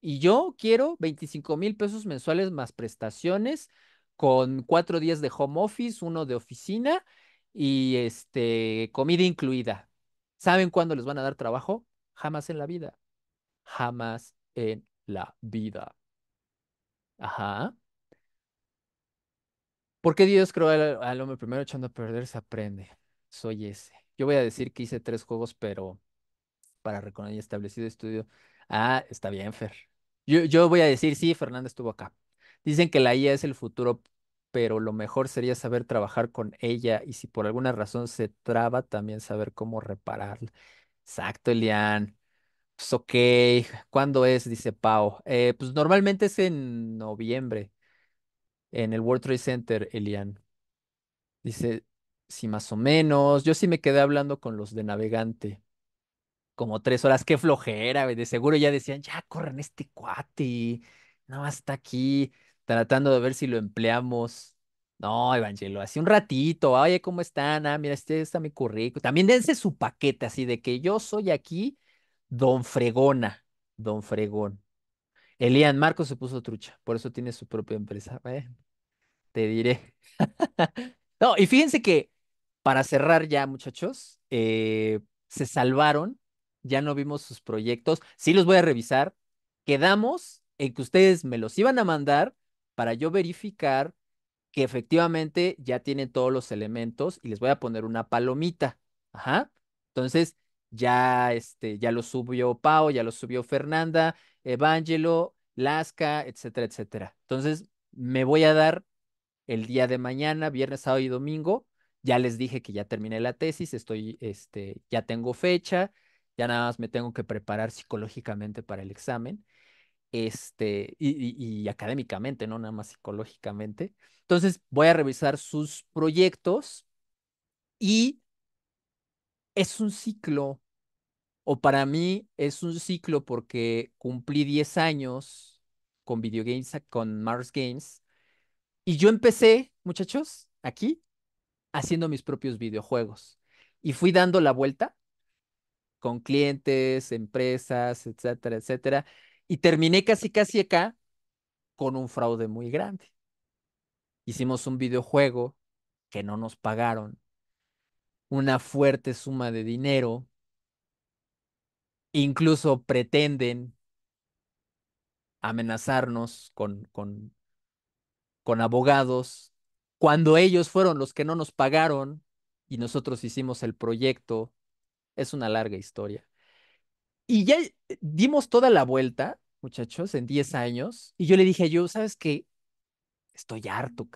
Speaker 1: Y yo quiero 25 mil pesos mensuales más prestaciones con cuatro días de home office, uno de oficina y este comida incluida. ¿Saben cuándo les van a dar trabajo? Jamás en la vida. Jamás en la vida. Ajá. ¿Por qué Dios creó al, hombre primero echando a perder se aprende? Soy ese. Yo voy a decir que hice tres juegos, pero para reconocer y establecido estudio. Ah, está bien, Fer. Yo, yo voy a decir, sí, Fernanda estuvo acá. Dicen que la IA es el futuro, pero lo mejor sería saber trabajar con ella y si por alguna razón se traba, también saber cómo repararla. Exacto, Elian. Pues, ok, ¿cuándo es? Dice Pau. Eh, pues normalmente es en noviembre, en el World Trade Center, Elian. Dice, sí, más o menos. Yo sí me quedé hablando con los de navegante. Como tres horas, qué flojera, de seguro ya decían, ya corren este cuate, no, hasta aquí, tratando de ver si lo empleamos. No, Evangelo, hace un ratito, oye, ¿cómo están? Ah, mira, este, este está mi currículum. También dense su paquete así de que yo soy aquí Don Fregona, Don Fregón. Elian Marcos se puso trucha, por eso tiene su propia empresa. ¿eh? Te diré. no, y fíjense que para cerrar ya, muchachos, eh, se salvaron, ya no vimos sus proyectos, sí los voy a revisar. Quedamos en que ustedes me los iban a mandar para yo verificar que efectivamente ya tienen todos los elementos y les voy a poner una palomita. Ajá. Entonces, ya, este, ya lo subió Pau, ya lo subió Fernanda, Evangelo, Lasca, etcétera, etcétera. Entonces, me voy a dar el día de mañana, viernes, sábado y domingo. Ya les dije que ya terminé la tesis, estoy, este, ya tengo fecha, ya nada más me tengo que preparar psicológicamente para el examen, este, y académicamente, no nada más psicológicamente. Entonces, voy a revisar sus proyectos y es un ciclo, o para mí es un ciclo porque cumplí 10 años con Video Games, con Mars Games, y yo empecé, muchachos, aquí, haciendo mis propios videojuegos. Y fui dando la vuelta con clientes, empresas, etcétera, etcétera. Y terminé casi, casi acá con un fraude muy grande. Hicimos un videojuego que no nos pagaron, una fuerte suma de dinero incluso pretenden amenazarnos con, con, con abogados cuando ellos fueron los que no nos pagaron y nosotros hicimos el proyecto. Es una larga historia. Y ya eh, dimos toda la vuelta, muchachos, en 10 años. Y yo le dije a yo, ¿sabes qué? Estoy harto.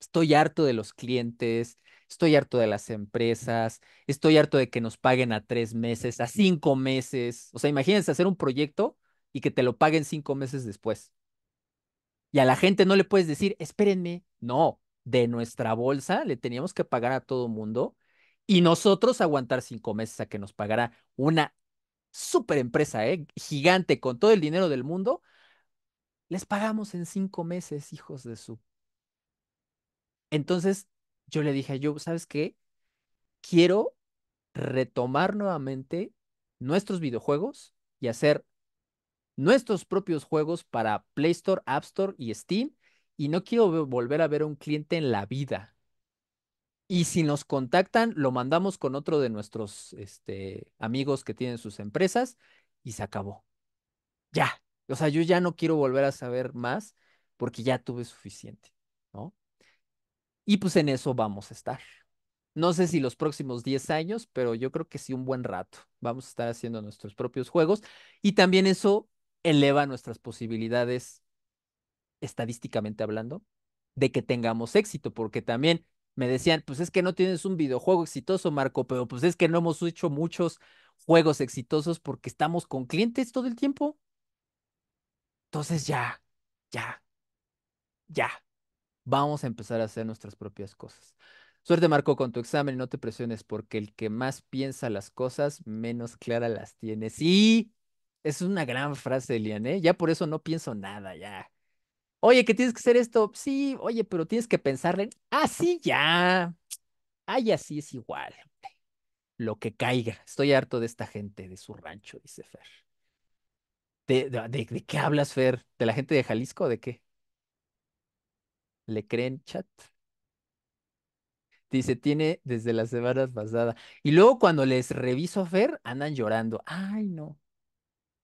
Speaker 1: Estoy harto de los clientes, estoy harto de las empresas, estoy harto de que nos paguen a tres meses, a cinco meses. O sea, imagínense hacer un proyecto y que te lo paguen cinco meses después. Y a la gente no le puedes decir, espérenme, no, de nuestra bolsa le teníamos que pagar a todo mundo y nosotros aguantar cinco meses a que nos pagara una super empresa, ¿eh? gigante, con todo el dinero del mundo. Les pagamos en cinco meses, hijos de su. Entonces, yo le dije a ¿sabes qué? Quiero retomar nuevamente nuestros videojuegos y hacer nuestros propios juegos para Play Store, App Store y Steam. Y no quiero volver a ver a un cliente en la vida. Y si nos contactan, lo mandamos con otro de nuestros este, amigos que tienen sus empresas y se acabó. Ya. O sea, yo ya no quiero volver a saber más porque ya tuve suficiente. Y pues en eso vamos a estar. No sé si los próximos 10 años, pero yo creo que sí un buen rato. Vamos a estar haciendo nuestros propios juegos y también eso eleva nuestras posibilidades, estadísticamente hablando, de que tengamos éxito, porque también me decían, pues es que no tienes un videojuego exitoso, Marco, pero pues es que no hemos hecho muchos juegos exitosos porque estamos con clientes todo el tiempo. Entonces ya, ya, ya vamos a empezar a hacer nuestras propias cosas. Suerte, Marco, con tu examen, no te presiones porque el que más piensa las cosas, menos clara las tiene. Sí, es una gran frase, Eliane. ¿eh? Ya por eso no pienso nada, ya. Oye, que tienes que hacer esto. Sí, oye, pero tienes que pensar en Así ah, ya. Ay, ah, así es igual. Lo que caiga. Estoy harto de esta gente de su rancho, dice Fer. ¿De, de qué hablas, Fer? ¿De la gente de Jalisco o de qué? ¿Le creen chat? Dice, tiene desde las semanas pasada. Y luego cuando les reviso a Fer, andan llorando. Ay, no.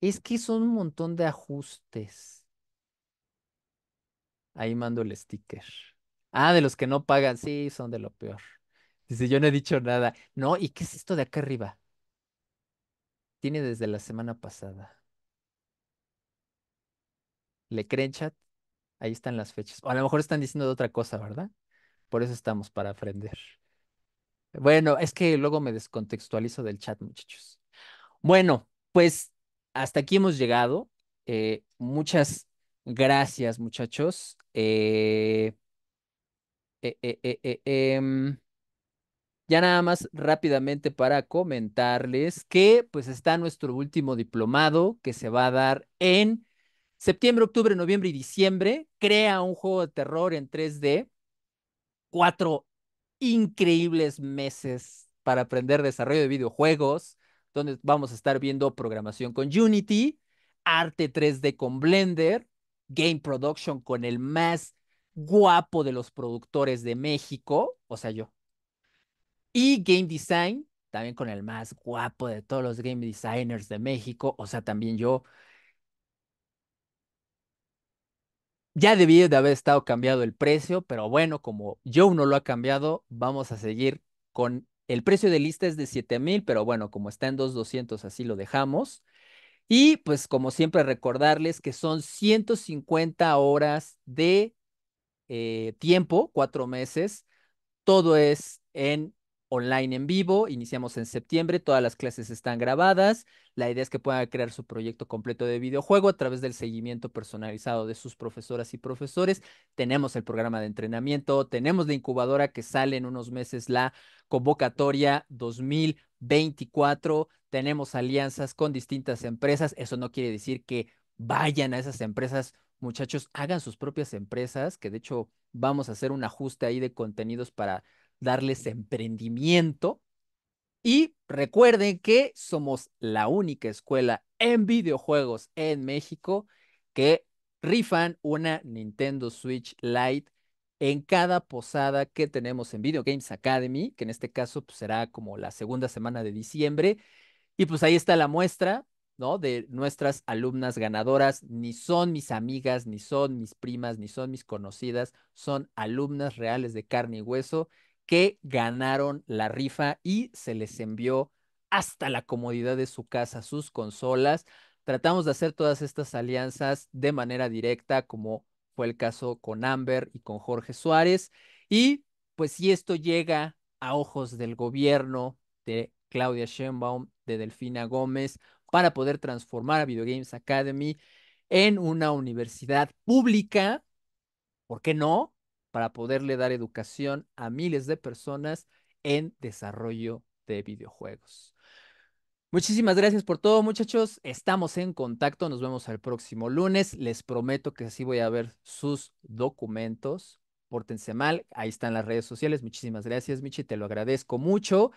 Speaker 1: Es que son un montón de ajustes. Ahí mando el sticker. Ah, de los que no pagan. Sí, son de lo peor. Dice, yo no he dicho nada. No, ¿y qué es esto de acá arriba? Tiene desde la semana pasada. ¿Le creen chat? Ahí están las fechas. O a lo mejor están diciendo de otra cosa, ¿verdad? Por eso estamos para aprender. Bueno, es que luego me descontextualizo del chat, muchachos. Bueno, pues hasta aquí hemos llegado. Eh, muchas gracias, muchachos. Eh, eh, em, ya nada más rápidamente para comentarles que pues está nuestro último diplomado que se va a dar en septiembre, octubre, noviembre y diciembre, crea un juego de terror en 3D. Cuatro increíbles meses para aprender desarrollo de videojuegos, donde vamos a estar viendo programación con Unity, arte 3D con Blender, game production con el más guapo de los productores de México, o sea, yo. Y game design, también con el más guapo de todos los game designers de México, o sea, también yo. Ya debía de haber estado cambiado el precio, pero bueno, como yo no lo ha cambiado, vamos a seguir con el precio de lista es de 7000, pero bueno, como está en 2200, así lo dejamos. Y pues como siempre recordarles que son 150 horas de eh, tiempo, cuatro meses. Todo es en online en vivo. Iniciamos en septiembre, todas las clases están grabadas. La idea es que puedan crear su proyecto completo de videojuego a través del seguimiento personalizado de sus profesoras y profesores. Tenemos el programa de entrenamiento, tenemos la incubadora que sale en unos meses la convocatoria 2024. Tenemos alianzas con distintas empresas. Eso no quiere decir que vayan a esas empresas muchachos, hagan sus propias empresas, que de hecho vamos a hacer un ajuste ahí de contenidos para darles emprendimiento. Y recuerden que somos la única escuela en videojuegos en México que rifan una Nintendo Switch Lite en cada posada que tenemos en Video Games Academy, que en este caso pues, será como la segunda semana de diciembre. Y pues ahí está la muestra, ¿no? De nuestras alumnas ganadoras. Ni son mis amigas, ni son mis primas, ni son mis conocidas. Son alumnas reales de carne y hueso que ganaron la rifa y se les envió hasta la comodidad de su casa sus consolas. Tratamos de hacer todas estas alianzas de manera directa, como fue el caso con Amber y con Jorge Suárez. Y pues si esto llega a ojos del gobierno de Claudia Sheinbaum, de Delfina Gómez, para poder transformar a Video Games Academy en una universidad pública, ¿por qué no? para poderle dar educación a miles de personas en desarrollo de videojuegos. Muchísimas gracias por todo, muchachos. Estamos en contacto. Nos vemos el próximo lunes. Les prometo que así voy a ver sus documentos. Pórtense mal. Ahí están las redes sociales. Muchísimas gracias, Michi. Te lo agradezco mucho.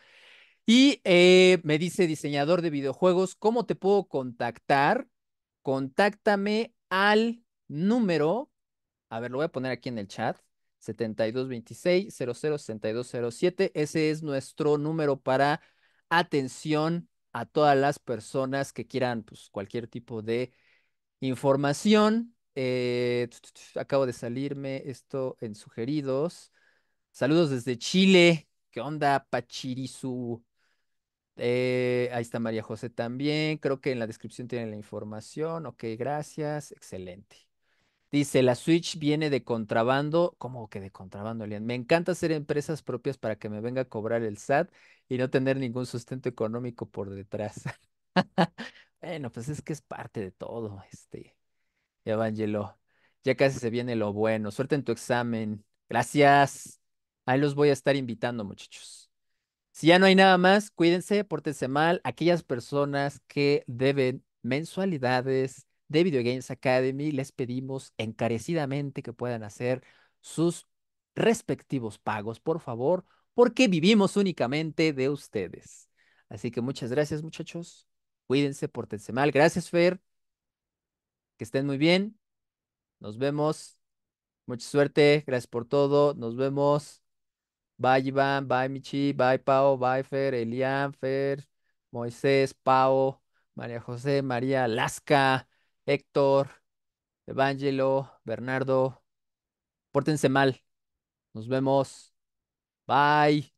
Speaker 1: Y eh, me dice diseñador de videojuegos, ¿cómo te puedo contactar? Contáctame al número. A ver, lo voy a poner aquí en el chat. 7226-006207. Ese es nuestro número para atención a todas las personas que quieran pues, cualquier tipo de información. Eh, acabo de salirme esto en sugeridos. Saludos desde Chile. ¿Qué onda, Pachirisu? Eh, ahí está María José también. Creo que en la descripción tienen la información. Ok, gracias. Excelente. Dice, la Switch viene de contrabando. ¿Cómo que de contrabando, Elian? Me encanta hacer empresas propias para que me venga a cobrar el SAT y no tener ningún sustento económico por detrás. bueno, pues es que es parte de todo, este. Evangelo. Ya casi se viene lo bueno. Suerte en tu examen. Gracias. Ahí los voy a estar invitando, muchachos. Si ya no hay nada más, cuídense, pórtense mal. Aquellas personas que deben mensualidades, de Video Games Academy, les pedimos encarecidamente que puedan hacer sus respectivos pagos, por favor, porque vivimos únicamente de ustedes. Así que muchas gracias, muchachos. Cuídense, pórtense mal. Gracias, Fer. Que estén muy bien. Nos vemos. Mucha suerte. Gracias por todo. Nos vemos. Bye, Iván. Bye, Michi. Bye, Pau. Bye, Fer. Elian, Fer. Moisés, Pau. María José, María Alaska. Héctor, Evangelo, Bernardo, pórtense mal. Nos vemos. Bye.